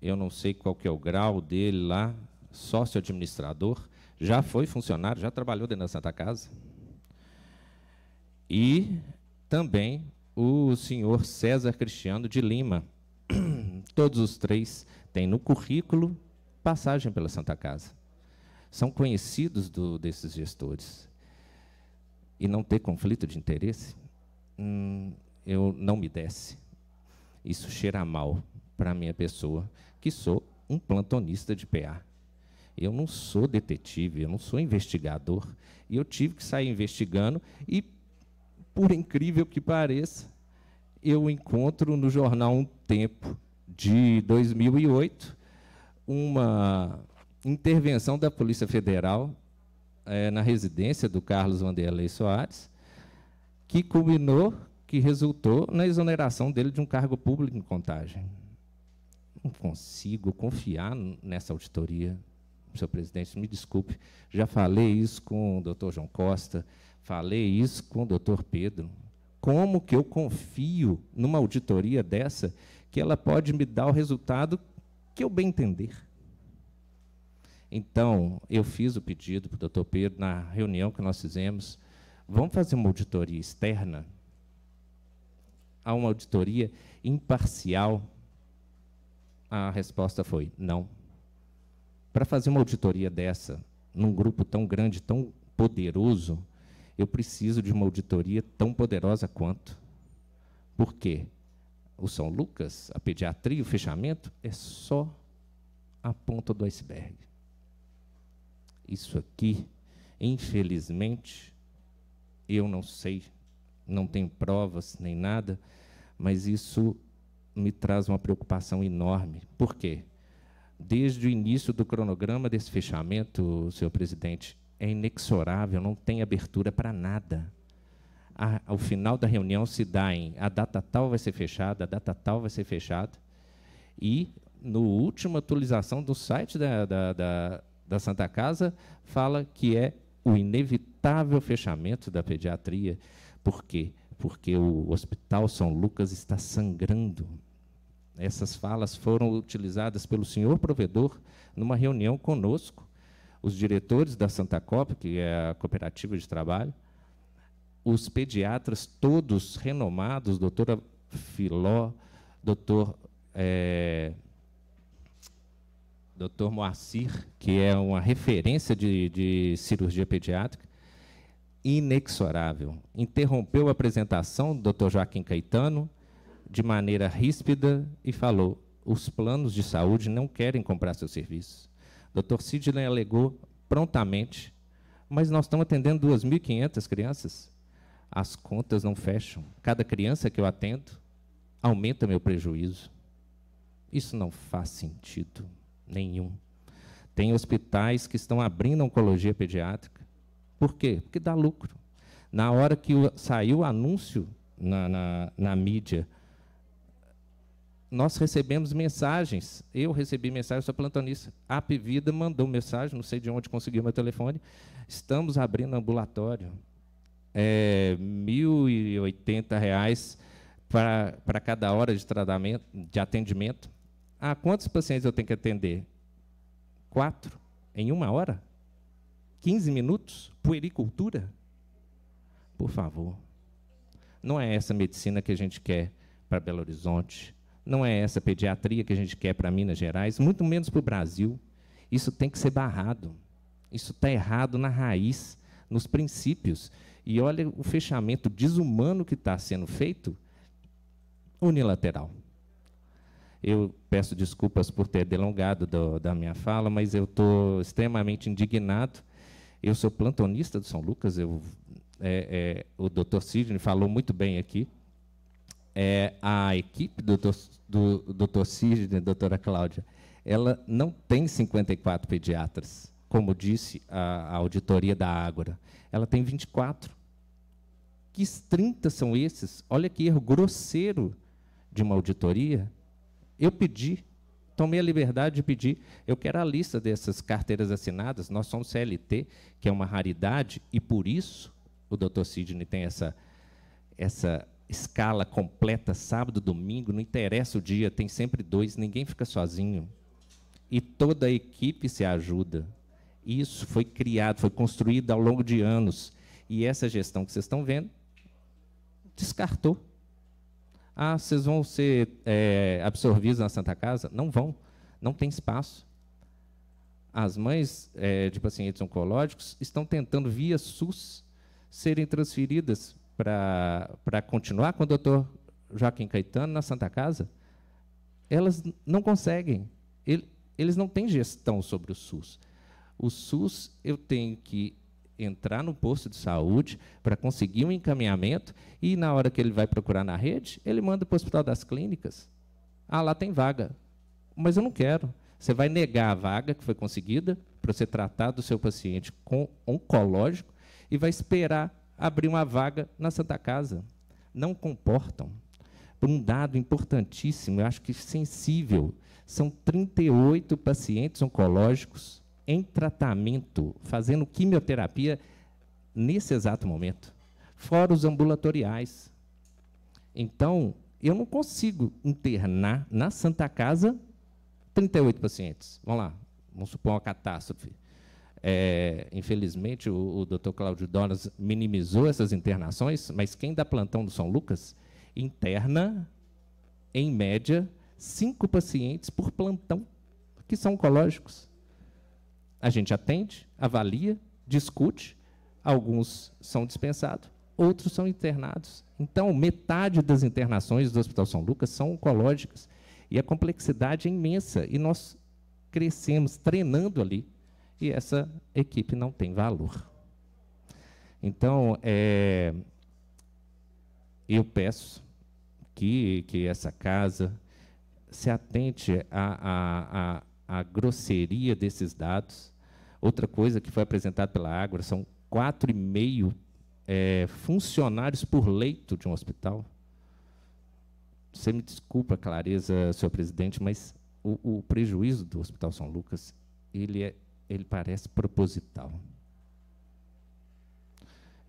eu não sei qual que é o grau dele lá, sócio administrador, já foi funcionário, já trabalhou dentro da Santa Casa. E também o senhor César Cristiano de Lima. Todos os três têm no currículo passagem pela Santa Casa. São conhecidos do, desses gestores. E não ter conflito de interesse, hum, eu não me desce. Isso cheira mal para a minha pessoa, que sou um plantonista de PA. Eu não sou detetive, eu não sou investigador. E eu tive que sair investigando e, por incrível que pareça, eu encontro no jornal Um Tempo de 2008 uma intervenção da Polícia Federal é, na residência do Carlos Vanderlei Soares, que culminou, que resultou na exoneração dele de um cargo público em contagem. Não consigo confiar nessa auditoria, senhor presidente, me desculpe, já falei isso com o doutor João Costa, falei isso com o doutor Pedro. Como que eu confio numa auditoria dessa que ela pode me dar o resultado que eu bem entender? Então, eu fiz o pedido para o doutor Pedro, na reunião que nós fizemos, vamos fazer uma auditoria externa há uma auditoria imparcial? A resposta foi não. Para fazer uma auditoria dessa, num grupo tão grande, tão poderoso, eu preciso de uma auditoria tão poderosa quanto. Por quê? O São Lucas, a pediatria, o fechamento, é só a ponta do iceberg. Isso aqui, infelizmente, eu não sei, não tem provas nem nada, mas isso me traz uma preocupação enorme. Por quê? desde o início do cronograma desse fechamento, senhor presidente, é inexorável, não tem abertura para nada. A, ao final da reunião se dá em a data tal vai ser fechada, a data tal vai ser fechada. E, no última atualização do site da, da, da, da Santa Casa, fala que é o inevitável fechamento da pediatria. Por quê? Porque o Hospital São Lucas está sangrando essas falas foram utilizadas pelo senhor provedor numa reunião conosco, os diretores da Santa Copa, que é a cooperativa de trabalho, os pediatras todos renomados, doutora Filó, doutor, é, doutor Moacir, que é uma referência de, de cirurgia pediátrica, inexorável. Interrompeu a apresentação do doutor Joaquim Caetano, de maneira ríspida e falou: os planos de saúde não querem comprar seus serviços. Dr. Sidney alegou prontamente, mas nós estamos atendendo 2.500 crianças. As contas não fecham. Cada criança que eu atendo aumenta meu prejuízo. Isso não faz sentido nenhum. Tem hospitais que estão abrindo oncologia pediátrica. Por quê? Porque dá lucro. Na hora que saiu o anúncio na, na, na mídia nós recebemos mensagens. Eu recebi mensagem, sou plantonista. A App Vida mandou mensagem, não sei de onde conseguiu meu telefone. Estamos abrindo ambulatório. É, R$ 1.080 para cada hora de tratamento, de atendimento. Ah, quantos pacientes eu tenho que atender? Quatro? Em uma hora? 15 minutos? Puericultura? Por favor. Não é essa medicina que a gente quer para Belo Horizonte, não é essa pediatria que a gente quer para Minas Gerais, muito menos para o Brasil. Isso tem que ser barrado. Isso está errado na raiz, nos princípios. E olha o fechamento desumano que está sendo feito unilateral. Eu peço desculpas por ter delongado do, da minha fala, mas eu estou extremamente indignado. Eu sou plantonista do São Lucas, eu, é, é, o doutor Sidney falou muito bem aqui é, a equipe do, doutor Sidney, né, doutora Cláudia, ela não tem 54 pediatras, como disse a, a auditoria da Ágora. Ela tem 24. Que 30 são esses? Olha que erro grosseiro de uma auditoria. Eu pedi, tomei a liberdade de pedir, eu quero a lista dessas carteiras assinadas, nós somos CLT, que é uma raridade, e por isso o doutor Sidney tem essa, essa escala completa, sábado, domingo, não interessa o dia, tem sempre dois, ninguém fica sozinho. E toda a equipe se ajuda. Isso foi criado, foi construído ao longo de anos. E essa gestão que vocês estão vendo, descartou. Ah, vocês vão ser é, absorvidos na Santa Casa? Não vão, não tem espaço. As mães é, de pacientes oncológicos estão tentando, via SUS, serem transferidas para continuar com o doutor Joaquim Caetano na Santa Casa, elas não conseguem. Ele, eles não têm gestão sobre o SUS. O SUS, eu tenho que entrar no posto de saúde para conseguir um encaminhamento e, na hora que ele vai procurar na rede, ele manda para o Hospital das Clínicas. Ah, lá tem vaga. Mas eu não quero. Você vai negar a vaga que foi conseguida para você tratar do seu paciente com oncológico e vai esperar abrir uma vaga na Santa Casa. Não comportam. Um dado importantíssimo, eu acho que sensível, são 38 pacientes oncológicos em tratamento, fazendo quimioterapia nesse exato momento, fora os ambulatoriais. Então, eu não consigo internar na Santa Casa 38 pacientes. Vamos lá, vamos supor uma catástrofe. É, infelizmente, o, o doutor Cláudio Donas minimizou essas internações, mas quem dá plantão do São Lucas interna, em média, cinco pacientes por plantão que são oncológicos. A gente atende, avalia, discute, alguns são dispensados, outros são internados. Então, metade das internações do Hospital São Lucas são oncológicas. E a complexidade é imensa. E nós crescemos treinando ali e essa equipe não tem valor. Então, é, eu peço que, que essa casa se atente à, à, à, grosseria desses dados. Outra coisa que foi apresentada pela água são 4,5 é, funcionários por leito de um hospital. Você me desculpa a clareza, senhor presidente, mas o, o prejuízo do Hospital São Lucas ele é ele parece proposital.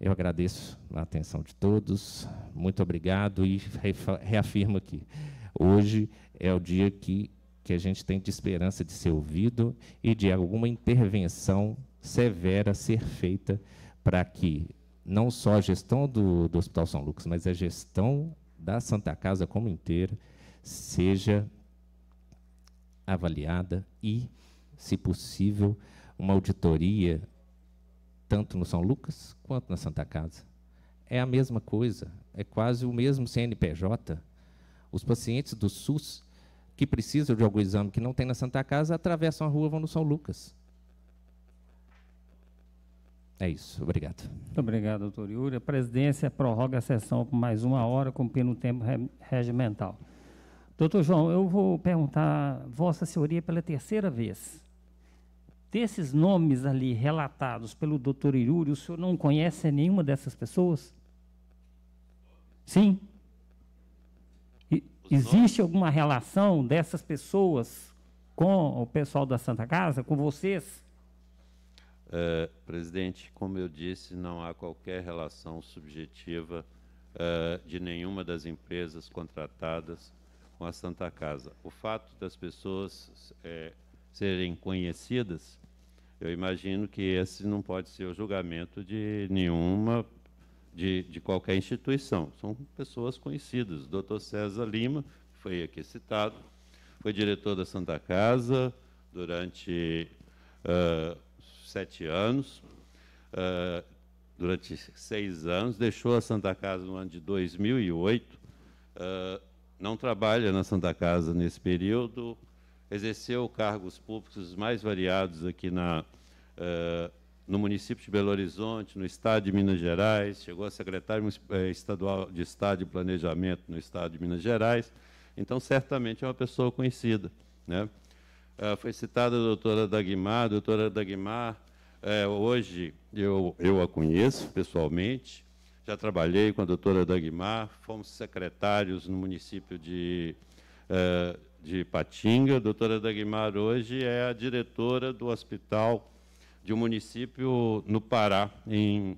Eu agradeço a atenção de todos, muito obrigado e reafirmo aqui. Hoje é o dia que, que a gente tem de esperança de ser ouvido e de alguma intervenção severa ser feita para que não só a gestão do, do Hospital São Lucas, mas a gestão da Santa Casa como inteira seja avaliada e se possível, uma auditoria, tanto no São Lucas quanto na Santa Casa. É a mesma coisa, é quase o mesmo CNPJ. Os pacientes do SUS que precisam de algum exame que não tem na Santa Casa atravessam a rua vão no São Lucas. É isso, obrigado. Muito obrigado, doutor Yuri. A presidência prorroga a sessão por mais uma hora, cumprindo o tempo regimental. Doutor João, eu vou perguntar, Vossa Senhoria, pela terceira vez desses nomes ali relatados pelo doutor Iruri, o senhor não conhece nenhuma dessas pessoas? Sim. E, existe alguma relação dessas pessoas com o pessoal da Santa Casa, com vocês? Uh, presidente, como eu disse, não há qualquer relação subjetiva uh, de nenhuma das empresas contratadas com a Santa Casa. O fato das pessoas é, serem conhecidas eu imagino que esse não pode ser o julgamento de nenhuma, de, de qualquer instituição. São pessoas conhecidas. O doutor César Lima, que foi aqui citado, foi diretor da Santa Casa durante uh, sete anos. Uh, durante seis anos, deixou a Santa Casa no ano de 2008, uh, ah, não trabalha na Santa Casa nesse período, exerceu cargos públicos mais variados aqui na, uh, no município de Belo Horizonte, no estado de Minas Gerais, chegou a secretário eh, estadual de Estado e Planejamento no estado de Minas Gerais, então certamente é uma pessoa conhecida. Né? Uh, foi citada a doutora Dagmar, a doutora Dagmar, uh, hoje eu, eu a conheço pessoalmente, já trabalhei com a doutora Dagmar, fomos secretários no município de, uh, de Patinga. A doutora Dagmar hoje é a diretora do hospital de um município no Pará, em.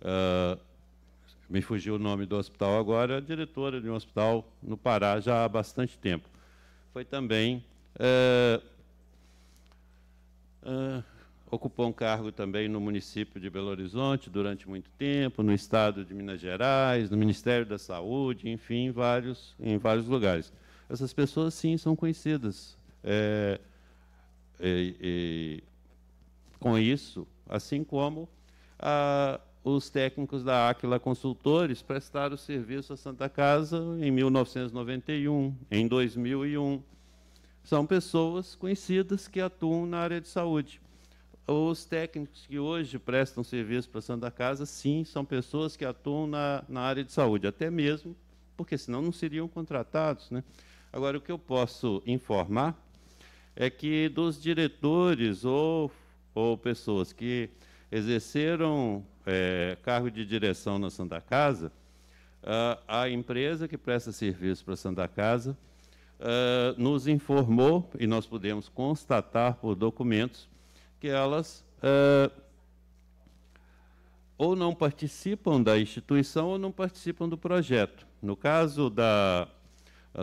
Uh, me fugiu o nome do hospital agora, é diretora de um hospital no Pará já há bastante tempo. Foi também. Uh, uh, ocupou um cargo também no município de Belo Horizonte durante muito tempo, no estado de Minas Gerais, no Ministério da Saúde, enfim, vários, em vários lugares essas pessoas, sim, são conhecidas. É, é, é, com isso, assim como a, os técnicos da Aquila Consultores prestaram serviço à Santa Casa em 1991, em 2001. São pessoas conhecidas que atuam na área de saúde. Os técnicos que hoje prestam serviço para a Santa Casa, sim, são pessoas que atuam na, na área de saúde, até mesmo, porque senão não seriam contratados. Né? Agora, o que eu posso informar é que dos diretores ou, ou pessoas que exerceram é, cargo de direção na Santa Casa, a, a empresa que presta serviço para a Santa Casa uh, nos informou, e nós pudemos constatar por documentos, que elas uh, ou não participam da instituição ou não participam do projeto. No caso da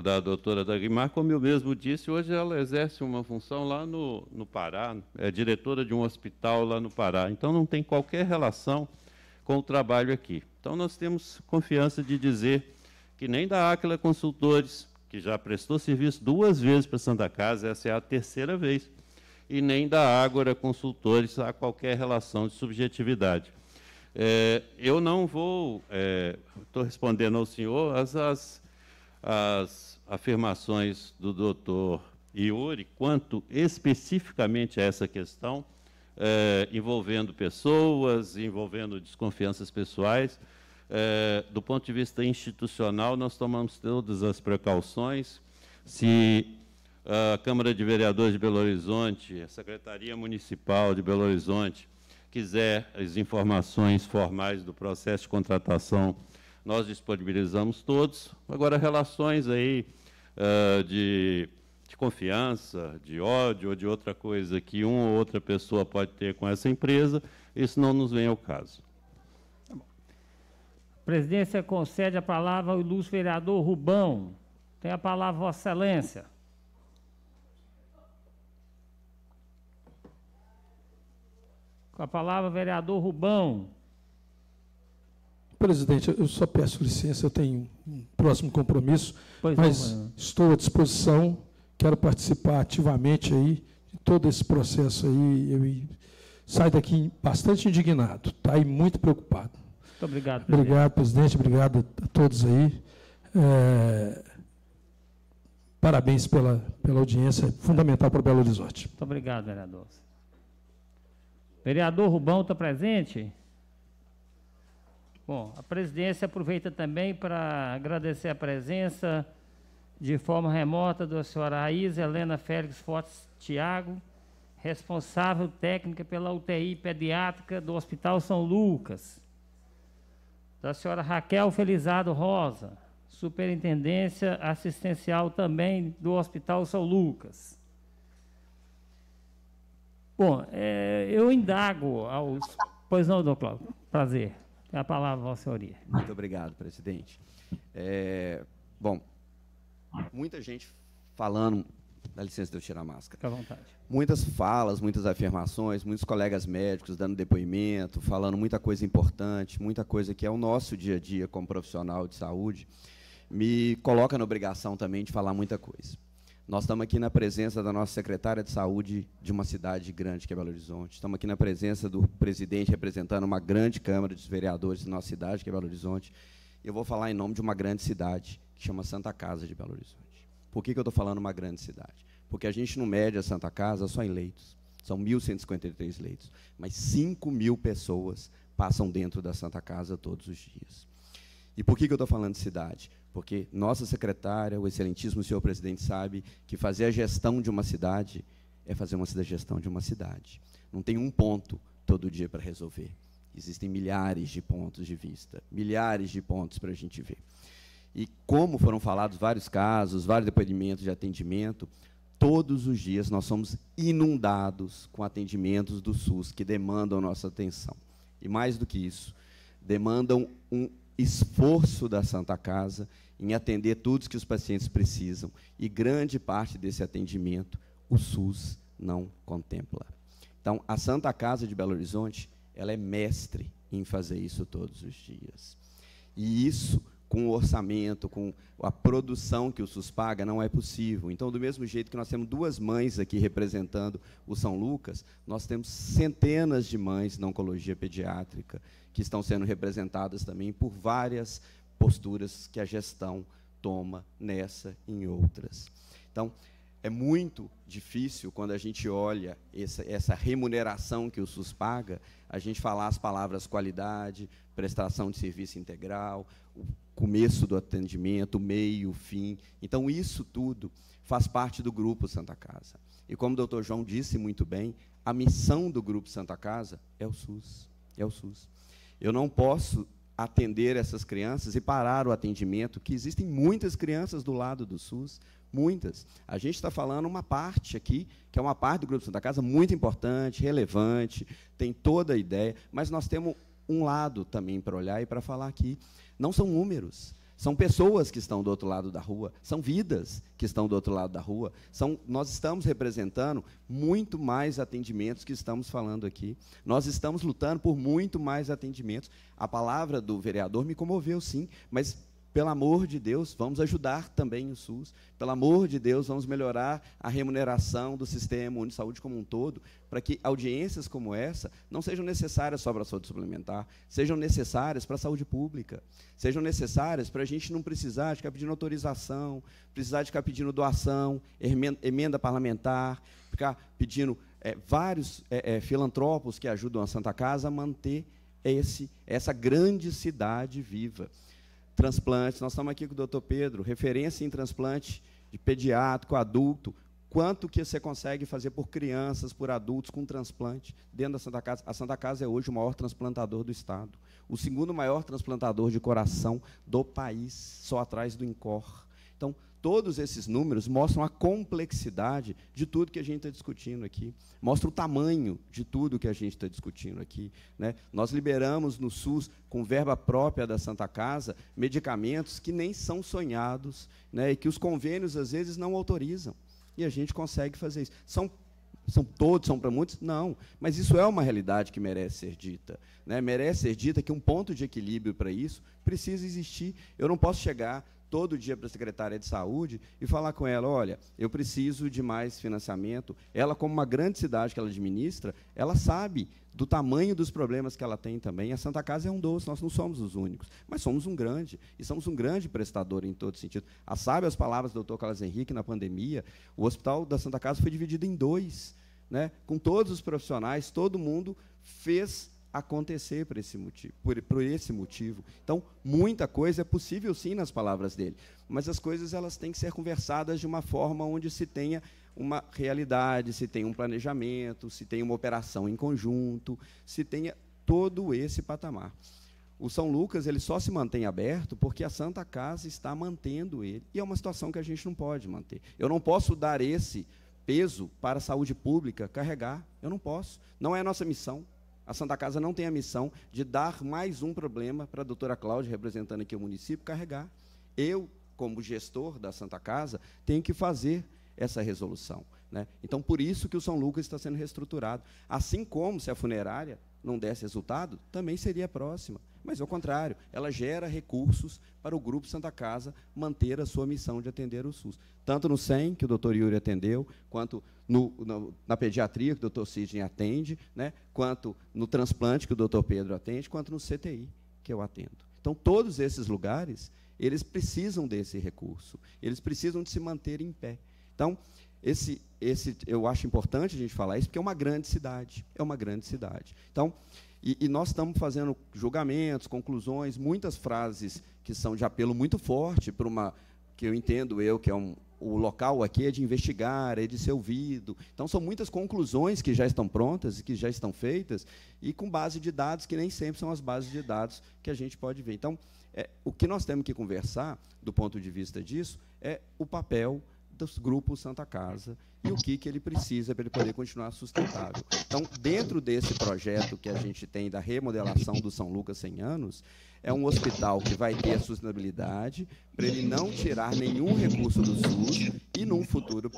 da doutora Dagmar, como eu mesmo disse, hoje ela exerce uma função lá no, no Pará, é diretora de um hospital lá no Pará, então não tem qualquer relação com o trabalho aqui. Então nós temos confiança de dizer que nem da Áquila Consultores, que já prestou serviço duas vezes para Santa Casa, essa é a terceira vez, e nem da Ágora Consultores há qualquer relação de subjetividade. É, eu não vou, estou é, respondendo ao senhor, as, as as afirmações do doutor Iori quanto especificamente a essa questão, eh, envolvendo pessoas, envolvendo desconfianças pessoais. Eh, do ponto de vista institucional, nós tomamos todas as precauções. Se a Câmara de Vereadores de Belo Horizonte, a Secretaria Municipal de Belo Horizonte, quiser as informações formais do processo de contratação nós disponibilizamos todos. Agora, relações aí uh, de, de, confiança, de ódio ou de outra coisa que uma ou outra pessoa pode ter com essa empresa, isso não nos vem ao caso. Tá a presidência concede a palavra ao ilustre vereador Rubão. Tem a palavra, Vossa Excelência. Com a palavra, vereador Rubão. Presidente, eu só peço licença, eu tenho um próximo compromisso, pois mas não, estou à disposição, quero participar ativamente aí de todo esse processo aí. Eu saio daqui bastante indignado, tá? E muito preocupado. Muito obrigado, presidente. Obrigado, presidente. Obrigado a todos aí. É... Parabéns pela, pela audiência, é fundamental para Belo Horizonte. Muito obrigado, vereador. Vereador Rubão está presente? Bom, a presidência aproveita também para agradecer a presença de forma remota da senhora Raiz Helena Félix Fortes Tiago, responsável técnica pela UTI pediátrica do Hospital São Lucas, da senhora Raquel Felizardo Rosa, superintendência assistencial também do Hospital São Lucas. Bom, é, eu indago aos. Pois não, doutor Cláudio. Prazer. É a palavra, Vossa Senhoria. Muito obrigado, presidente. É, bom, muita gente falando. Dá licença de eu tirar a máscara. Fica à vontade. Muitas falas, muitas afirmações, muitos colegas médicos dando depoimento, falando muita coisa importante, muita coisa que é o nosso dia a dia como profissional de saúde, me coloca na obrigação também de falar muita coisa. Nós estamos aqui na presença da nossa secretária de saúde de uma cidade grande, que é Belo Horizonte. Estamos aqui na presença do presidente representando uma grande Câmara dos Vereadores da nossa cidade, que é Belo Horizonte. Eu vou falar em nome de uma grande cidade, que chama Santa Casa de Belo Horizonte. Por que, que eu estou falando uma grande cidade? Porque a gente não mede a Santa Casa só em leitos. São 1.153 leitos. Mas 5 mil pessoas passam dentro da Santa Casa todos os dias. E por que, que eu estou falando de cidade? porque nossa secretária, o excelentíssimo senhor presidente, sabe que fazer a gestão de uma cidade é fazer uma gestão de uma cidade. Não tem um ponto todo dia para resolver. Existem milhares de pontos de vista, milhares de pontos para a gente ver. E como foram falados vários casos, vários depoimentos de atendimento, todos os dias nós somos inundados com atendimentos do SUS que demandam nossa atenção. E mais do que isso, demandam um esforço da Santa Casa em atender tudo que os pacientes precisam e grande parte desse atendimento o SUS não contempla. Então, a Santa Casa de Belo Horizonte, ela é mestre em fazer isso todos os dias. E isso com o orçamento, com a produção que o SUS paga, não é possível. Então, do mesmo jeito que nós temos duas mães aqui representando o São Lucas, nós temos centenas de mães na oncologia pediátrica que estão sendo representadas também por várias posturas que a gestão toma nessa e em outras. Então, é muito difícil quando a gente olha essa, essa, remuneração que o SUS paga, a gente falar as palavras qualidade, prestação de serviço integral, começo do atendimento, meio, fim. Então, isso tudo faz parte do Grupo Santa Casa. E como o doutor João disse muito bem, a missão do Grupo Santa Casa é o SUS. É o SUS. Eu não posso atender essas crianças e parar o atendimento, que existem muitas crianças do lado do SUS, muitas. A gente está falando uma parte aqui, que é uma parte do Grupo Santa Casa muito importante, relevante, tem toda a ideia, mas nós temos um lado também para olhar e para falar aqui. Não são números. São pessoas que estão do outro lado da rua, são vidas que estão do outro lado da rua. São, nós estamos representando muito mais atendimentos que estamos falando aqui. Nós estamos lutando por muito mais atendimentos. A palavra do vereador me comoveu, sim, mas pelo amor de Deus, vamos ajudar também o SUS, pelo amor de Deus, vamos melhorar a remuneração do sistema de saúde como um todo, para que audiências como essa não sejam necessárias só para a saúde suplementar, sejam necessárias para a saúde pública, sejam necessárias para a gente não precisar de ficar pedindo autorização, precisar de ficar pedindo doação, emenda parlamentar, ficar pedindo é, vários é, é, filantropos que ajudam a Santa Casa a manter esse, essa grande cidade viva transplantes. Nós estamos aqui com o Dr. Pedro, referência em transplante de pediátrico, adulto. Quanto que você consegue fazer por crianças, por adultos com transplante dentro da Santa Casa? A Santa Casa é hoje o maior transplantador do estado, o segundo maior transplantador de coração do país, só atrás do INCOR. Então, todos esses números mostram a complexidade de tudo que a gente está discutindo aqui, mostra o tamanho de tudo que a gente está discutindo aqui. Né? Nós liberamos no SUS, com verba própria da Santa Casa, medicamentos que nem são sonhados né? e que os convênios, às vezes, não autorizam. E a gente consegue fazer isso. São são todos, são para muitos? Não. Mas isso é uma realidade que merece ser dita. Né? Merece ser dita que um ponto de equilíbrio para isso precisa existir. Eu não posso chegar todo dia para a secretária de saúde e falar com ela: olha, eu preciso de mais financiamento. Ela, como uma grande cidade que ela administra, ela sabe do tamanho dos problemas que ela tem também. A Santa Casa é um doce, nós não somos os únicos, mas somos um grande, e somos um grande prestador em todo sentido. A sabe as palavras do doutor Carlos Henrique na pandemia, o hospital da Santa Casa foi dividido em dois, né, com todos os profissionais, todo mundo fez acontecer por esse, motivo, por, por esse motivo. Então, muita coisa é possível sim nas palavras dele, mas as coisas elas têm que ser conversadas de uma forma onde se tenha uma realidade, se tenha um planejamento, se tenha uma operação em conjunto, se tenha todo esse patamar. O São Lucas ele só se mantém aberto porque a Santa Casa está mantendo ele. E é uma situação que a gente não pode manter. Eu não posso dar esse peso para a saúde pública carregar. Eu não posso. Não é a nossa missão a Santa Casa não tem a missão de dar mais um problema para a doutora Cláudia, representando aqui o município, carregar. Eu, como gestor da Santa Casa, tenho que fazer essa resolução. Né? Então, por isso que o São Lucas está sendo reestruturado. Assim como se a funerária não desse resultado, também seria próxima. Mas, ao contrário, ela gera recursos para o Grupo Santa Casa manter a sua missão de atender o SUS. Tanto no SEM, que o doutor Yuri atendeu, quanto no, no, na pediatria, que o doutor Sidney atende, né, quanto no transplante, que o doutor Pedro atende, quanto no CTI, que eu atendo. Então, todos esses lugares, eles precisam desse recurso, eles precisam de se manter em pé. Então, esse, esse, eu acho importante a gente falar isso, porque é uma grande cidade. É uma grande cidade. Então, e, e nós estamos fazendo julgamentos, conclusões, muitas frases que são de apelo muito forte para uma que eu entendo eu que é um, o local aqui é de investigar, é de ser ouvido. Então, são muitas conclusões que já estão prontas e que já estão feitas, e com base de dados que nem sempre são as bases de dados que a gente pode ver. Então, é, o que nós temos que conversar, do ponto de vista disso, é o papel quantos grupos Santa Casa e o que, que ele precisa para ele poder continuar sustentável. Então, dentro desse projeto que a gente tem da remodelação do São Lucas 100 anos, é um hospital que vai ter a sustentabilidade para ele não tirar nenhum recurso do SUS e, num futuro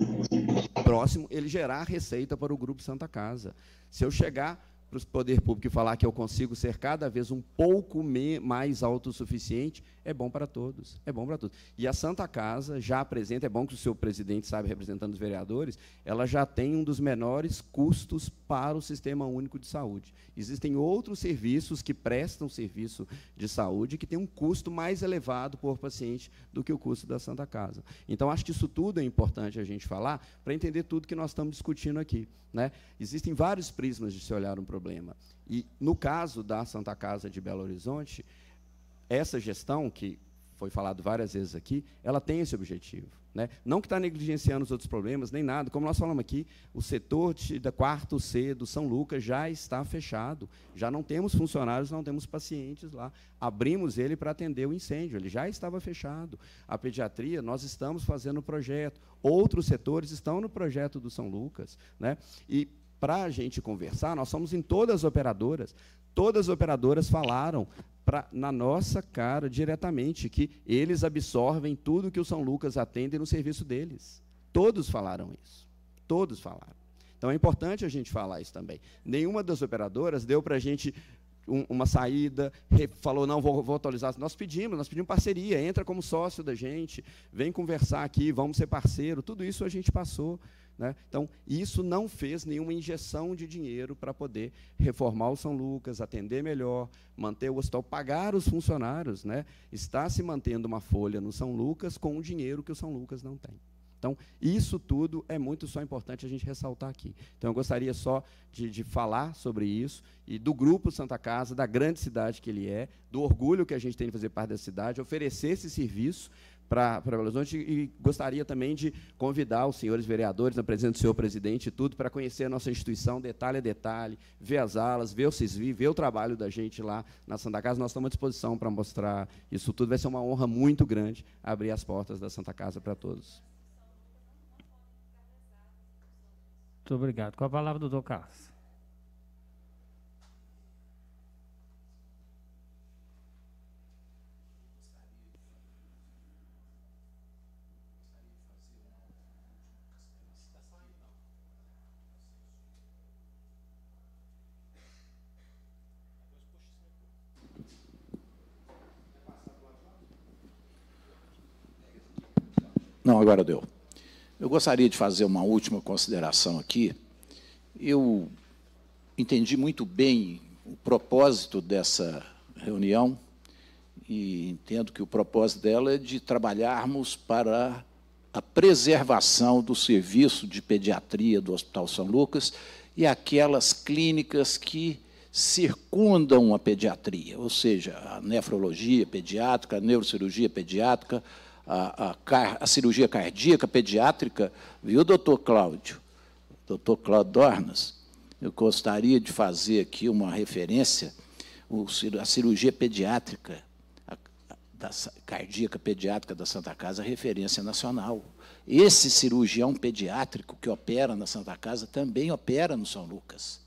próximo, ele gerar receita para o Grupo Santa Casa. Se eu chegar para o poder público e falar que eu consigo ser cada vez um pouco mais autossuficiente, é bom para todos. É bom para todos. E a Santa Casa já apresenta, é bom que o seu presidente sabe, representando os vereadores, ela já tem um dos menores custos para o sistema único de saúde. Existem outros serviços que prestam serviço de saúde que têm um custo mais elevado por paciente do que o custo da Santa Casa. Então, acho que isso tudo é importante a gente falar para entender tudo que nós estamos discutindo aqui. Né? Existem vários prismas de se olhar um problema problema. E no caso da Santa Casa de Belo Horizonte, essa gestão que foi falado várias vezes aqui, ela tem esse objetivo. Né? Não que está negligenciando os outros problemas, nem nada. Como nós falamos aqui, o setor de, da quarto C do São Lucas já está fechado. Já não temos funcionários, não temos pacientes lá. Abrimos ele para atender o incêndio, ele já estava fechado. A pediatria, nós estamos fazendo o projeto. Outros setores estão no projeto do São Lucas. Né? E para a gente conversar, nós somos em todas as operadoras. Todas as operadoras falaram pra, na nossa cara diretamente que eles absorvem tudo que o São Lucas atende no serviço deles. Todos falaram isso. Todos falaram. Então é importante a gente falar isso também. Nenhuma das operadoras deu para a gente um, uma saída, falou, não, vou, vou atualizar. Nós pedimos, nós pedimos parceria, entra como sócio da gente, vem conversar aqui, vamos ser parceiro. Tudo isso a gente passou. Né? Então, isso não fez nenhuma injeção de dinheiro para poder reformar o São Lucas, atender melhor, manter o hospital, pagar os funcionários. Né? Está se mantendo uma folha no São Lucas com o dinheiro que o São Lucas não tem. Então, isso tudo é muito só importante a gente ressaltar aqui. Então, eu gostaria só de, de, falar sobre isso e do Grupo Santa Casa, da grande cidade que ele é, do orgulho que a gente tem de fazer parte da cidade, oferecer esse serviço para Belo Horizonte e gostaria também de convidar os senhores vereadores, na presença do senhor presidente e tudo, para conhecer a nossa instituição detalhe a detalhe, ver as alas, ver o CISVI, ver o trabalho da gente lá na Santa Casa. Nós estamos à disposição para mostrar isso tudo. Vai ser uma honra muito grande abrir as portas da Santa Casa para todos. Muito obrigado. Com a palavra, doutor Carlos. não, agora deu. Eu gostaria de fazer uma última consideração aqui. Eu entendi muito bem o propósito dessa reunião e entendo que o propósito dela é de trabalharmos para a preservação do serviço de pediatria do Hospital São Lucas e aquelas clínicas que circundam a pediatria, ou seja, a nefrologia pediátrica, a neurocirurgia pediátrica, a, a, a cirurgia cardíaca pediátrica, viu, doutor Cláudio? Doutor Cláudio Dornas, eu gostaria de fazer aqui uma referência a cirurgia pediátrica, a, da, cardíaca pediátrica da Santa Casa, referência nacional. Esse cirurgião pediátrico que opera na Santa Casa também opera no São Lucas,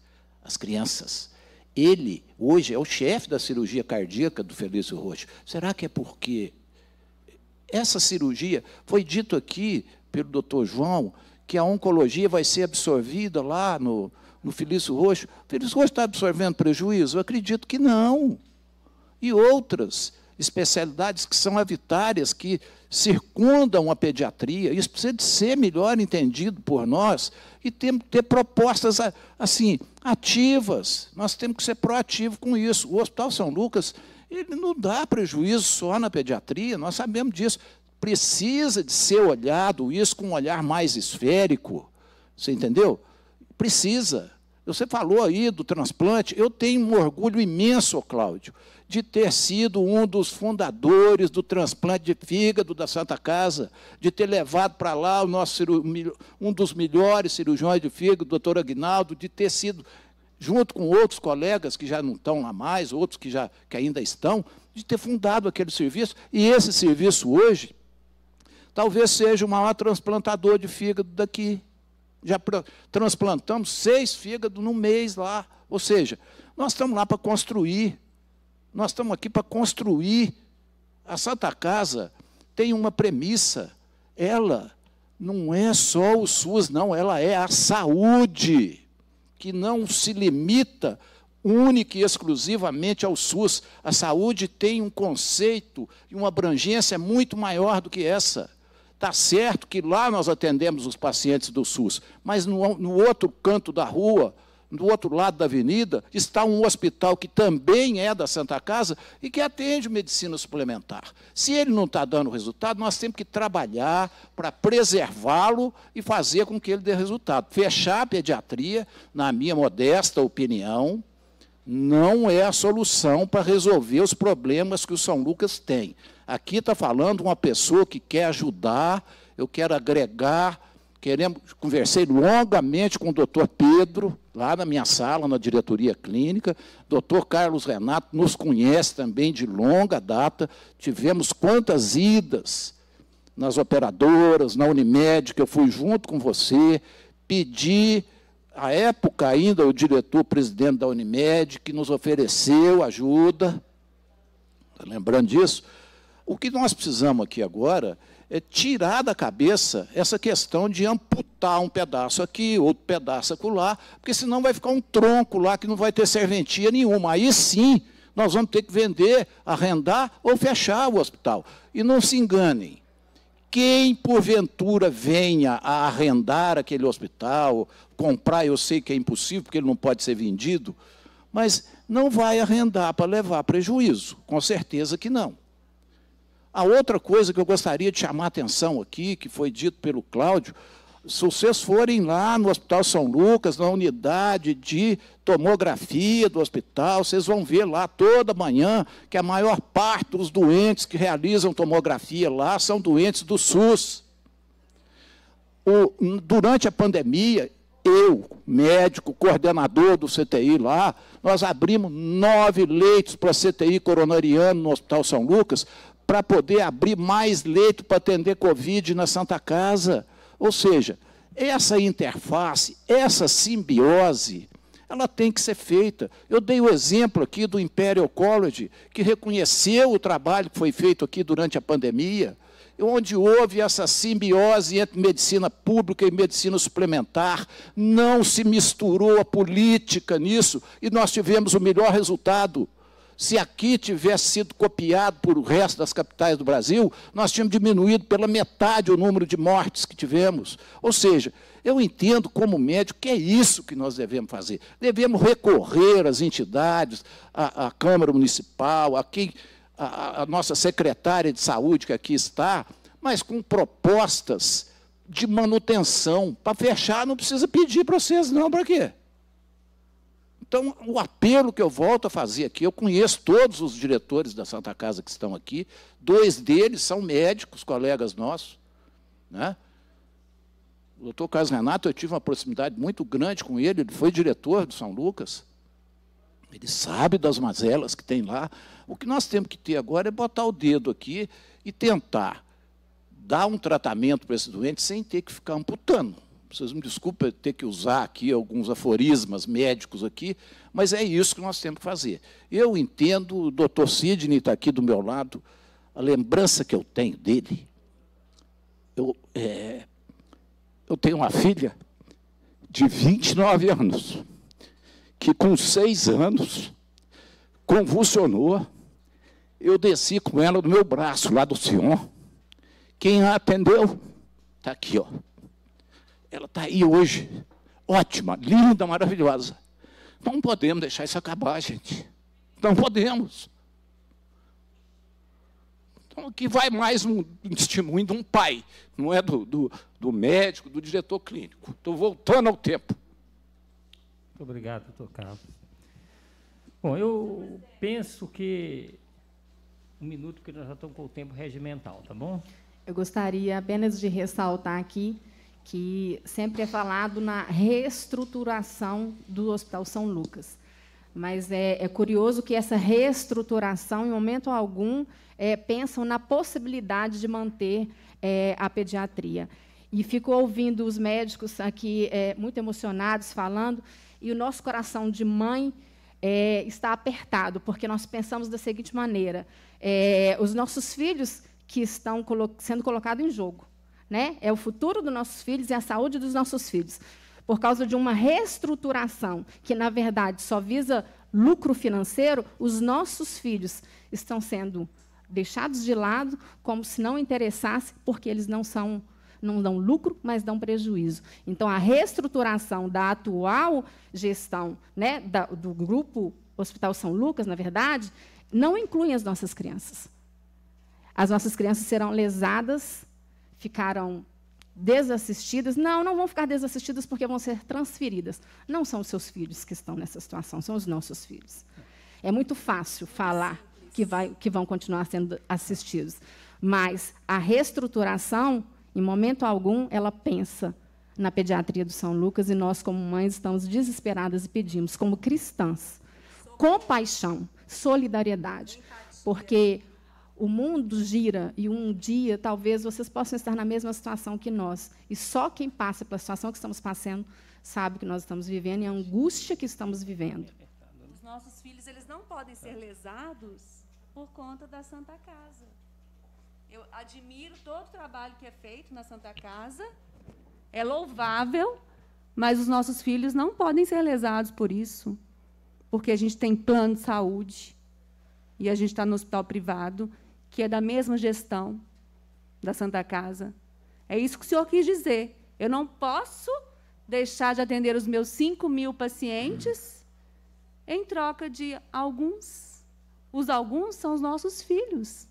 as crianças. Ele, hoje, é o chefe da cirurgia cardíaca do Felício Roxo. Será que é porque essa cirurgia, foi dito aqui pelo doutor João, que a oncologia vai ser absorvida lá no, no Felício Roxo. O Felício Roxo está absorvendo prejuízo? Eu acredito que não. E outras especialidades que são avitárias, que circundam a pediatria. Isso precisa de ser melhor entendido por nós e temos que ter propostas assim ativas. Nós temos que ser proativos com isso. O Hospital São Lucas ele não dá prejuízo só na pediatria, nós sabemos disso. Precisa de ser olhado isso com um olhar mais esférico. Você entendeu? Precisa. Você falou aí do transplante. Eu tenho um orgulho imenso, Cláudio, de ter sido um dos fundadores do transplante de fígado da Santa Casa, de ter levado para lá o nosso um dos melhores cirurgiões de fígado, o doutor Aguinaldo, de ter sido junto com outros colegas que já não estão lá mais, outros que, já, que ainda estão, de ter fundado aquele serviço. E esse serviço hoje talvez seja o maior transplantador de fígado daqui. Já transplantamos seis fígados no mês lá. Ou seja, nós estamos lá para construir. Nós estamos aqui para construir. A Santa Casa tem uma premissa. Ela não é só o SUS, não, ela é a saúde que não se limita única e exclusivamente ao SUS. A saúde tem um conceito e uma abrangência muito maior do que essa. Está certo que lá nós atendemos os pacientes do SUS, mas no, no outro canto da rua, do outro lado da avenida, está um hospital que também é da Santa Casa e que atende medicina suplementar. Se ele não está dando resultado, nós temos que trabalhar para preservá-lo e fazer com que ele dê resultado. Fechar a pediatria, na minha modesta opinião, não é a solução para resolver os problemas que o São Lucas tem. Aqui está falando uma pessoa que quer ajudar, eu quero agregar. Queremos, conversei longamente com o doutor Pedro, lá na minha sala, na diretoria clínica. Doutor Carlos Renato nos conhece também de longa data. Tivemos quantas idas nas operadoras, na Unimed, que eu fui junto com você, pedi, à época ainda, o diretor-presidente da Unimed, que nos ofereceu ajuda. Tá lembrando disso? O que nós precisamos aqui agora é tirar da cabeça essa questão de amputar um pedaço aqui, outro pedaço acolá, porque senão vai ficar um tronco lá que não vai ter serventia nenhuma. Aí sim, nós vamos ter que vender, arrendar ou fechar o hospital. E não se enganem, quem porventura venha a arrendar aquele hospital, comprar, eu sei que é impossível, porque ele não pode ser vendido, mas não vai arrendar para levar prejuízo, com certeza que não. A outra coisa que eu gostaria de chamar a atenção aqui, que foi dito pelo Cláudio, se vocês forem lá no Hospital São Lucas, na unidade de tomografia do hospital, vocês vão ver lá toda manhã que a maior parte dos doentes que realizam tomografia lá são doentes do SUS. O, durante a pandemia, eu, médico, coordenador do CTI lá, nós abrimos nove leitos para CTI coronariano no Hospital São Lucas para poder abrir mais leito para atender Covid na Santa Casa. Ou seja, essa interface, essa simbiose, ela tem que ser feita. Eu dei o exemplo aqui do Imperial College, que reconheceu o trabalho que foi feito aqui durante a pandemia, onde houve essa simbiose entre medicina pública e medicina suplementar, não se misturou a política nisso, e nós tivemos o melhor resultado se aqui tivesse sido copiado por o resto das capitais do Brasil, nós tínhamos diminuído pela metade o número de mortes que tivemos. Ou seja, eu entendo como médico que é isso que nós devemos fazer. Devemos recorrer às entidades, à, à Câmara Municipal, à quem, nossa secretária de saúde que aqui está, mas com propostas de manutenção. Para fechar, não precisa pedir para vocês, não, para quê? Então, o apelo que eu volto a fazer aqui, eu conheço todos os diretores da Santa Casa que estão aqui, dois deles são médicos, colegas nossos. Né? O doutor Carlos Renato, eu tive uma proximidade muito grande com ele, ele foi diretor do São Lucas. Ele sabe das mazelas que tem lá. O que nós temos que ter agora é botar o dedo aqui e tentar dar um tratamento para esse doente sem ter que ficar amputando vocês me desculpem ter que usar aqui alguns aforismas médicos aqui, mas é isso que nós temos que fazer. Eu entendo, o doutor Sidney está aqui do meu lado, a lembrança que eu tenho dele. Eu, é, eu tenho uma filha de 29 anos, que com seis anos convulsionou. Eu desci com ela do meu braço, lá do Sion. Quem a atendeu? Está aqui, ó ela está aí hoje. Ótima, linda, maravilhosa. Não podemos deixar isso acabar, gente. Não podemos. Então, aqui vai mais um testemunho de um pai, não é do, do, do médico, do diretor clínico. Estou voltando ao tempo. Muito obrigado, doutor Carlos. Bom, eu penso que um minuto, porque nós já estamos com o tempo regimental, tá bom? Eu gostaria apenas de ressaltar aqui que sempre é falado na reestruturação do Hospital São Lucas. Mas é, é curioso que essa reestruturação, em momento algum, é, pensam na possibilidade de manter é, a pediatria. E fico ouvindo os médicos aqui é, muito emocionados falando, e o nosso coração de mãe é, está apertado, porque nós pensamos da seguinte maneira: é, os nossos filhos que estão colo sendo colocados em jogo, né? É o futuro dos nossos filhos e a saúde dos nossos filhos. Por causa de uma reestruturação que, na verdade, só visa lucro financeiro, os nossos filhos estão sendo deixados de lado como se não interessasse, porque eles não são não dão lucro, mas dão prejuízo. Então, a reestruturação da atual gestão né, da, do grupo Hospital São Lucas, na verdade, não inclui as nossas crianças. As nossas crianças serão lesadas ficaram desassistidas. Não, não vão ficar desassistidas porque vão ser transferidas. Não são os seus filhos que estão nessa situação, são os nossos filhos. É muito fácil falar que, vai, que vão continuar sendo assistidos, mas a reestruturação, em momento algum, ela pensa na pediatria do São Lucas e nós, como mães, estamos desesperadas e pedimos, como cristãs, compaixão, solidariedade, porque o mundo gira e um dia talvez vocês possam estar na mesma situação que nós. E só quem passa pela situação que estamos passando sabe que nós estamos vivendo e a angústia que estamos vivendo. Os nossos filhos eles não podem ser lesados por conta da Santa Casa. Eu admiro todo o trabalho que é feito na Santa Casa. É louvável, mas os nossos filhos não podem ser lesados por isso, porque a gente tem plano de saúde e a gente está no hospital privado que é da mesma gestão da Santa Casa. É isso que o senhor quis dizer. Eu não posso deixar de atender os meus 5 mil pacientes em troca de alguns. Os alguns são os nossos filhos.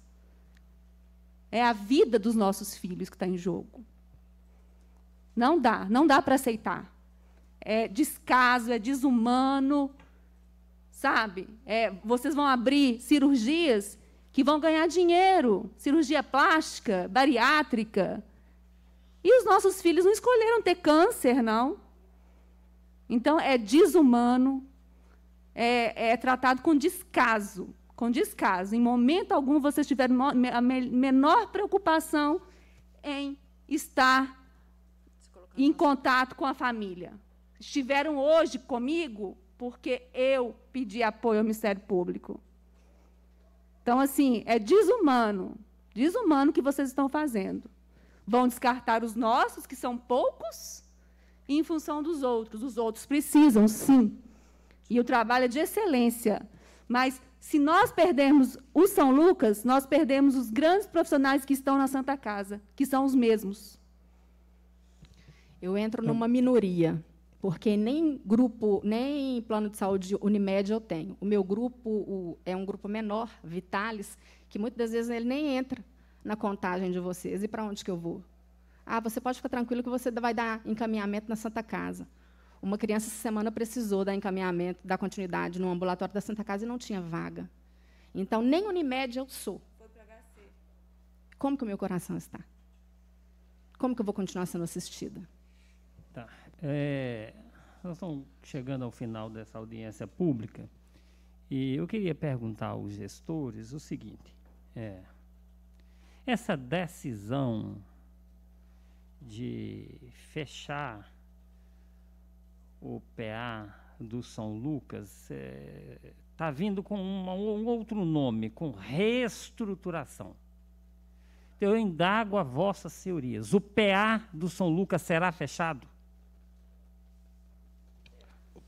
É a vida dos nossos filhos que está em jogo. Não dá, não dá para aceitar. É descaso, é desumano, sabe? É, vocês vão abrir cirurgias que vão ganhar dinheiro, cirurgia plástica, bariátrica. E os nossos filhos não escolheram ter câncer, não. Então é desumano, é, é tratado com descaso, com descaso. Em momento algum vocês tiveram a menor preocupação em estar em contato com a família. Estiveram hoje comigo porque eu pedi apoio ao Ministério Público. Então, assim, é desumano, desumano o que vocês estão fazendo. Vão descartar os nossos, que são poucos, em função dos outros. Os outros precisam, sim. E o trabalho é de excelência. Mas se nós perdermos o São Lucas, nós perdemos os grandes profissionais que estão na Santa Casa, que são os mesmos. Eu entro então numa minoria porque nem grupo, nem plano de saúde Unimed eu tenho. O meu grupo o, é um grupo menor, Vitalis, que muitas das vezes ele nem entra na contagem de vocês. E para onde que eu vou? Ah, você pode ficar tranquilo que você vai dar encaminhamento na Santa Casa. Uma criança essa semana precisou dar encaminhamento, dar continuidade no ambulatório da Santa Casa e não tinha vaga. Então, nem Unimed eu sou. Como que o meu coração está? Como que eu vou continuar sendo assistida? Tá. É, nós estamos chegando ao final dessa audiência pública e eu queria perguntar aos gestores o seguinte: é, essa decisão de fechar o PA do São Lucas está é, tá vindo com uma, um outro nome, com reestruturação. Então, eu indago a vossas senhorias: o PA do São Lucas será fechado?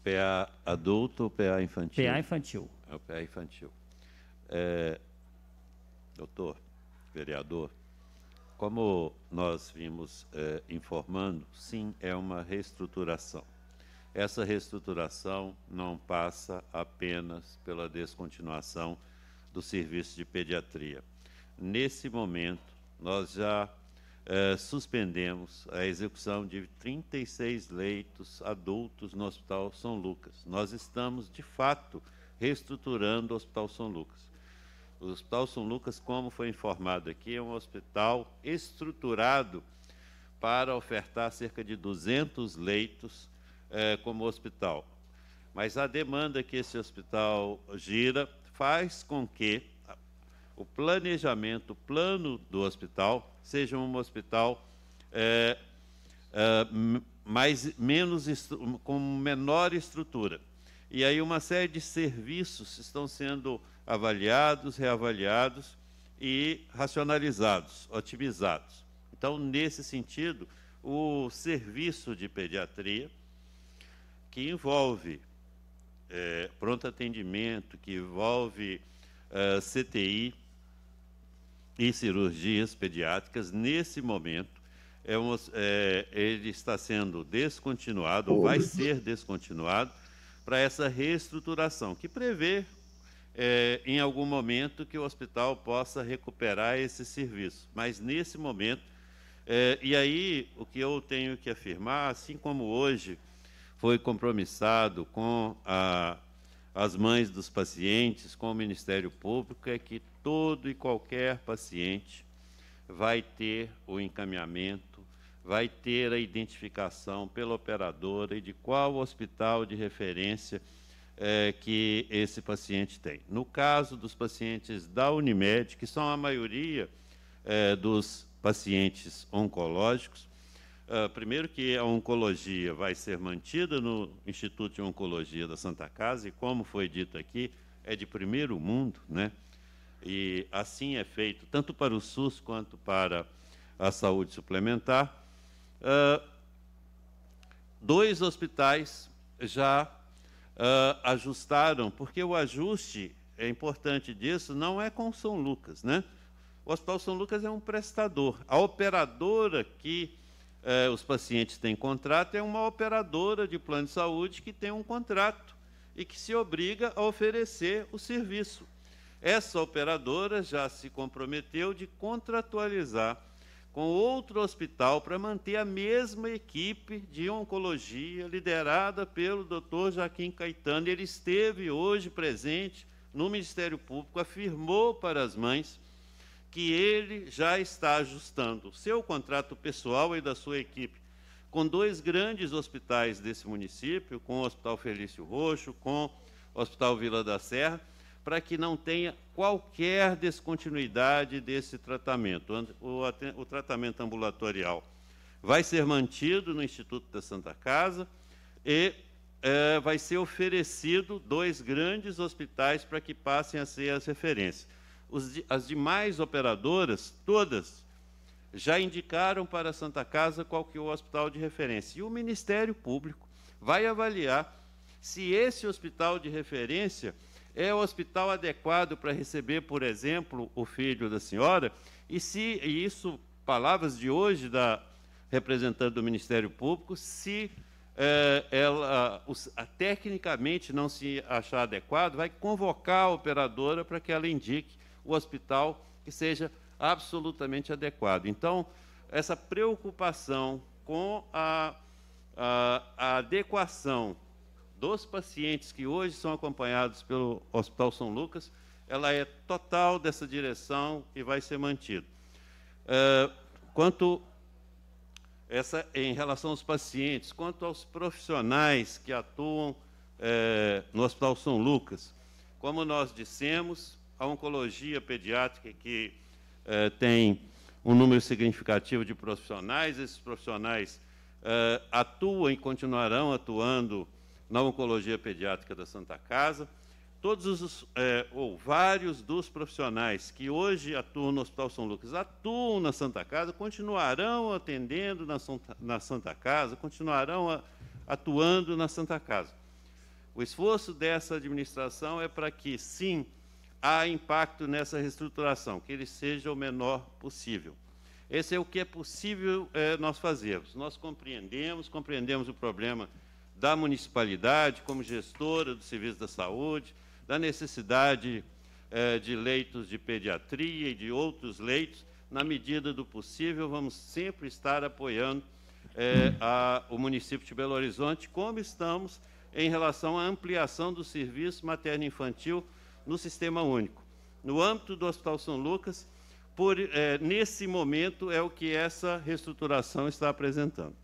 PA adulto ou PA infantil? PA infantil. É o PA infantil. É, doutor, vereador, como nós vimos é, informando, sim, é uma reestruturação. Essa reestruturação não passa apenas pela descontinuação do serviço de pediatria. Nesse momento, nós já eh, suspendemos a execução de 36 leitos adultos no Hospital São Lucas. Nós estamos, de fato, reestruturando o Hospital São Lucas. O Hospital São Lucas, como foi informado aqui, é um hospital estruturado para ofertar cerca de 200 leitos eh, como hospital. Mas a demanda que esse hospital gira faz com que o planejamento, o plano do hospital, seja um hospital é, é, mais, menos, com menor estrutura. E aí uma série de serviços estão sendo avaliados, reavaliados e racionalizados, otimizados. Então, nesse sentido, o serviço de pediatria, que envolve é, pronto atendimento, que envolve é, CTI, em cirurgias pediátricas, nesse momento, é um, é, ele está sendo descontinuado, ou vai ser descontinuado, para essa reestruturação, que prevê, é, em algum momento, que o hospital possa recuperar esse serviço. Mas, nesse momento, é, e aí o que eu tenho que afirmar, assim como hoje foi compromissado com a, as mães dos pacientes, com o Ministério Público, é que todo e qualquer paciente vai ter o encaminhamento, vai ter a identificação pela operadora e de qual hospital de referência é, que esse paciente tem. No caso dos pacientes da Unimed, que são a maioria é, dos pacientes oncológicos, é, primeiro que a oncologia vai ser mantida no Instituto de Oncologia da Santa Casa e como foi dito aqui, é de primeiro mundo, né? e assim é feito tanto para o SUS quanto para a saúde suplementar. Uh, dois hospitais já uh, ajustaram, porque o ajuste é importante disso, não é com São Lucas, né? O Hospital São Lucas é um prestador. A operadora que eh, os pacientes têm contrato é uma operadora de plano de saúde que tem um contrato e que se obriga a oferecer o serviço. Essa operadora já se comprometeu de contratualizar com outro hospital para manter a mesma equipe de oncologia liderada pelo Dr. Joaquim Caetano. Ele esteve hoje presente no Ministério Público, afirmou para as mães que ele já está ajustando seu contrato pessoal e da sua equipe com dois grandes hospitais desse município, com o Hospital Felício Roxo, com o Hospital Vila da Serra para que não tenha qualquer descontinuidade desse tratamento. O, o, tratamento ambulatorial vai ser mantido no Instituto da Santa Casa e é, vai ser oferecido dois grandes hospitais para que passem a ser as referências. Os, as demais operadoras, todas, já indicaram para a Santa Casa qual que é o hospital de referência. E o Ministério Público vai avaliar se esse hospital de referência é o hospital adequado para receber, por exemplo, o filho da senhora? E se e isso, palavras de hoje da representante do Ministério Público, se é, ela os, a, tecnicamente não se achar adequado, vai convocar a operadora para que ela indique o hospital que seja absolutamente adequado. Então, essa preocupação com a, a, a adequação dos pacientes que hoje são acompanhados pelo Hospital São Lucas, ela é total dessa direção e vai ser mantida. É, quanto essa, em relação aos pacientes, quanto aos profissionais que atuam é, no Hospital São Lucas, como nós dissemos, a oncologia pediátrica que é, tem um número significativo de profissionais, esses profissionais atuam e continuarão atuando na Oncologia Pediátrica da Santa Casa, todos os, é, ou vários dos profissionais que hoje atuam no Hospital São Lucas, atuam na Santa Casa, continuarão atendendo na, na Santa Casa, continuarão a, atuando na Santa Casa. O esforço dessa administração é para que, sim, há impacto nessa reestruturação, que ele seja o menor possível. Esse é o que é possível é, nós fazermos. Nós compreendemos, compreendemos o problema da municipalidade como gestora do serviço da saúde, da necessidade eh, de leitos de pediatria e de outros leitos. Na medida do possível, vamos sempre estar apoiando eh, a, o município de Belo Horizonte, como estamos em relação à ampliação do serviço materno-infantil no Sistema Único. No âmbito do Hospital São Lucas, por, eh, nesse momento, é o que essa reestruturação está apresentando.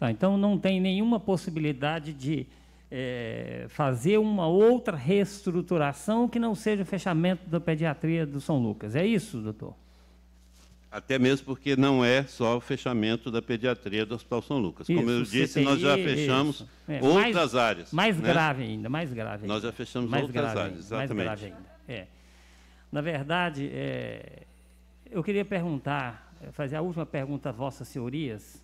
Tá, então não tem nenhuma possibilidade de é, fazer uma outra reestruturação que não seja o fechamento da pediatria do São Lucas. É isso, doutor? Até mesmo porque não é só o fechamento da pediatria do Hospital São Lucas. Isso, Como eu disse, nós já fechamos é, outras mais, áreas. Mais né? grave ainda, mais grave ainda. Nós já fechamos mais outras áreas, exatamente. Mais grave ainda. É. Na verdade, é, eu queria perguntar, eh, fazer a última pergunta a vossas senhorias,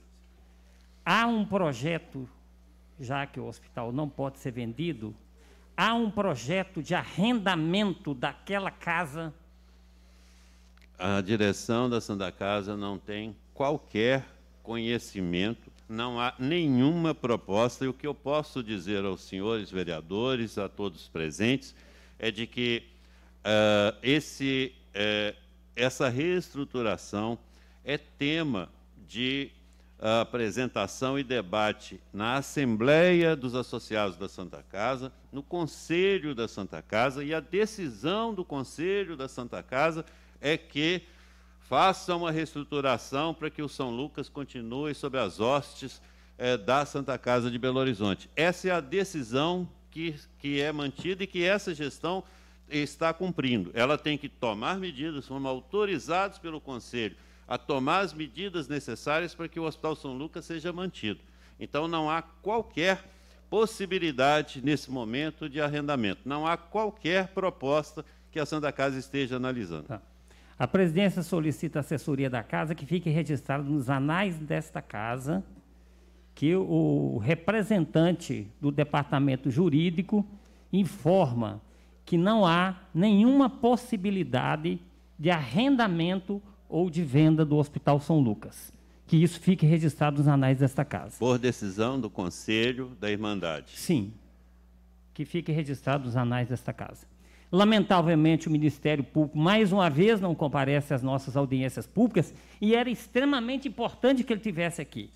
há um projeto, já que o hospital não pode ser vendido, há um projeto de arrendamento daquela casa? A direção da Santa Casa não tem qualquer conhecimento, não há nenhuma proposta, e o que eu posso dizer aos senhores vereadores, a todos presentes, é de que uh, esse, uh, essa reestruturação é tema de apresentação e debate na Assembleia dos Associados da Santa Casa, no Conselho da Santa Casa, e a decisão do Conselho da Santa Casa é que faça uma reestruturação para que o São Lucas continue sob as hostes é, da Santa Casa de Belo Horizonte. Essa é a decisão que, que é mantida e que essa gestão está cumprindo. Ela tem que tomar medidas, foram autorizados pelo Conselho a tomar as medidas necessárias para que o Hospital São Lucas seja mantido. Então, não há qualquer possibilidade nesse momento de arrendamento, não há qualquer proposta que a Santa Casa esteja analisando. Tá. A presidência solicita a assessoria da casa que fique registrado nos anais desta casa que o representante do departamento jurídico informa que não há nenhuma possibilidade de arrendamento ou de venda do Hospital São Lucas. Que isso fique registrado nos anais desta casa. Por decisão do Conselho da Irmandade. Sim. Que fique registrado nos anais desta casa. Lamentavelmente, o Ministério Público, mais uma vez, não comparece às nossas audiências públicas e era extremamente importante que ele tivesse aqui.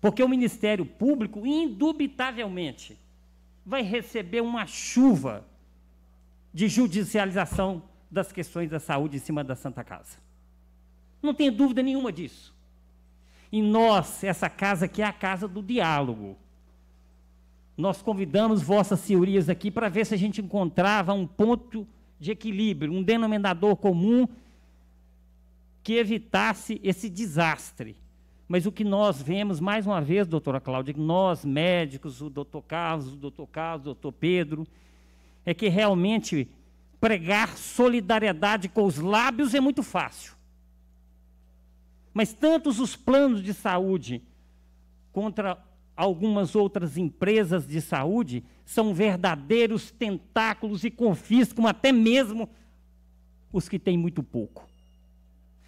Porque o Ministério Público, indubitavelmente, vai receber uma chuva de judicialização das questões da saúde em cima da Santa Casa. Não tenha dúvida nenhuma disso. E nós, essa casa que é a casa do diálogo, nós convidamos vossas senhorias aqui para ver se a gente encontrava um ponto de equilíbrio, um denominador comum que evitasse esse desastre. Mas o que nós vemos, mais uma vez, doutora Cláudia, nós médicos, o doutor Carlos, o doutor Carlos, o doutor Pedro, é que realmente pregar solidariedade com os lábios é muito fácil mas tantos os planos de saúde contra algumas outras empresas de saúde são verdadeiros tentáculos e confiscam até mesmo os que têm muito pouco.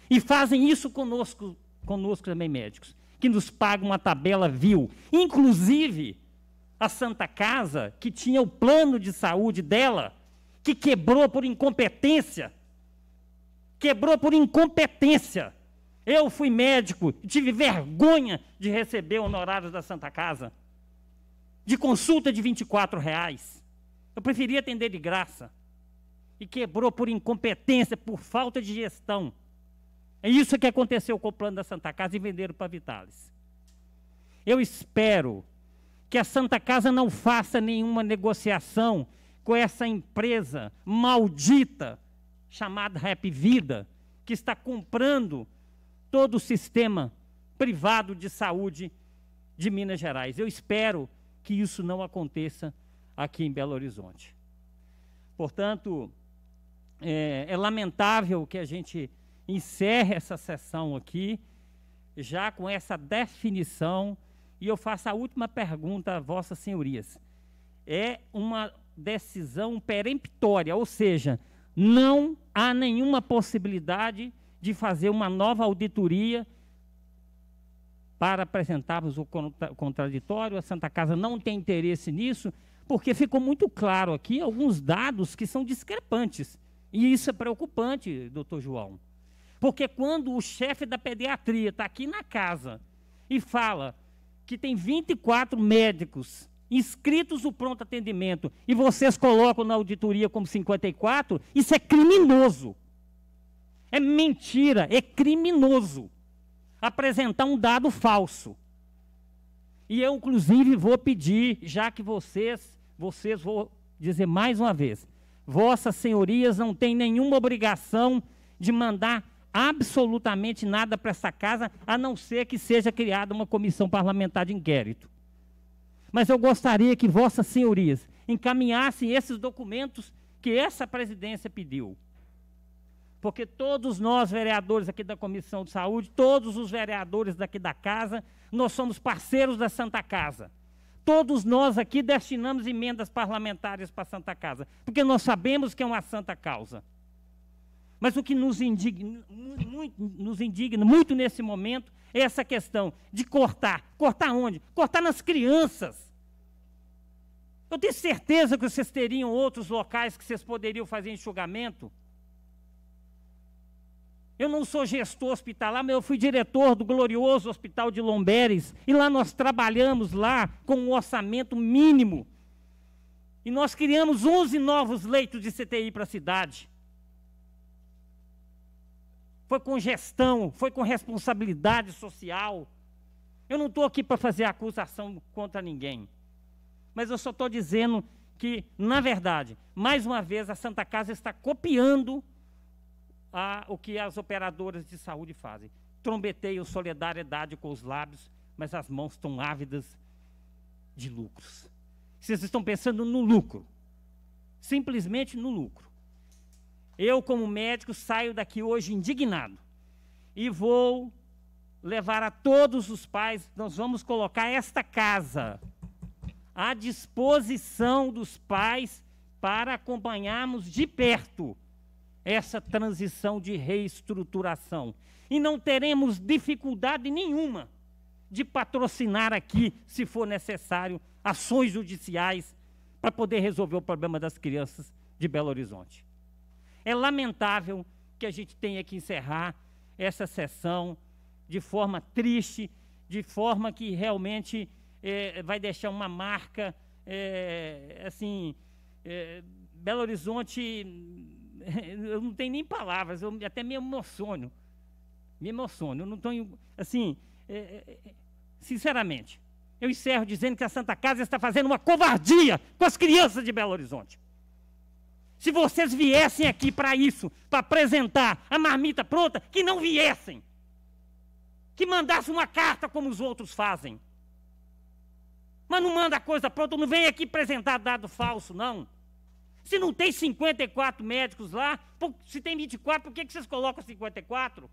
E fazem isso conosco, conosco também, médicos, que nos pagam uma tabela vil. Inclusive, a Santa Casa, que tinha o plano de saúde dela, que quebrou por incompetência. Quebrou por incompetência. Eu fui médico, tive vergonha de receber honorários da Santa Casa, de consulta de 24 reais. Eu preferia atender de graça. E quebrou por incompetência, por falta de gestão. É isso que aconteceu com o plano da Santa Casa e venderam para Vitalis. Eu espero que a Santa Casa não faça nenhuma negociação com essa empresa maldita chamada Rap Vida, que está comprando todo o sistema privado de saúde de Minas Gerais. Eu espero que isso não aconteça aqui em Belo Horizonte. Portanto, é, é lamentável que a gente encerre essa sessão aqui, já com essa definição, e eu faço a última pergunta a vossas senhorias. É uma decisão peremptória, ou seja, não há nenhuma possibilidade de fazer uma nova auditoria para apresentarmos o contraditório. A Santa Casa não tem interesse nisso, porque ficou muito claro aqui alguns dados que são discrepantes. E isso é preocupante, doutor João. Porque quando o chefe da pediatria está aqui na casa e fala que tem 24 médicos inscritos no pronto atendimento e vocês colocam na auditoria como 54, isso é criminoso. É mentira, é criminoso apresentar um dado falso. E eu, inclusive, vou pedir, já que vocês, vocês vou dizer mais uma vez, vossas senhorias não têm nenhuma obrigação de mandar absolutamente nada para essa casa, a não ser que seja criada uma comissão parlamentar de inquérito. Mas eu gostaria que vossas senhorias encaminhassem esses documentos que essa presidência pediu porque todos nós, vereadores aqui da Comissão de Saúde, todos os vereadores daqui da casa, nós somos parceiros da Santa Casa. Todos nós aqui destinamos emendas parlamentares para a Santa Casa, porque nós sabemos que é uma santa causa. Mas o que nos indigna muito, nos indigna muito nesse momento é essa questão de cortar. Cortar onde? Cortar nas crianças. Eu tenho certeza que vocês teriam outros locais que vocês poderiam fazer enxugamento. Eu não sou gestor hospitalar, mas eu fui diretor do glorioso Hospital de Lomberes. E lá nós trabalhamos lá com um orçamento mínimo. E nós criamos 11 novos leitos de CTI para a cidade. Foi com gestão, foi com responsabilidade social. Eu não estou aqui para fazer acusação contra ninguém. Mas eu só estou dizendo que, na verdade, mais uma vez, a Santa Casa está copiando a, o que as operadoras de saúde fazem. Trombeteiam solidariedade com os lábios, mas as mãos estão ávidas de lucros. Vocês estão pensando no lucro, simplesmente no lucro. Eu, como médico, saio daqui hoje indignado e vou levar a todos os pais, nós vamos colocar esta casa à disposição dos pais para acompanharmos de perto essa transição de reestruturação. E não teremos dificuldade nenhuma de patrocinar aqui, se for necessário, ações judiciais para poder resolver o problema das crianças de Belo Horizonte. É lamentável que a gente tenha que encerrar essa sessão de forma triste, de forma que realmente é, vai deixar uma marca, é, assim, é, Belo Horizonte eu não tenho nem palavras, eu até me emociono. Me emociono. Eu não tenho. Assim, é, é, é, sinceramente, eu encerro dizendo que a Santa Casa está fazendo uma covardia com as crianças de Belo Horizonte. Se vocês viessem aqui para isso, para apresentar a marmita pronta, que não viessem. Que mandassem uma carta como os outros fazem. Mas não manda coisa pronta, não vem aqui apresentar dado falso, não. Se não tem 54 médicos lá, se tem 24, por que, que vocês colocam 54?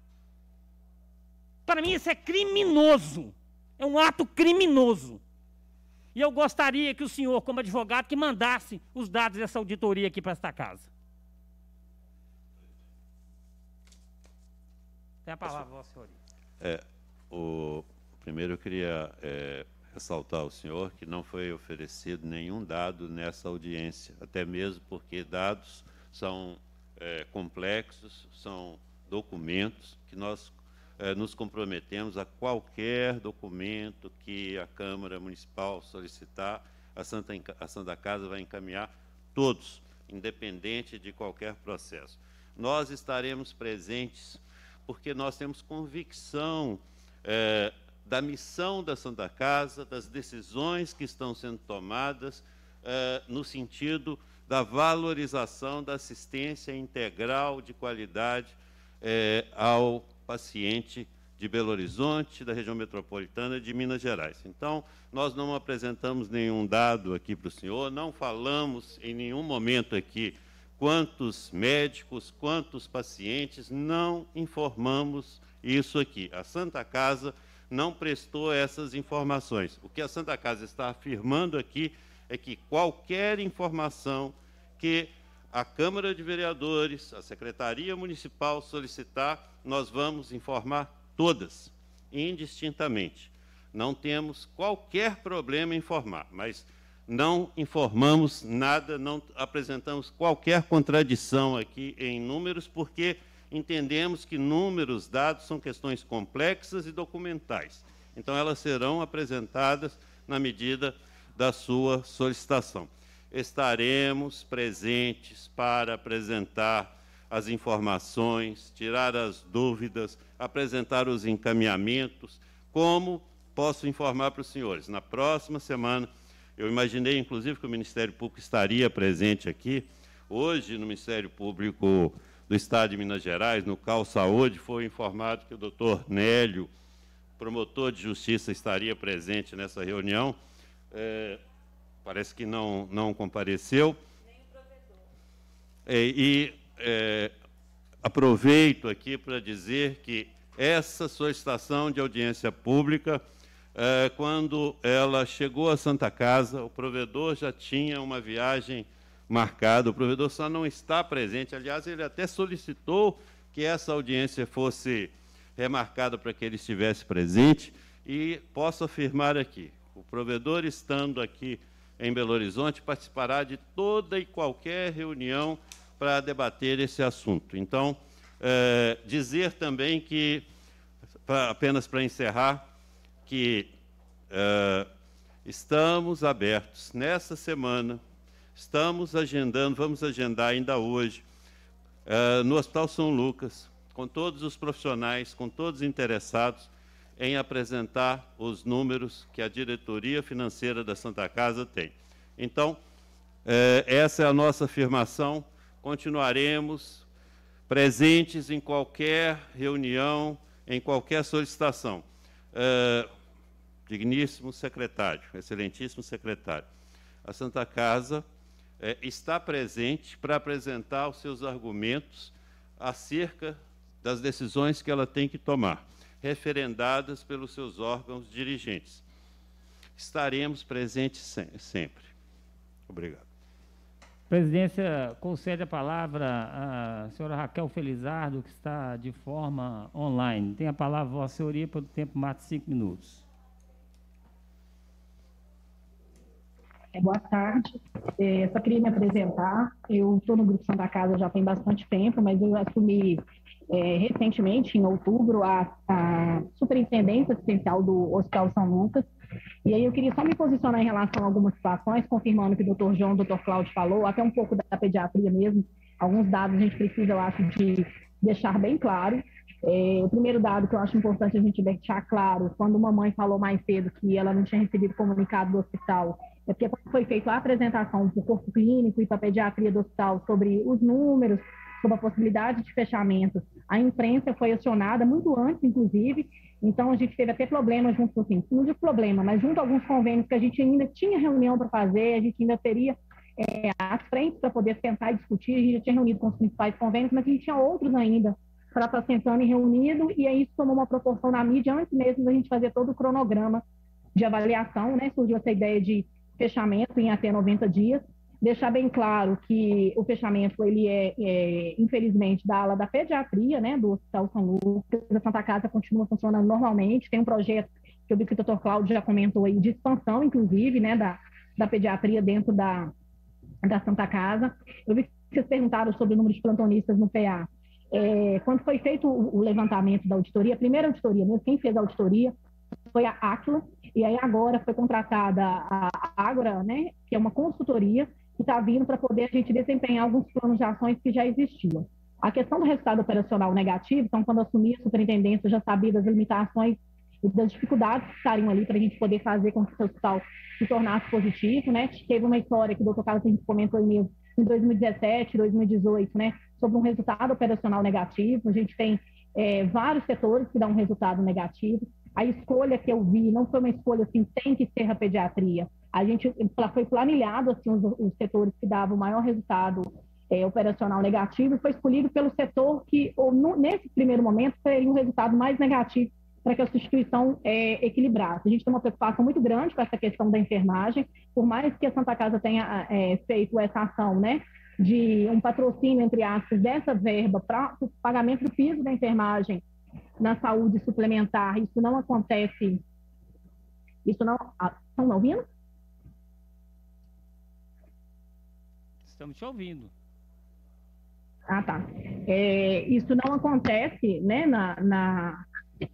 Para mim, isso é criminoso. É um ato criminoso. E eu gostaria que o senhor, como advogado, que mandasse os dados dessa auditoria aqui para esta casa. Tem a palavra, Vossa Senhoria. É, o, primeiro, eu queria é, ressaltar ao senhor que não foi oferecido nenhum dado nessa audiência, até mesmo porque dados são é, complexos, são documentos que nós é, nos comprometemos a qualquer documento que a Câmara Municipal solicitar, a Santa, a Santa Casa vai encaminhar todos, independente de qualquer processo. Nós estaremos presentes porque nós temos convicção é, da missão da Santa Casa, das decisões que estão sendo tomadas eh, no sentido da valorização da assistência integral de qualidade eh, ao paciente de Belo Horizonte, da região metropolitana de Minas Gerais. Então, nós não apresentamos nenhum dado aqui para o senhor, não falamos em nenhum momento aqui quantos médicos, quantos pacientes, não informamos isso aqui. A Santa Casa não prestou essas informações. O que a Santa Casa está afirmando aqui é que qualquer informação que a Câmara de Vereadores, a Secretaria Municipal solicitar, nós vamos informar todas, indistintamente. Não temos qualquer problema em informar, mas não informamos nada, não apresentamos qualquer contradição aqui em números, porque entendemos que números, dados são questões complexas e documentais. Então, elas serão apresentadas na medida da sua solicitação. Estaremos presentes para apresentar as informações, tirar as dúvidas, apresentar os encaminhamentos. Como posso informar para os senhores? Na próxima semana, eu imaginei, inclusive, que o Ministério Público estaria presente aqui. Hoje, no Ministério Público do Estado de Minas Gerais, no CAL Saúde, foi informado que o doutor Nélio, promotor de justiça, estaria presente nessa reunião. É, parece que não, não compareceu. Nem o provedor. É, e é, aproveito aqui para dizer que essa solicitação de audiência pública, é, quando ela chegou à Santa Casa, o provedor já tinha uma viagem marcado. O provedor só não está presente. Aliás, ele até solicitou que essa audiência fosse remarcada para que ele estivesse presente. E posso afirmar aqui: o provedor estando aqui em Belo Horizonte participará de toda e qualquer reunião para debater esse assunto. Então, é, dizer também que, pra, apenas para encerrar, que é, estamos abertos nessa semana Estamos agendando, vamos agendar ainda hoje, uh, no Hospital São Lucas, com todos os profissionais, com todos os interessados em apresentar os números que a diretoria financeira da Santa Casa tem. Então, uh, essa é a nossa afirmação. Continuaremos presentes em qualquer reunião, em qualquer solicitação. Uh, digníssimo secretário, excelentíssimo secretário, a Santa Casa é, está presente para apresentar os seus argumentos acerca das decisões que ela tem que tomar, referendadas pelos seus órgãos dirigentes. Estaremos presentes se sempre. Obrigado. Presidência, concede a palavra à senhora Raquel Felizardo, que está de forma online. Tem a palavra, Vossa Senhoria, um tempo mais de cinco minutos. É, boa tarde. É, só queria me apresentar. Eu estou no Grupo Santa Casa já tem bastante tempo, mas eu assumi é, recentemente, em outubro, a, a Superintendência Assistencial do Hospital São Lucas. E aí eu queria só me posicionar em relação a algumas situações, confirmando o que o doutor João, o doutor Cláudio falou, até um pouco da pediatria mesmo. Alguns dados a gente precisa, eu acho, de deixar bem claro. É, o primeiro dado que eu acho importante a gente deixar claro, quando uma mãe falou mais cedo que ela não tinha recebido comunicado do hospital é porque foi feita a apresentação para o corpo clínico e para a pediatria do hospital sobre os números, sobre a possibilidade de fechamento, a imprensa foi acionada muito antes, inclusive. Então, a gente teve até problemas junto, assim, não digo problema, mas junto a alguns convênios que a gente ainda tinha reunião para fazer, a gente ainda teria é, as frentes para poder sentar e discutir. A gente já tinha reunido com os principais convênios, mas a gente tinha outros ainda para estar tá sentando e reunido, e aí isso tomou uma proporção na mídia antes mesmo da gente fazer todo o cronograma de avaliação, né? Surgiu essa ideia de fechamento em até 90 dias. Deixar bem claro que o fechamento ele é, é infelizmente, da ala da pediatria, né, do Hospital São Lucas. A Santa Casa continua funcionando normalmente. Tem um projeto que eu vi que o doutor Cláudio já comentou aí, de expansão, inclusive, né, da, da pediatria dentro da, da Santa Casa. Eu vi que vocês perguntaram sobre o número de plantonistas no PA. É, quando foi feito o levantamento da auditoria, a primeira auditoria, mesmo quem fez a auditoria, foi a Aquila, e aí agora foi contratada a Agora, né, que é uma consultoria, que está vindo para poder a gente desempenhar alguns planos de ações que já existiam. A questão do resultado operacional negativo, então, quando assumi a superintendência, já sabia das limitações e das dificuldades que estariam ali para a gente poder fazer com que o hospital se tornasse positivo, né? Teve uma história que o doutor Carlos Henrique comentou aí mesmo, em 2017, 2018, né? Sobre um resultado operacional negativo. A gente tem é, vários setores que dão um resultado negativo a escolha que eu vi não foi uma escolha assim, tem que ser a pediatria. A gente foi planilhado assim, os, os setores que davam o maior resultado é, operacional negativo e foi escolhido pelo setor que, ou, no, nesse primeiro momento, teria um resultado mais negativo para que a substituição é, equilibrasse. A gente tem uma preocupação muito grande com essa questão da enfermagem, por mais que a Santa Casa tenha é, feito essa ação, né, de um patrocínio, entre aspas, dessa verba para o pagamento do piso da enfermagem na saúde suplementar, isso não acontece. Isso não. estamos ah, estão me ouvindo? Estamos te ouvindo. Ah, tá. É, isso não acontece né, na, na,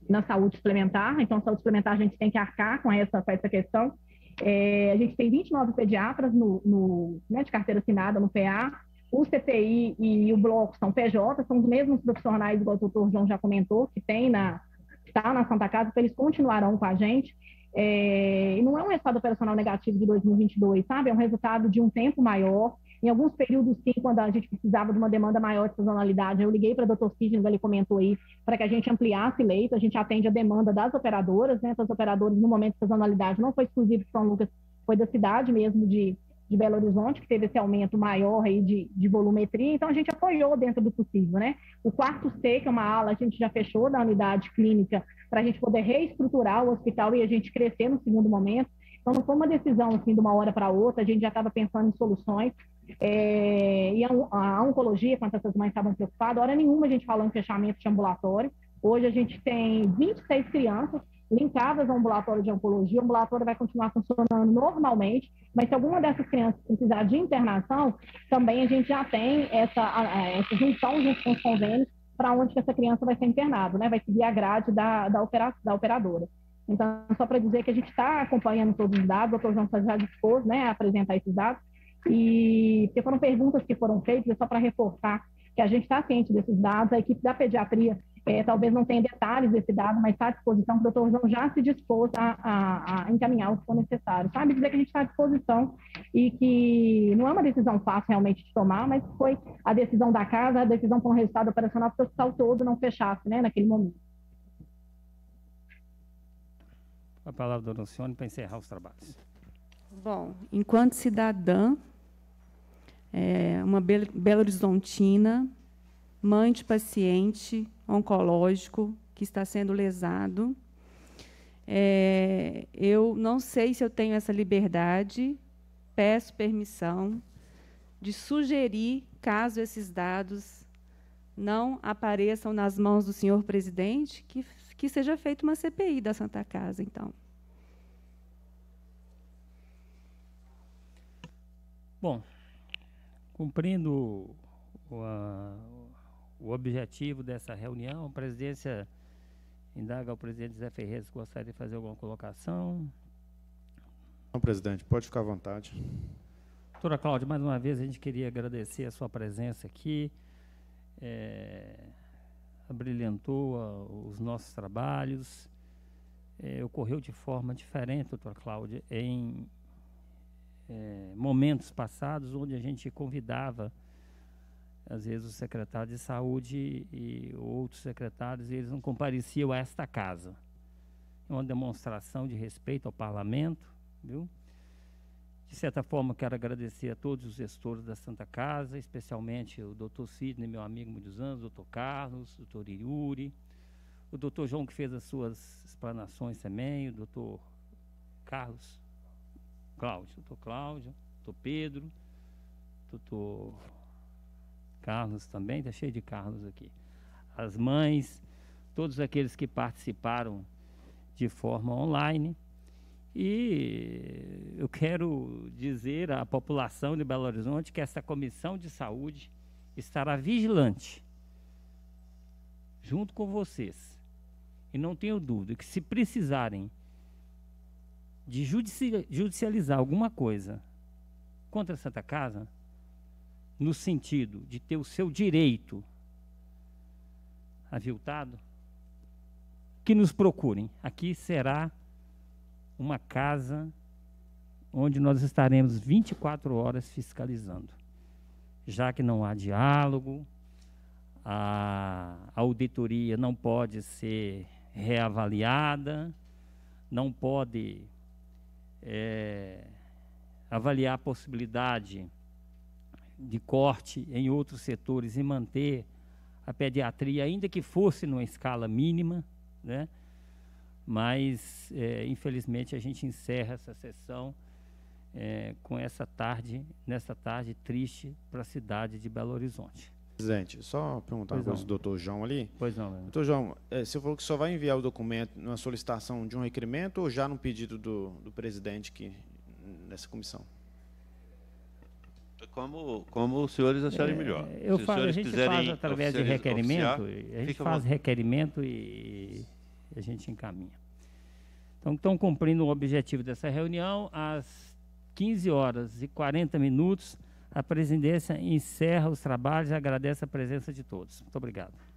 na, saúde suplementar, então, saúde suplementar a gente tem que arcar com essa, com essa questão. É, a gente tem 29 pediatras no, no né, de carteira assinada no PA, o CPI e o bloco são PJ, são os mesmos profissionais, igual o doutor João já comentou, que tem na, está na Santa Casa, que então eles continuarão com a gente. É, e não é um resultado operacional negativo de 2022, sabe? É um resultado de um tempo maior. Em alguns períodos, sim, quando a gente precisava de uma demanda maior de sazonalidade, eu liguei para o doutor Sidney, ele comentou aí, para que a gente ampliasse leito. A gente atende a demanda das operadoras, né? Essas operadoras, no momento de sazonalidade, não foi exclusivo de São Lucas, foi da cidade mesmo de, de Belo Horizonte, que teve esse aumento maior aí de, de volumetria, então a gente apoiou dentro do possível, né? O quarto C, que é uma ala, a gente já fechou da unidade clínica para a gente poder reestruturar o hospital e a gente crescer no segundo momento. Então não foi uma decisão assim de uma hora para outra, a gente já estava pensando em soluções. É, e a, a oncologia, quando essas mães estavam preocupadas, hora nenhuma a gente falou em fechamento de ambulatório. Hoje a gente tem 26 crianças linkadas ao ambulatório de oncologia, o ambulatório vai continuar funcionando normalmente, mas se alguma dessas crianças precisar de internação, também a gente já tem essa, essa junção junto com os convênios para onde essa criança vai ser internada, né? vai seguir a grade da, da, opera, da operadora. Então, só para dizer que a gente está acompanhando todos os dados, o doutor João já dispôs né, a apresentar esses dados, e porque foram perguntas que foram feitas, é só para reforçar que a gente está ciente desses dados, a equipe da pediatria é, talvez não tenha detalhes desse dado, mas está à disposição, o doutor João já se dispôs a, a, a encaminhar o que for necessário. Sabe dizer que a gente está à disposição e que não é uma decisão fácil realmente de tomar, mas foi a decisão da casa, a decisão com o resultado operacional, porque o hospital todo não fechasse né, naquele momento. A palavra da Luciane para encerrar os trabalhos. Bom, enquanto cidadã, é, uma belo horizontina, mãe de paciente, oncológico que está sendo lesado. É, eu não sei se eu tenho essa liberdade, peço permissão de sugerir, caso esses dados não apareçam nas mãos do senhor presidente, que, que seja feita uma CPI da Santa Casa, então. Bom, cumprindo a, o objetivo dessa reunião. A presidência indaga ao presidente Zé Ferreira se gostaria de fazer alguma colocação. Não, presidente, pode ficar à vontade. Doutora Cláudia, mais uma vez a gente queria agradecer a sua presença aqui. É, abrilhantou os nossos trabalhos. É, ocorreu de forma diferente, doutora Cláudia, em é, momentos passados, onde a gente convidava às vezes o secretário de saúde e outros secretários, eles não compareciam a esta casa. É uma demonstração de respeito ao parlamento, viu? De certa forma, quero agradecer a todos os gestores da Santa Casa, especialmente o doutor Sidney, meu amigo muitos anos, o doutor Carlos, o doutor Iuri o doutor João, que fez as suas explanações também, o doutor Carlos, Cláudio, doutor Cláudio, doutor Pedro, doutor Carlos também, está cheio de Carlos aqui. As mães, todos aqueles que participaram de forma online. E eu quero dizer à população de Belo Horizonte que essa comissão de saúde estará vigilante, junto com vocês. E não tenho dúvida que se precisarem de judicializar alguma coisa contra Santa Casa, no sentido de ter o seu direito aviltado, que nos procurem. Aqui será uma casa onde nós estaremos 24 horas fiscalizando, já que não há diálogo, a auditoria não pode ser reavaliada, não pode é, avaliar a possibilidade de corte em outros setores e manter a pediatria, ainda que fosse numa escala mínima, né? mas é, infelizmente a gente encerra essa sessão é, com essa tarde, nessa tarde triste para a cidade de Belo Horizonte. Presidente, só perguntar uma coisa do doutor João ali. Pois não. Meu. Doutor João, é, você falou que só vai enviar o documento na solicitação de um requerimento ou já no pedido do, do presidente que, nessa comissão? Como, como os senhores acharem é, melhor. Eu Se falo, a gente faz através de requerimento, oficiar, a gente faz requerimento e a gente encaminha. Então, estão cumprindo o objetivo dessa reunião. Às 15 horas e 40 minutos, a presidência encerra os trabalhos e agradece a presença de todos. Muito obrigado.